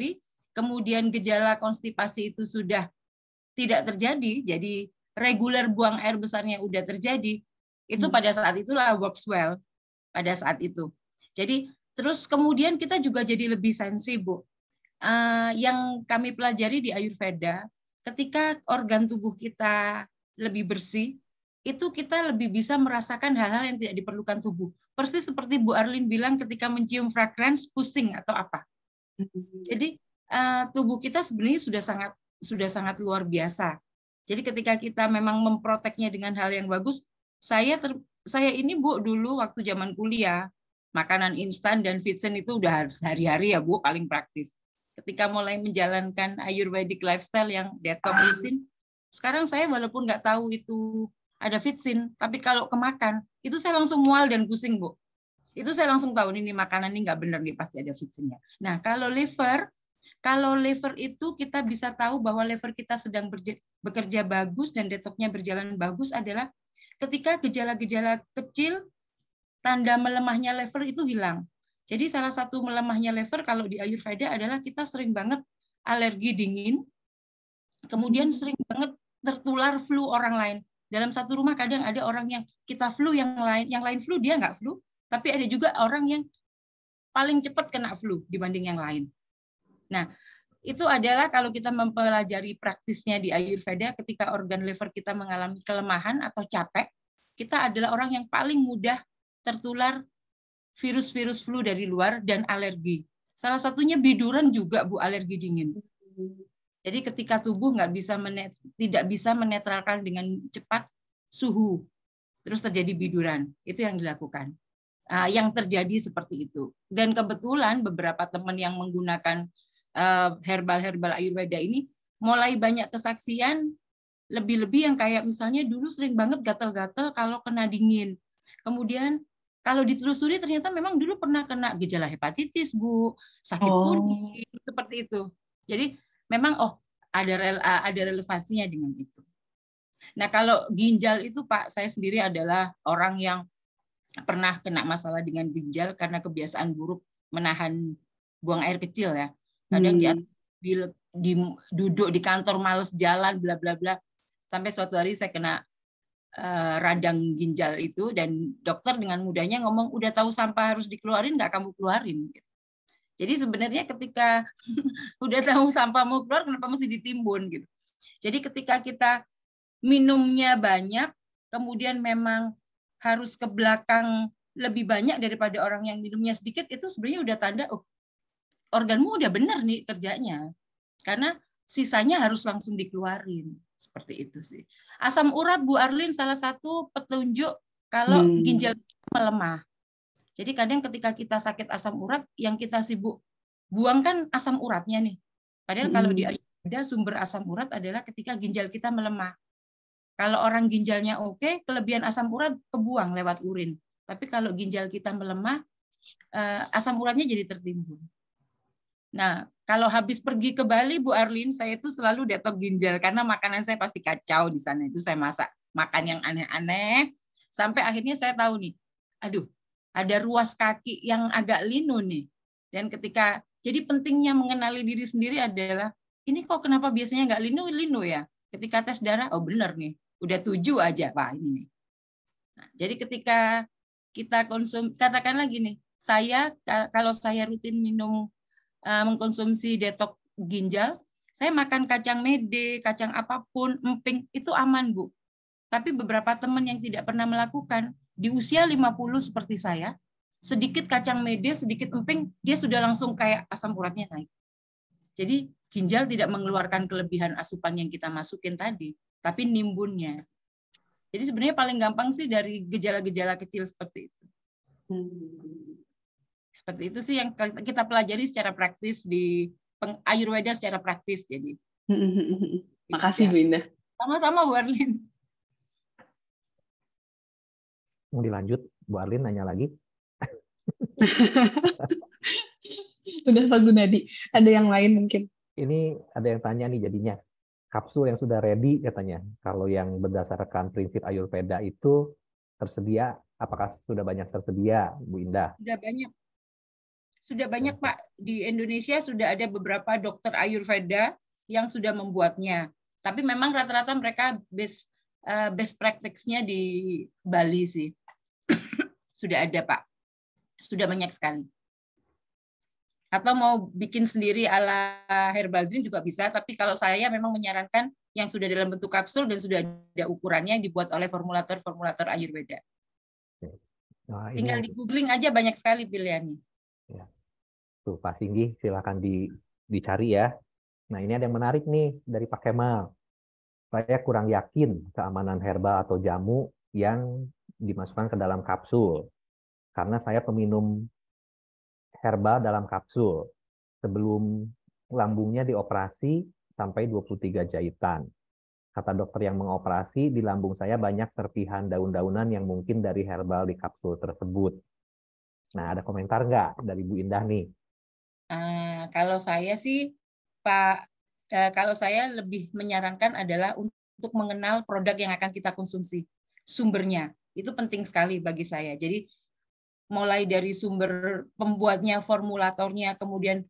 kemudian gejala konstipasi itu sudah tidak terjadi, jadi reguler buang air besarnya udah terjadi, itu hmm. pada saat itulah works well pada saat itu. Jadi terus kemudian kita juga jadi lebih sensitif, Bu. Uh, yang kami pelajari di Ayurveda, ketika organ tubuh kita lebih bersih, itu kita lebih bisa merasakan hal-hal yang tidak diperlukan tubuh. Persis seperti Bu Arlin bilang ketika mencium fragrance pusing atau apa. Mm-hmm. Jadi eh, tubuh kita sebenarnya sudah sangat sudah sangat luar biasa. Jadi ketika kita memang memproteknya dengan hal yang bagus, saya ter, saya ini Bu dulu waktu zaman kuliah, makanan instan dan fitsen itu udah harus hari-hari ya Bu, paling praktis. Ketika mulai menjalankan Ayurvedic lifestyle yang detox rutin, ah. sekarang saya walaupun nggak tahu itu ada vitsin, tapi kalau kemakan, itu saya langsung mual dan pusing, Bu. Itu saya langsung tahu ini makanan ini nggak benar nih pasti ada vitsinnya. Nah, kalau liver, kalau liver itu kita bisa tahu bahwa liver kita sedang bekerja bagus dan detoknya berjalan bagus adalah ketika gejala-gejala kecil tanda melemahnya liver itu hilang. Jadi salah satu melemahnya liver kalau di Ayurveda adalah kita sering banget alergi dingin, kemudian sering banget tertular flu orang lain. Dalam satu rumah kadang ada orang yang kita flu yang lain yang lain flu dia nggak flu, tapi ada juga orang yang paling cepat kena flu dibanding yang lain. Nah, itu adalah kalau kita mempelajari praktisnya di Ayurveda ketika organ liver kita mengalami kelemahan atau capek, kita adalah orang yang paling mudah tertular virus-virus flu dari luar dan alergi. Salah satunya biduran juga Bu alergi dingin. Jadi ketika tubuh nggak bisa menet, tidak bisa menetralkan dengan cepat suhu, terus terjadi biduran, itu yang dilakukan. Uh, yang terjadi seperti itu. Dan kebetulan beberapa teman yang menggunakan eh, herbal-herbal uh, Ayurveda ini mulai banyak kesaksian lebih-lebih yang kayak misalnya dulu sering banget gatel-gatel kalau kena dingin. Kemudian kalau ditelusuri ternyata memang dulu pernah kena gejala hepatitis, Bu, sakit oh. kuning, seperti itu. Jadi memang oh ada rel, ada relevansinya dengan itu. Nah kalau ginjal itu Pak, saya sendiri adalah orang yang pernah kena masalah dengan ginjal karena kebiasaan buruk menahan buang air kecil ya. Kadang hmm. di, di, duduk di kantor males jalan bla bla bla sampai suatu hari saya kena uh, radang ginjal itu dan dokter dengan mudahnya ngomong udah tahu sampah harus dikeluarin nggak kamu keluarin gitu. Jadi sebenarnya ketika <laughs> udah tahu sampah mau keluar, kenapa mesti ditimbun gitu. Jadi ketika kita minumnya banyak, kemudian memang harus ke belakang lebih banyak daripada orang yang minumnya sedikit, itu sebenarnya udah tanda, oh, organmu udah benar nih kerjanya. Karena sisanya harus langsung dikeluarin. Seperti itu sih. Asam urat, Bu Arlin, salah satu petunjuk kalau hmm. ginjal melemah. Jadi kadang ketika kita sakit asam urat, yang kita sibuk buang kan asam uratnya nih. Padahal kalau hmm. di ada sumber asam urat adalah ketika ginjal kita melemah. Kalau orang ginjalnya oke, kelebihan asam urat kebuang lewat urin. Tapi kalau ginjal kita melemah, eh, asam uratnya jadi tertimbun. Nah, kalau habis pergi ke Bali, Bu Arlin, saya itu selalu detok ginjal karena makanan saya pasti kacau di sana. Itu saya masak makan yang aneh-aneh sampai akhirnya saya tahu nih, aduh, ada ruas kaki yang agak linu nih. Dan ketika jadi pentingnya mengenali diri sendiri adalah ini kok kenapa biasanya nggak linu linu ya? Ketika tes darah, oh benar nih, udah tujuh aja pak ini nih. Nah, jadi ketika kita konsum, katakan lagi nih, saya kalau saya rutin minum eh, mengkonsumsi detok ginjal, saya makan kacang mede, kacang apapun, emping itu aman bu. Tapi beberapa teman yang tidak pernah melakukan, di usia 50 seperti saya, sedikit kacang mede, sedikit emping, dia sudah langsung kayak asam uratnya naik. Jadi ginjal tidak mengeluarkan kelebihan asupan yang kita masukin tadi, tapi nimbunnya. Jadi sebenarnya paling gampang sih dari gejala-gejala kecil seperti itu. Seperti itu sih yang kita pelajari secara praktis di Ayurveda secara praktis jadi. <laughs> Makasih iya. Bu Indah. Sama-sama Warlin. Mau dilanjut, Bu Arlin nanya lagi. <laughs> Udah Pak Gunadi, ada yang lain mungkin? Ini ada yang tanya nih jadinya. Kapsul yang sudah ready katanya. Kalau yang berdasarkan prinsip Ayurveda itu tersedia, apakah sudah banyak tersedia, Bu Indah? Sudah banyak. Sudah banyak hmm. Pak. Di Indonesia sudah ada beberapa dokter Ayurveda yang sudah membuatnya. Tapi memang rata-rata mereka base Eh, best practice-nya di Bali sih. <coughs> Sudah ada, Pak. Sudah banyak sekali. Atau mau bikin sendiri ala herbal drink juga bisa, tapi kalau saya memang menyarankan yang sudah dalam bentuk kapsul dan sudah ada ukurannya yang dibuat oleh formulator-formulator Ayurveda. Nah, ini... Tinggal di googling aja banyak sekali pilihannya. Ya. Tuh Pak Singgi, silakan di, dicari ya. Nah ini ada yang menarik nih dari Pak Kemal saya kurang yakin keamanan herbal atau jamu yang dimasukkan ke dalam kapsul. Karena saya peminum herbal dalam kapsul sebelum lambungnya dioperasi sampai 23 jahitan. Kata dokter yang mengoperasi, di lambung saya banyak serpihan daun-daunan yang mungkin dari herbal di kapsul tersebut. Nah, ada komentar nggak dari Bu Indah nih? Uh, kalau saya sih, Pak Eh, kalau saya lebih menyarankan adalah untuk mengenal produk yang akan kita konsumsi, sumbernya. Itu penting sekali bagi saya. Jadi mulai dari sumber pembuatnya, formulatornya, kemudian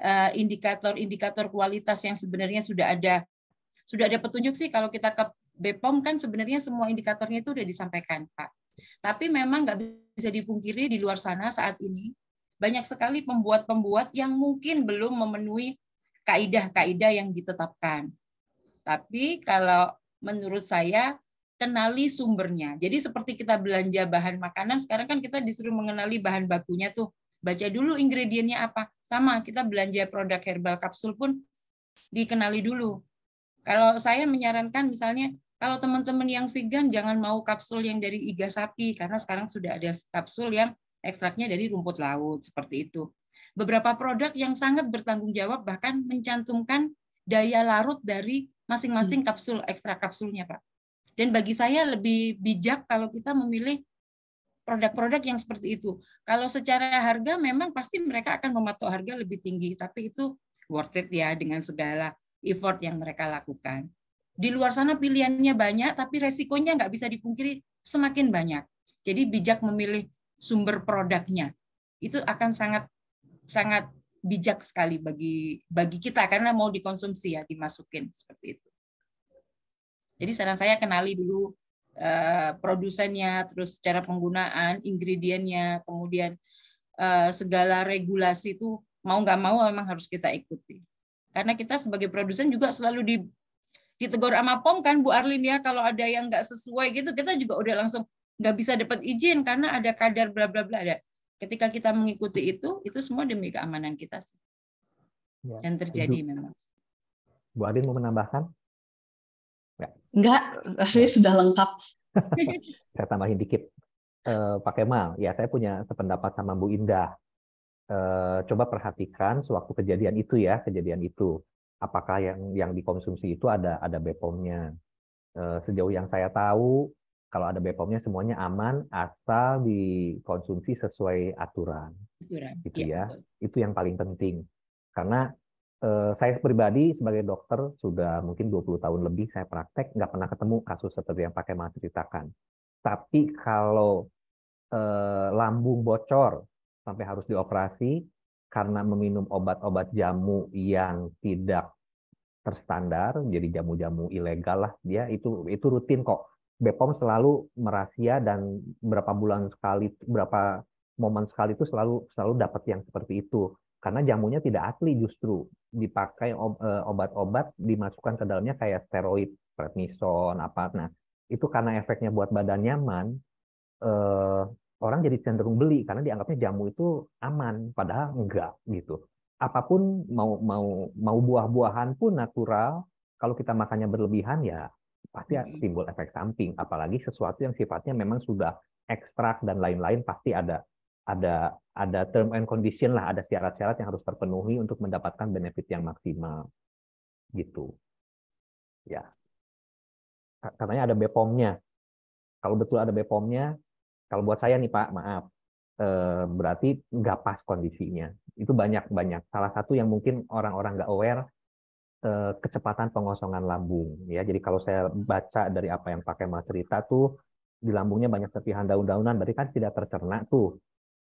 eh, indikator-indikator kualitas yang sebenarnya sudah ada sudah ada petunjuk sih kalau kita ke BPOM kan sebenarnya semua indikatornya itu sudah disampaikan Pak. Tapi memang nggak bisa dipungkiri di luar sana saat ini banyak sekali pembuat-pembuat yang mungkin belum memenuhi kaidah-kaidah yang ditetapkan. Tapi kalau menurut saya kenali sumbernya. Jadi seperti kita belanja bahan makanan, sekarang kan kita disuruh mengenali bahan bakunya tuh. Baca dulu ingredientnya apa. Sama, kita belanja produk herbal kapsul pun dikenali dulu. Kalau saya menyarankan misalnya, kalau teman-teman yang vegan jangan mau kapsul yang dari iga sapi, karena sekarang sudah ada kapsul yang ekstraknya dari rumput laut, seperti itu beberapa produk yang sangat bertanggung jawab bahkan mencantumkan daya larut dari masing-masing hmm. kapsul ekstra kapsulnya, Pak. Dan bagi saya lebih bijak kalau kita memilih produk-produk yang seperti itu. Kalau secara harga memang pasti mereka akan mematok harga lebih tinggi, tapi itu worth it ya dengan segala effort yang mereka lakukan. Di luar sana pilihannya banyak, tapi resikonya nggak bisa dipungkiri semakin banyak. Jadi bijak memilih sumber produknya. Itu akan sangat sangat bijak sekali bagi bagi kita karena mau dikonsumsi ya dimasukin seperti itu. Jadi saran saya kenali dulu uh, produsennya, terus cara penggunaan, ingredientnya, kemudian uh, segala regulasi itu mau nggak mau memang harus kita ikuti. Karena kita sebagai produsen juga selalu di ditegur sama POM kan Bu Arlin ya kalau ada yang nggak sesuai gitu kita juga udah langsung nggak bisa dapat izin karena ada kadar bla bla bla ada Ketika kita mengikuti itu, itu semua demi keamanan kita sih. Ya, yang terjadi itu. memang. Bu Adin mau menambahkan? Enggak. Enggak, saya ya. sudah lengkap. <laughs> saya tambahin dikit. Uh, Pak Kemal, ya saya punya sependapat sama Bu Indah. Uh, coba perhatikan sewaktu kejadian itu ya, kejadian itu. Apakah yang yang dikonsumsi itu ada ada BPOM-nya? Eh, sejauh yang saya tahu, kalau ada BPOM-nya semuanya aman asal dikonsumsi sesuai aturan. Aturan. Gitu iya, ya. ya. Itu yang paling penting. Karena eh, saya pribadi sebagai dokter sudah mungkin 20 tahun lebih saya praktek nggak pernah ketemu kasus seperti yang pakai mas ceritakan. Tapi kalau eh, lambung bocor sampai harus dioperasi karena meminum obat-obat jamu yang tidak terstandar, jadi jamu-jamu ilegal lah dia ya, itu itu rutin kok Bepom selalu merahasia dan berapa bulan sekali, berapa momen sekali itu selalu selalu dapat yang seperti itu. Karena jamunya tidak asli justru dipakai eh, obat-obat dimasukkan ke dalamnya kayak steroid, prednison, apa. Nah itu karena efeknya buat badan nyaman, eh, orang jadi cenderung beli karena dianggapnya jamu itu aman, padahal enggak gitu. Apapun mau mau mau buah-buahan pun natural, kalau kita makannya berlebihan ya pasti timbul efek samping apalagi sesuatu yang sifatnya memang sudah ekstrak dan lain-lain pasti ada ada ada term and condition lah ada syarat-syarat yang harus terpenuhi untuk mendapatkan benefit yang maksimal gitu ya katanya ada BPOM-nya kalau betul ada BPOM-nya kalau buat saya nih Pak maaf eh, berarti nggak pas kondisinya itu banyak banyak salah satu yang mungkin orang-orang nggak aware Eh, kecepatan pengosongan lambung ya. Jadi kalau saya baca dari apa yang pakai mas cerita tuh di lambungnya banyak serpihan daun-daunan berarti kan tidak tercerna tuh.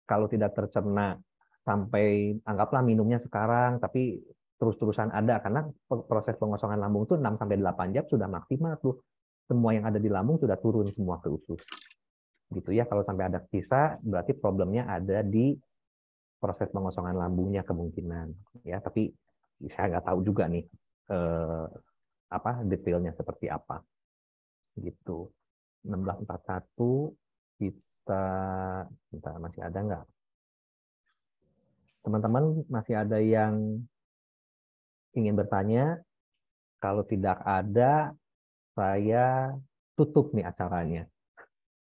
Kalau tidak tercerna sampai anggaplah minumnya sekarang tapi terus-terusan ada karena proses pengosongan lambung tuh 6 sampai 8 jam sudah maksimal tuh. Semua yang ada di lambung sudah turun semua ke usus. Gitu ya kalau sampai ada sisa berarti problemnya ada di proses pengosongan lambungnya kemungkinan ya tapi saya nggak tahu juga nih eh, apa detailnya seperti apa gitu 1641 kita kita masih ada nggak teman-teman masih ada yang ingin bertanya kalau tidak ada saya tutup nih acaranya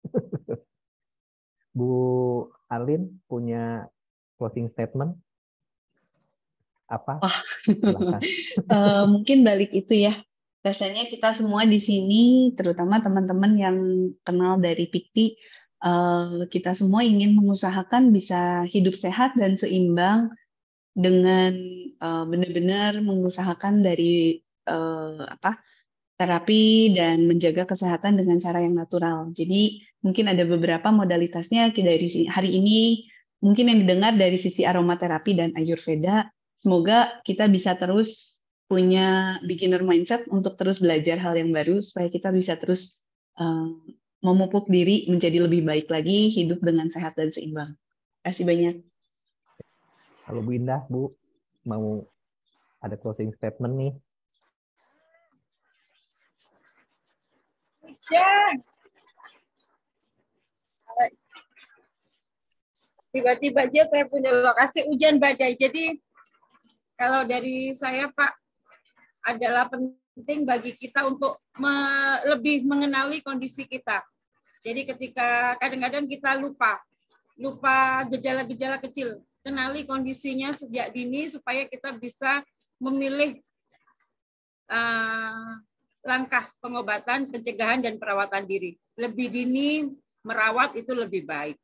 <laughs> Bu Alin punya closing statement apa? Oh. uh, <laughs> mungkin balik itu ya. Rasanya kita semua di sini, terutama teman-teman yang kenal dari Pikti, uh, kita semua ingin mengusahakan bisa hidup sehat dan seimbang dengan uh, benar-benar mengusahakan dari uh, apa terapi dan menjaga kesehatan dengan cara yang natural. Jadi mungkin ada beberapa modalitasnya dari hari ini mungkin yang didengar dari sisi aromaterapi dan ayurveda semoga kita bisa terus punya beginner mindset untuk terus belajar hal yang baru supaya kita bisa terus uh, memupuk diri menjadi lebih baik lagi, hidup dengan sehat dan seimbang. Terima kasih banyak. Kalau Bu Indah, Bu, mau ada closing statement nih. Yes. Tiba-tiba aja saya punya lokasi hujan badai. Jadi kalau dari saya Pak adalah penting bagi kita untuk me lebih mengenali kondisi kita. Jadi ketika kadang-kadang kita lupa, lupa gejala-gejala kecil, kenali kondisinya sejak dini supaya kita bisa memilih uh, langkah pengobatan, pencegahan dan perawatan diri. Lebih dini merawat itu lebih baik.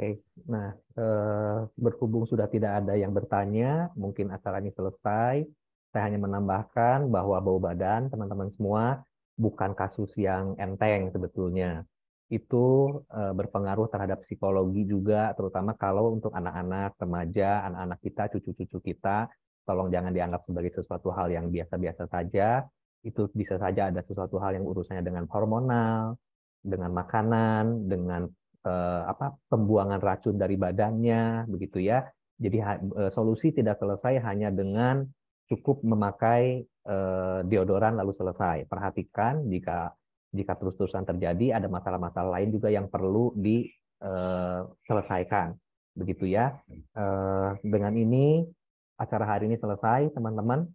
Oke, nah eh, berhubung sudah tidak ada yang bertanya, mungkin acara ini selesai. Saya hanya menambahkan bahwa bau badan teman-teman semua bukan kasus yang enteng sebetulnya. Itu eh, berpengaruh terhadap psikologi juga, terutama kalau untuk anak-anak, remaja, anak-anak kita, cucu-cucu kita, tolong jangan dianggap sebagai sesuatu hal yang biasa-biasa saja. Itu bisa saja ada sesuatu hal yang urusannya dengan hormonal, dengan makanan, dengan eh, apa pembuangan racun dari badannya begitu ya. Jadi eh, solusi tidak selesai hanya dengan cukup memakai eh, deodoran lalu selesai. Perhatikan jika jika terus-terusan terjadi ada masalah-masalah lain juga yang perlu diselesaikan eh, begitu ya eh, dengan ini acara hari ini selesai teman-teman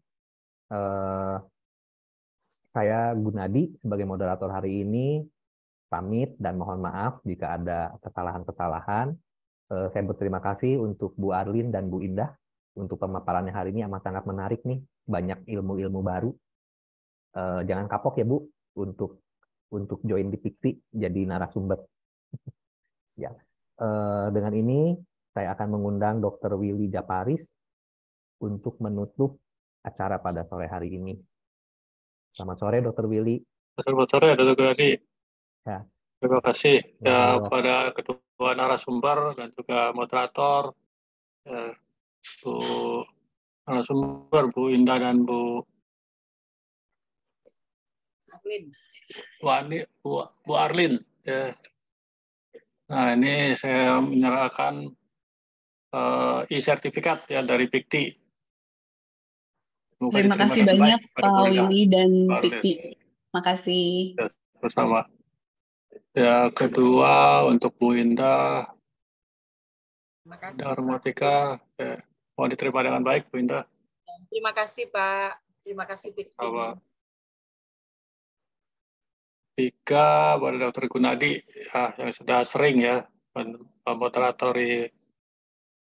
eh, saya Gunadi sebagai moderator hari ini pamit dan mohon maaf jika ada kesalahan-kesalahan. Eh, saya berterima kasih untuk Bu Arlin dan Bu Indah untuk pemaparannya hari ini amat sangat menarik nih, banyak ilmu-ilmu baru. Eh, jangan kapok ya Bu untuk untuk join di Pixi jadi narasumber. <laughs> ya, eh, dengan ini saya akan mengundang Dr. Willy Japaris untuk menutup acara pada sore hari ini. Selamat sore, Dr. Willy. Selamat sore, Dr. Willy. Ya. Terima kasih ya, eh, kepada ketua narasumber dan juga moderator, ya, Bu narasumber Bu Indah dan Bu Arlin. Bu, Bu, Arlin. Ya. Nah ini saya menyerahkan uh, e-sertifikat ya dari Pikti. Terima kasih banyak Pak Willy dan Pikti. Terima kasih. Ya, bersama. Ya, kedua untuk Bu Indah. Terima kasih. Darmatika. Ya, mohon diterima dengan baik, Bu Indah. Terima kasih, Pak. Terima kasih, Pak. Tiga, pada Dr. Gunadi, ya, yang sudah sering ya, memoderatori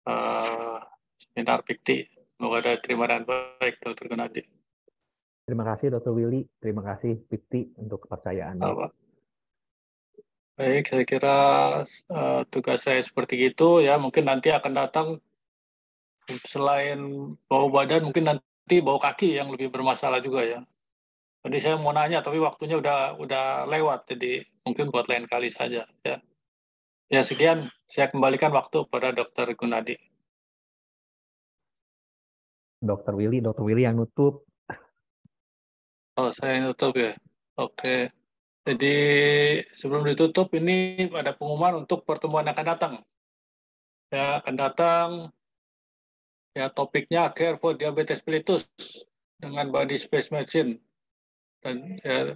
uh, seminar Pikti. Semoga ada terima dengan baik, Dr. Gunadi. Terima kasih, Dr. Willy. Terima kasih, Pikti, untuk kepercayaan. Apa? Baik, saya kira uh, eh, tugas saya seperti itu ya. Mungkin nanti akan datang selain bau badan, mungkin nanti bau kaki yang lebih bermasalah juga ya. jadi saya mau nanya, tapi waktunya udah udah lewat, jadi mungkin buat lain kali saja ya. Ya sekian, saya kembalikan waktu pada Dokter Gunadi. Dokter Willy, Dokter Willy yang nutup. Oh, saya nutup ya. Oke. Okay. Jadi sebelum ditutup ini ada pengumuman untuk pertemuan yang akan datang. Ya, akan datang ya topiknya care for diabetes mellitus dengan body space medicine. Dan ya,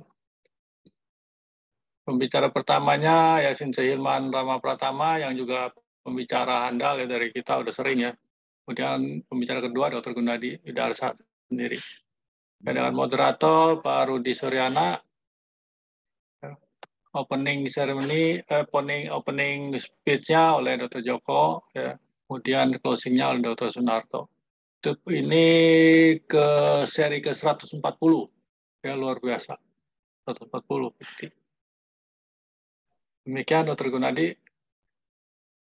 pembicara pertamanya Yasin Sehilman Hilman Rama Pratama yang juga pembicara handal ya dari kita udah sering ya. Kemudian pembicara kedua Dr. Gunadi Yudarsa sendiri. Dan dengan moderator Pak Rudi Suryana opening ceremony, eh, opening opening speech-nya oleh Dr. Joko, ya. kemudian closing-nya oleh Dr. Sunarto. Ini ke seri ke 140, ya luar biasa, 140. Demikian Dr. Gunadi,